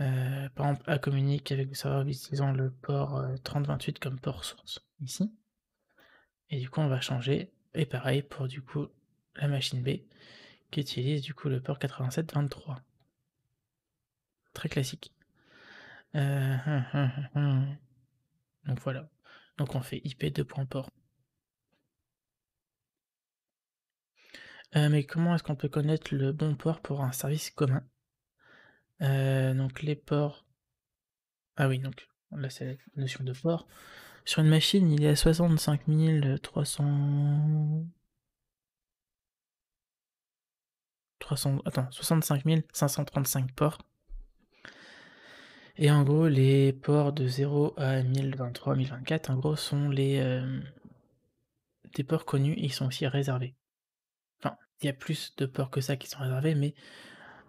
Euh, par exemple, A communique avec le serveur utilisant le port 3028 euh, comme port source ici. Et du coup, on va changer. Et pareil pour du coup la machine B qui utilise du coup le port 8723. Très classique. Euh, hum, hum, hum, donc voilà. Donc on fait ip2.port. Euh, mais comment est-ce qu'on peut connaître le bon port pour un service commun euh, Donc les ports. Ah oui, donc là c'est la notion de port. Sur une machine, il y a 65 300. 300... Attends, 65 535 ports. Et en gros, les ports de 0 à 1023-1024, en gros, sont les euh, des ports connus, ils sont aussi réservés. Enfin, il y a plus de ports que ça qui sont réservés, mais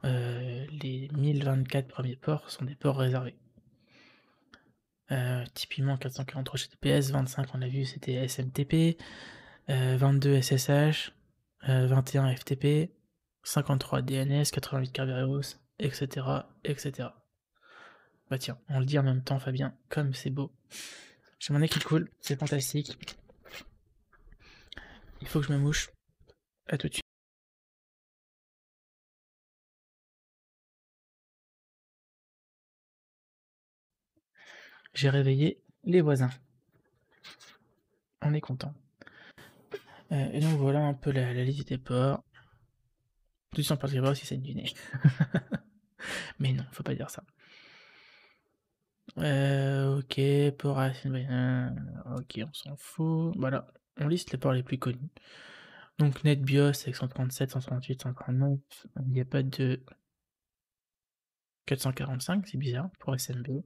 euh, les 1024 premiers ports sont des ports réservés. Euh, typiquement 443 HTTPS, 25 on a vu c'était SMTP, 22 SSH, 21 FTP, 53 DNS, 88 Kerberos, etc. etc. Bah tiens, on le dit en même temps, Fabien, comme c'est beau. J'ai mon nez qui coule, c'est fantastique. Il faut que je me mouche. À tout de suite. J'ai réveillé les voisins. On est content. Euh, et donc voilà un peu la, liste des ports. Tout sans parler oh, si c'est du nez. Mais non, faut pas dire ça. Euh, OK, pour bah, euh, OK, on s'en fout. Voilà, bah, on liste les ports les plus connus. Donc NetBIOS avec 137-138-139, il n'y a pas de 445, c'est bizarre pour SMB.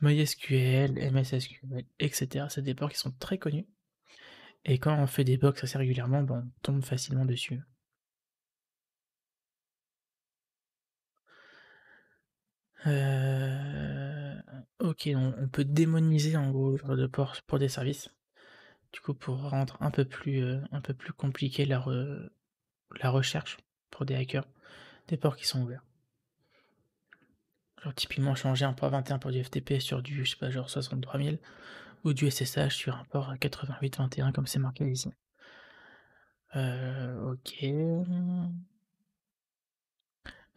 MySQL, MSSQL etc C'est des ports qui sont très connus et quand on fait des box assez régulièrement, bah, on tombe facilement dessus. Euh, Ok, on, peut démoniser en gros genre de ports pour des services. Du coup, pour rendre un peu plus, euh, compliqué la, recherche pour des hackers, des ports qui sont ouverts. Genre typiquement changer un port 21 pour du FTP sur du, je sais pas, genre 63 ou du SSH sur un port 88-21 comme c'est marqué ici. Euh, ok.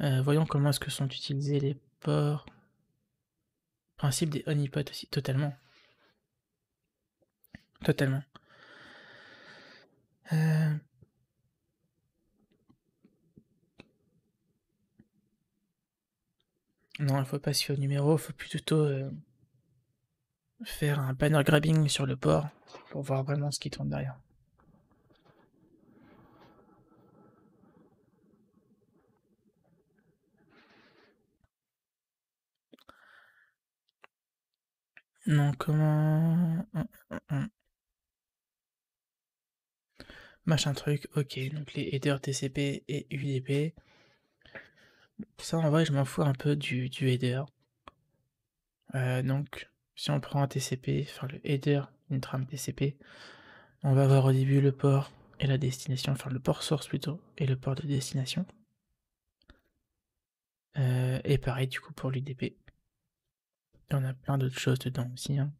Euh, voyons comment est-ce que sont utilisés les ports principe des honeypots aussi, totalement. Totalement. Euh. Non, il faut pas au numéro, il faut plutôt euh, faire un banner grabbing sur le port pour voir vraiment ce qui tourne derrière. Non, comment... Hum, hum, hum, Machin truc, ok. Donc les headers TCP et UDP. Ça, en vrai, je m'en fous un peu du, du header. Euh, donc, si on prend un TCP, enfin le header une trame TCP, on va avoir au début le port et la destination, enfin le port source plutôt, et le port de destination. Euh, et pareil, du coup, pour l'UDP on a plein d'autres choses dedans aussi. Hein.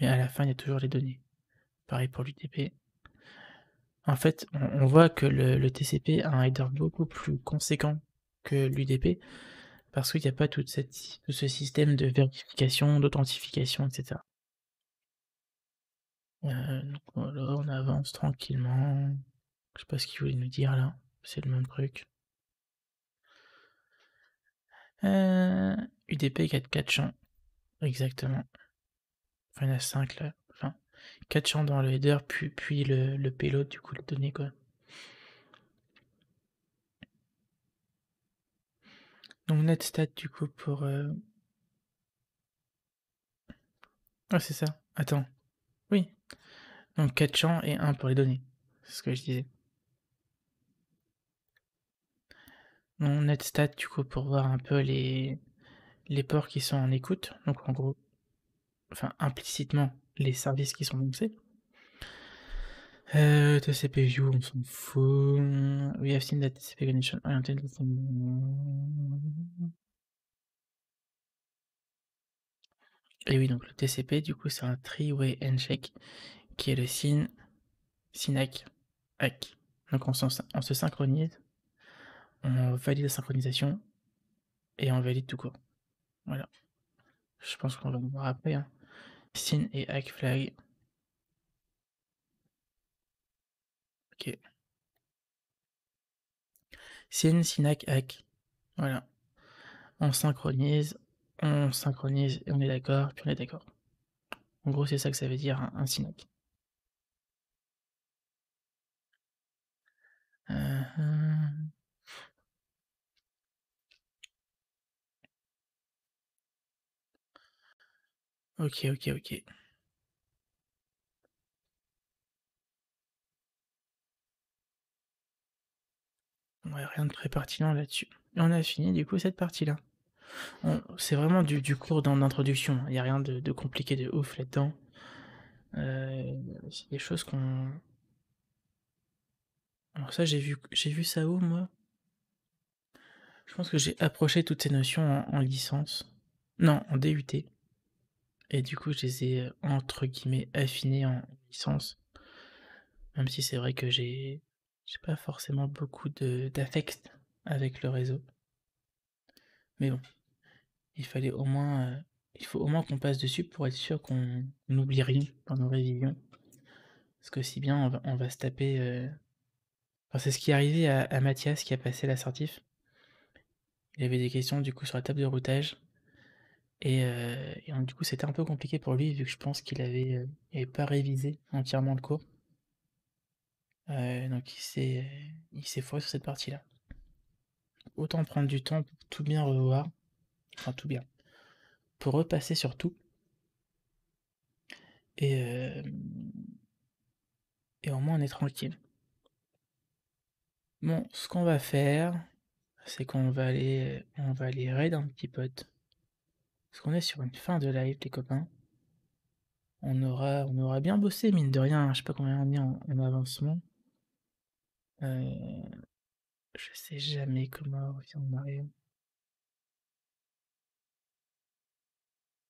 Mais à la fin, il y a toujours les données. Pareil pour l'UDP. En fait, on, voit que le, TCP a un header beaucoup plus conséquent que l'UDP parce qu'il n'y a pas tout ce système de vérification, d'authentification, etc. Euh, donc là, on avance tranquillement. Je sais pas ce qu'il voulait nous dire là. C'est le même truc. UDP 4 4 champs. Exactement. Enfin, il y en a 5 là. Enfin, 4 champs dans le header, puis, puis le, le payload, du coup, le données quoi. Donc netstat du coup pour... Euh ah c'est ça. Attends. Oui. Donc 4 champs et 1 pour les données. C'est ce que je disais. Donc netstat du coup pour voir un peu les les ports qui sont en écoute, donc en gros, enfin implicitement les services qui sont lancés. Euh, TCP view, on s'en fout. We have seen that TCP connection oriented. Et oui, donc le TCP, du coup, c'est un three-way handshake qui est le SYN, SYNAC, ack. Donc on, on se synchronise, on valide la synchronisation et on valide tout court. Voilà. Je pense qu'on va le voir après. Hein. Sin et FLAG. Ok. Sin, Sinac, Hack. Voilà. On synchronise, on synchronise et on est d'accord, puis on est d'accord. En gros, c'est ça que ça veut dire un, Sinac. Euh, euh. OK, OK, OK. rien de très pertinent là-dessus. Et on a fini du coup cette partie-là. c'est vraiment du cours dans d'introduction, hein. Il y a rien de compliqué de ouf là-dedans. Euh, c'est des choses qu'on alors ça, j'ai vu j'ai vu ça où moi? Je pense que j'ai approché toutes ces notions en en licence. Non, en DUT. Et du coup, je les ai euh, entre guillemets affinés en licence. Même si c'est vrai que j'ai pas forcément beaucoup d'affect avec le réseau. Mais bon, il fallait au moins, euh, il faut au moins qu'on passe dessus pour être sûr qu'on n'oublie rien dans nos révisions. Parce que si bien, on va, se taper. Euh, c'est ce qui est arrivé à, Mathias qui a passé la sortie. Il avait des questions du coup sur la table de routage et, du coup, c'était un peu compliqué pour lui vu que je pense qu'il avait, pas révisé entièrement le cours. donc il s'est, il s'est foiré sur cette partie-là. Autant prendre du temps pour tout bien revoir, enfin tout bien, pour repasser sur tout et et au moins on est tranquille. Bon, ce qu'on va faire, c'est qu'on va aller, on va aller raid un petit pote. Parce qu'on est sur une fin de live, les copains. On aura, on aura bien bossé, mine de rien. Hein, je sais pas combien on est en, avancement. Euh, je sais jamais comment on en arrière.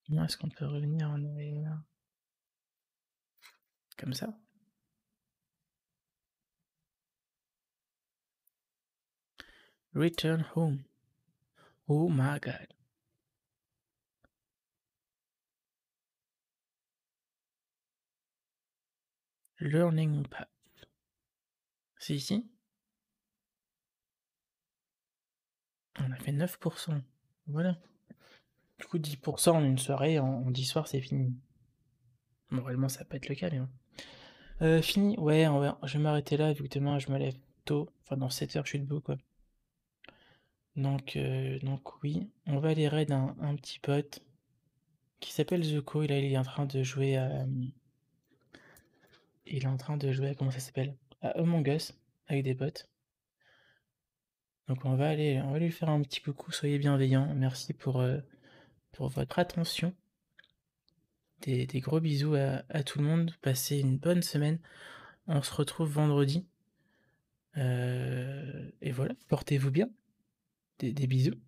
est-ce qu'on peut revenir en arrière Comme ça Return home. Oh my god. Learning Path. C'est ici. On a fait 9%. Voilà. Du coup, 10% en une soirée, en, 10 soirs, c'est fini. Moralement, ça peut être le cas, mais euh, fini Ouais, je vais m'arrêter là, vu que demain, je me lève tôt. Enfin, dans 7 heures, je suis debout, quoi. Donc, euh, donc oui, on va aller raid un, petit pote qui s'appelle Zuko. là, il est en train de jouer à... Il est en train de jouer à comment ça s'appelle? À Among Us avec des potes. Donc on va aller, on va lui faire un petit coucou, soyez bienveillants. Merci pour, pour votre attention. Des, gros bisous à, tout le monde. Passez une bonne semaine. On se retrouve vendredi. et voilà, portez-vous bien. des, bisous.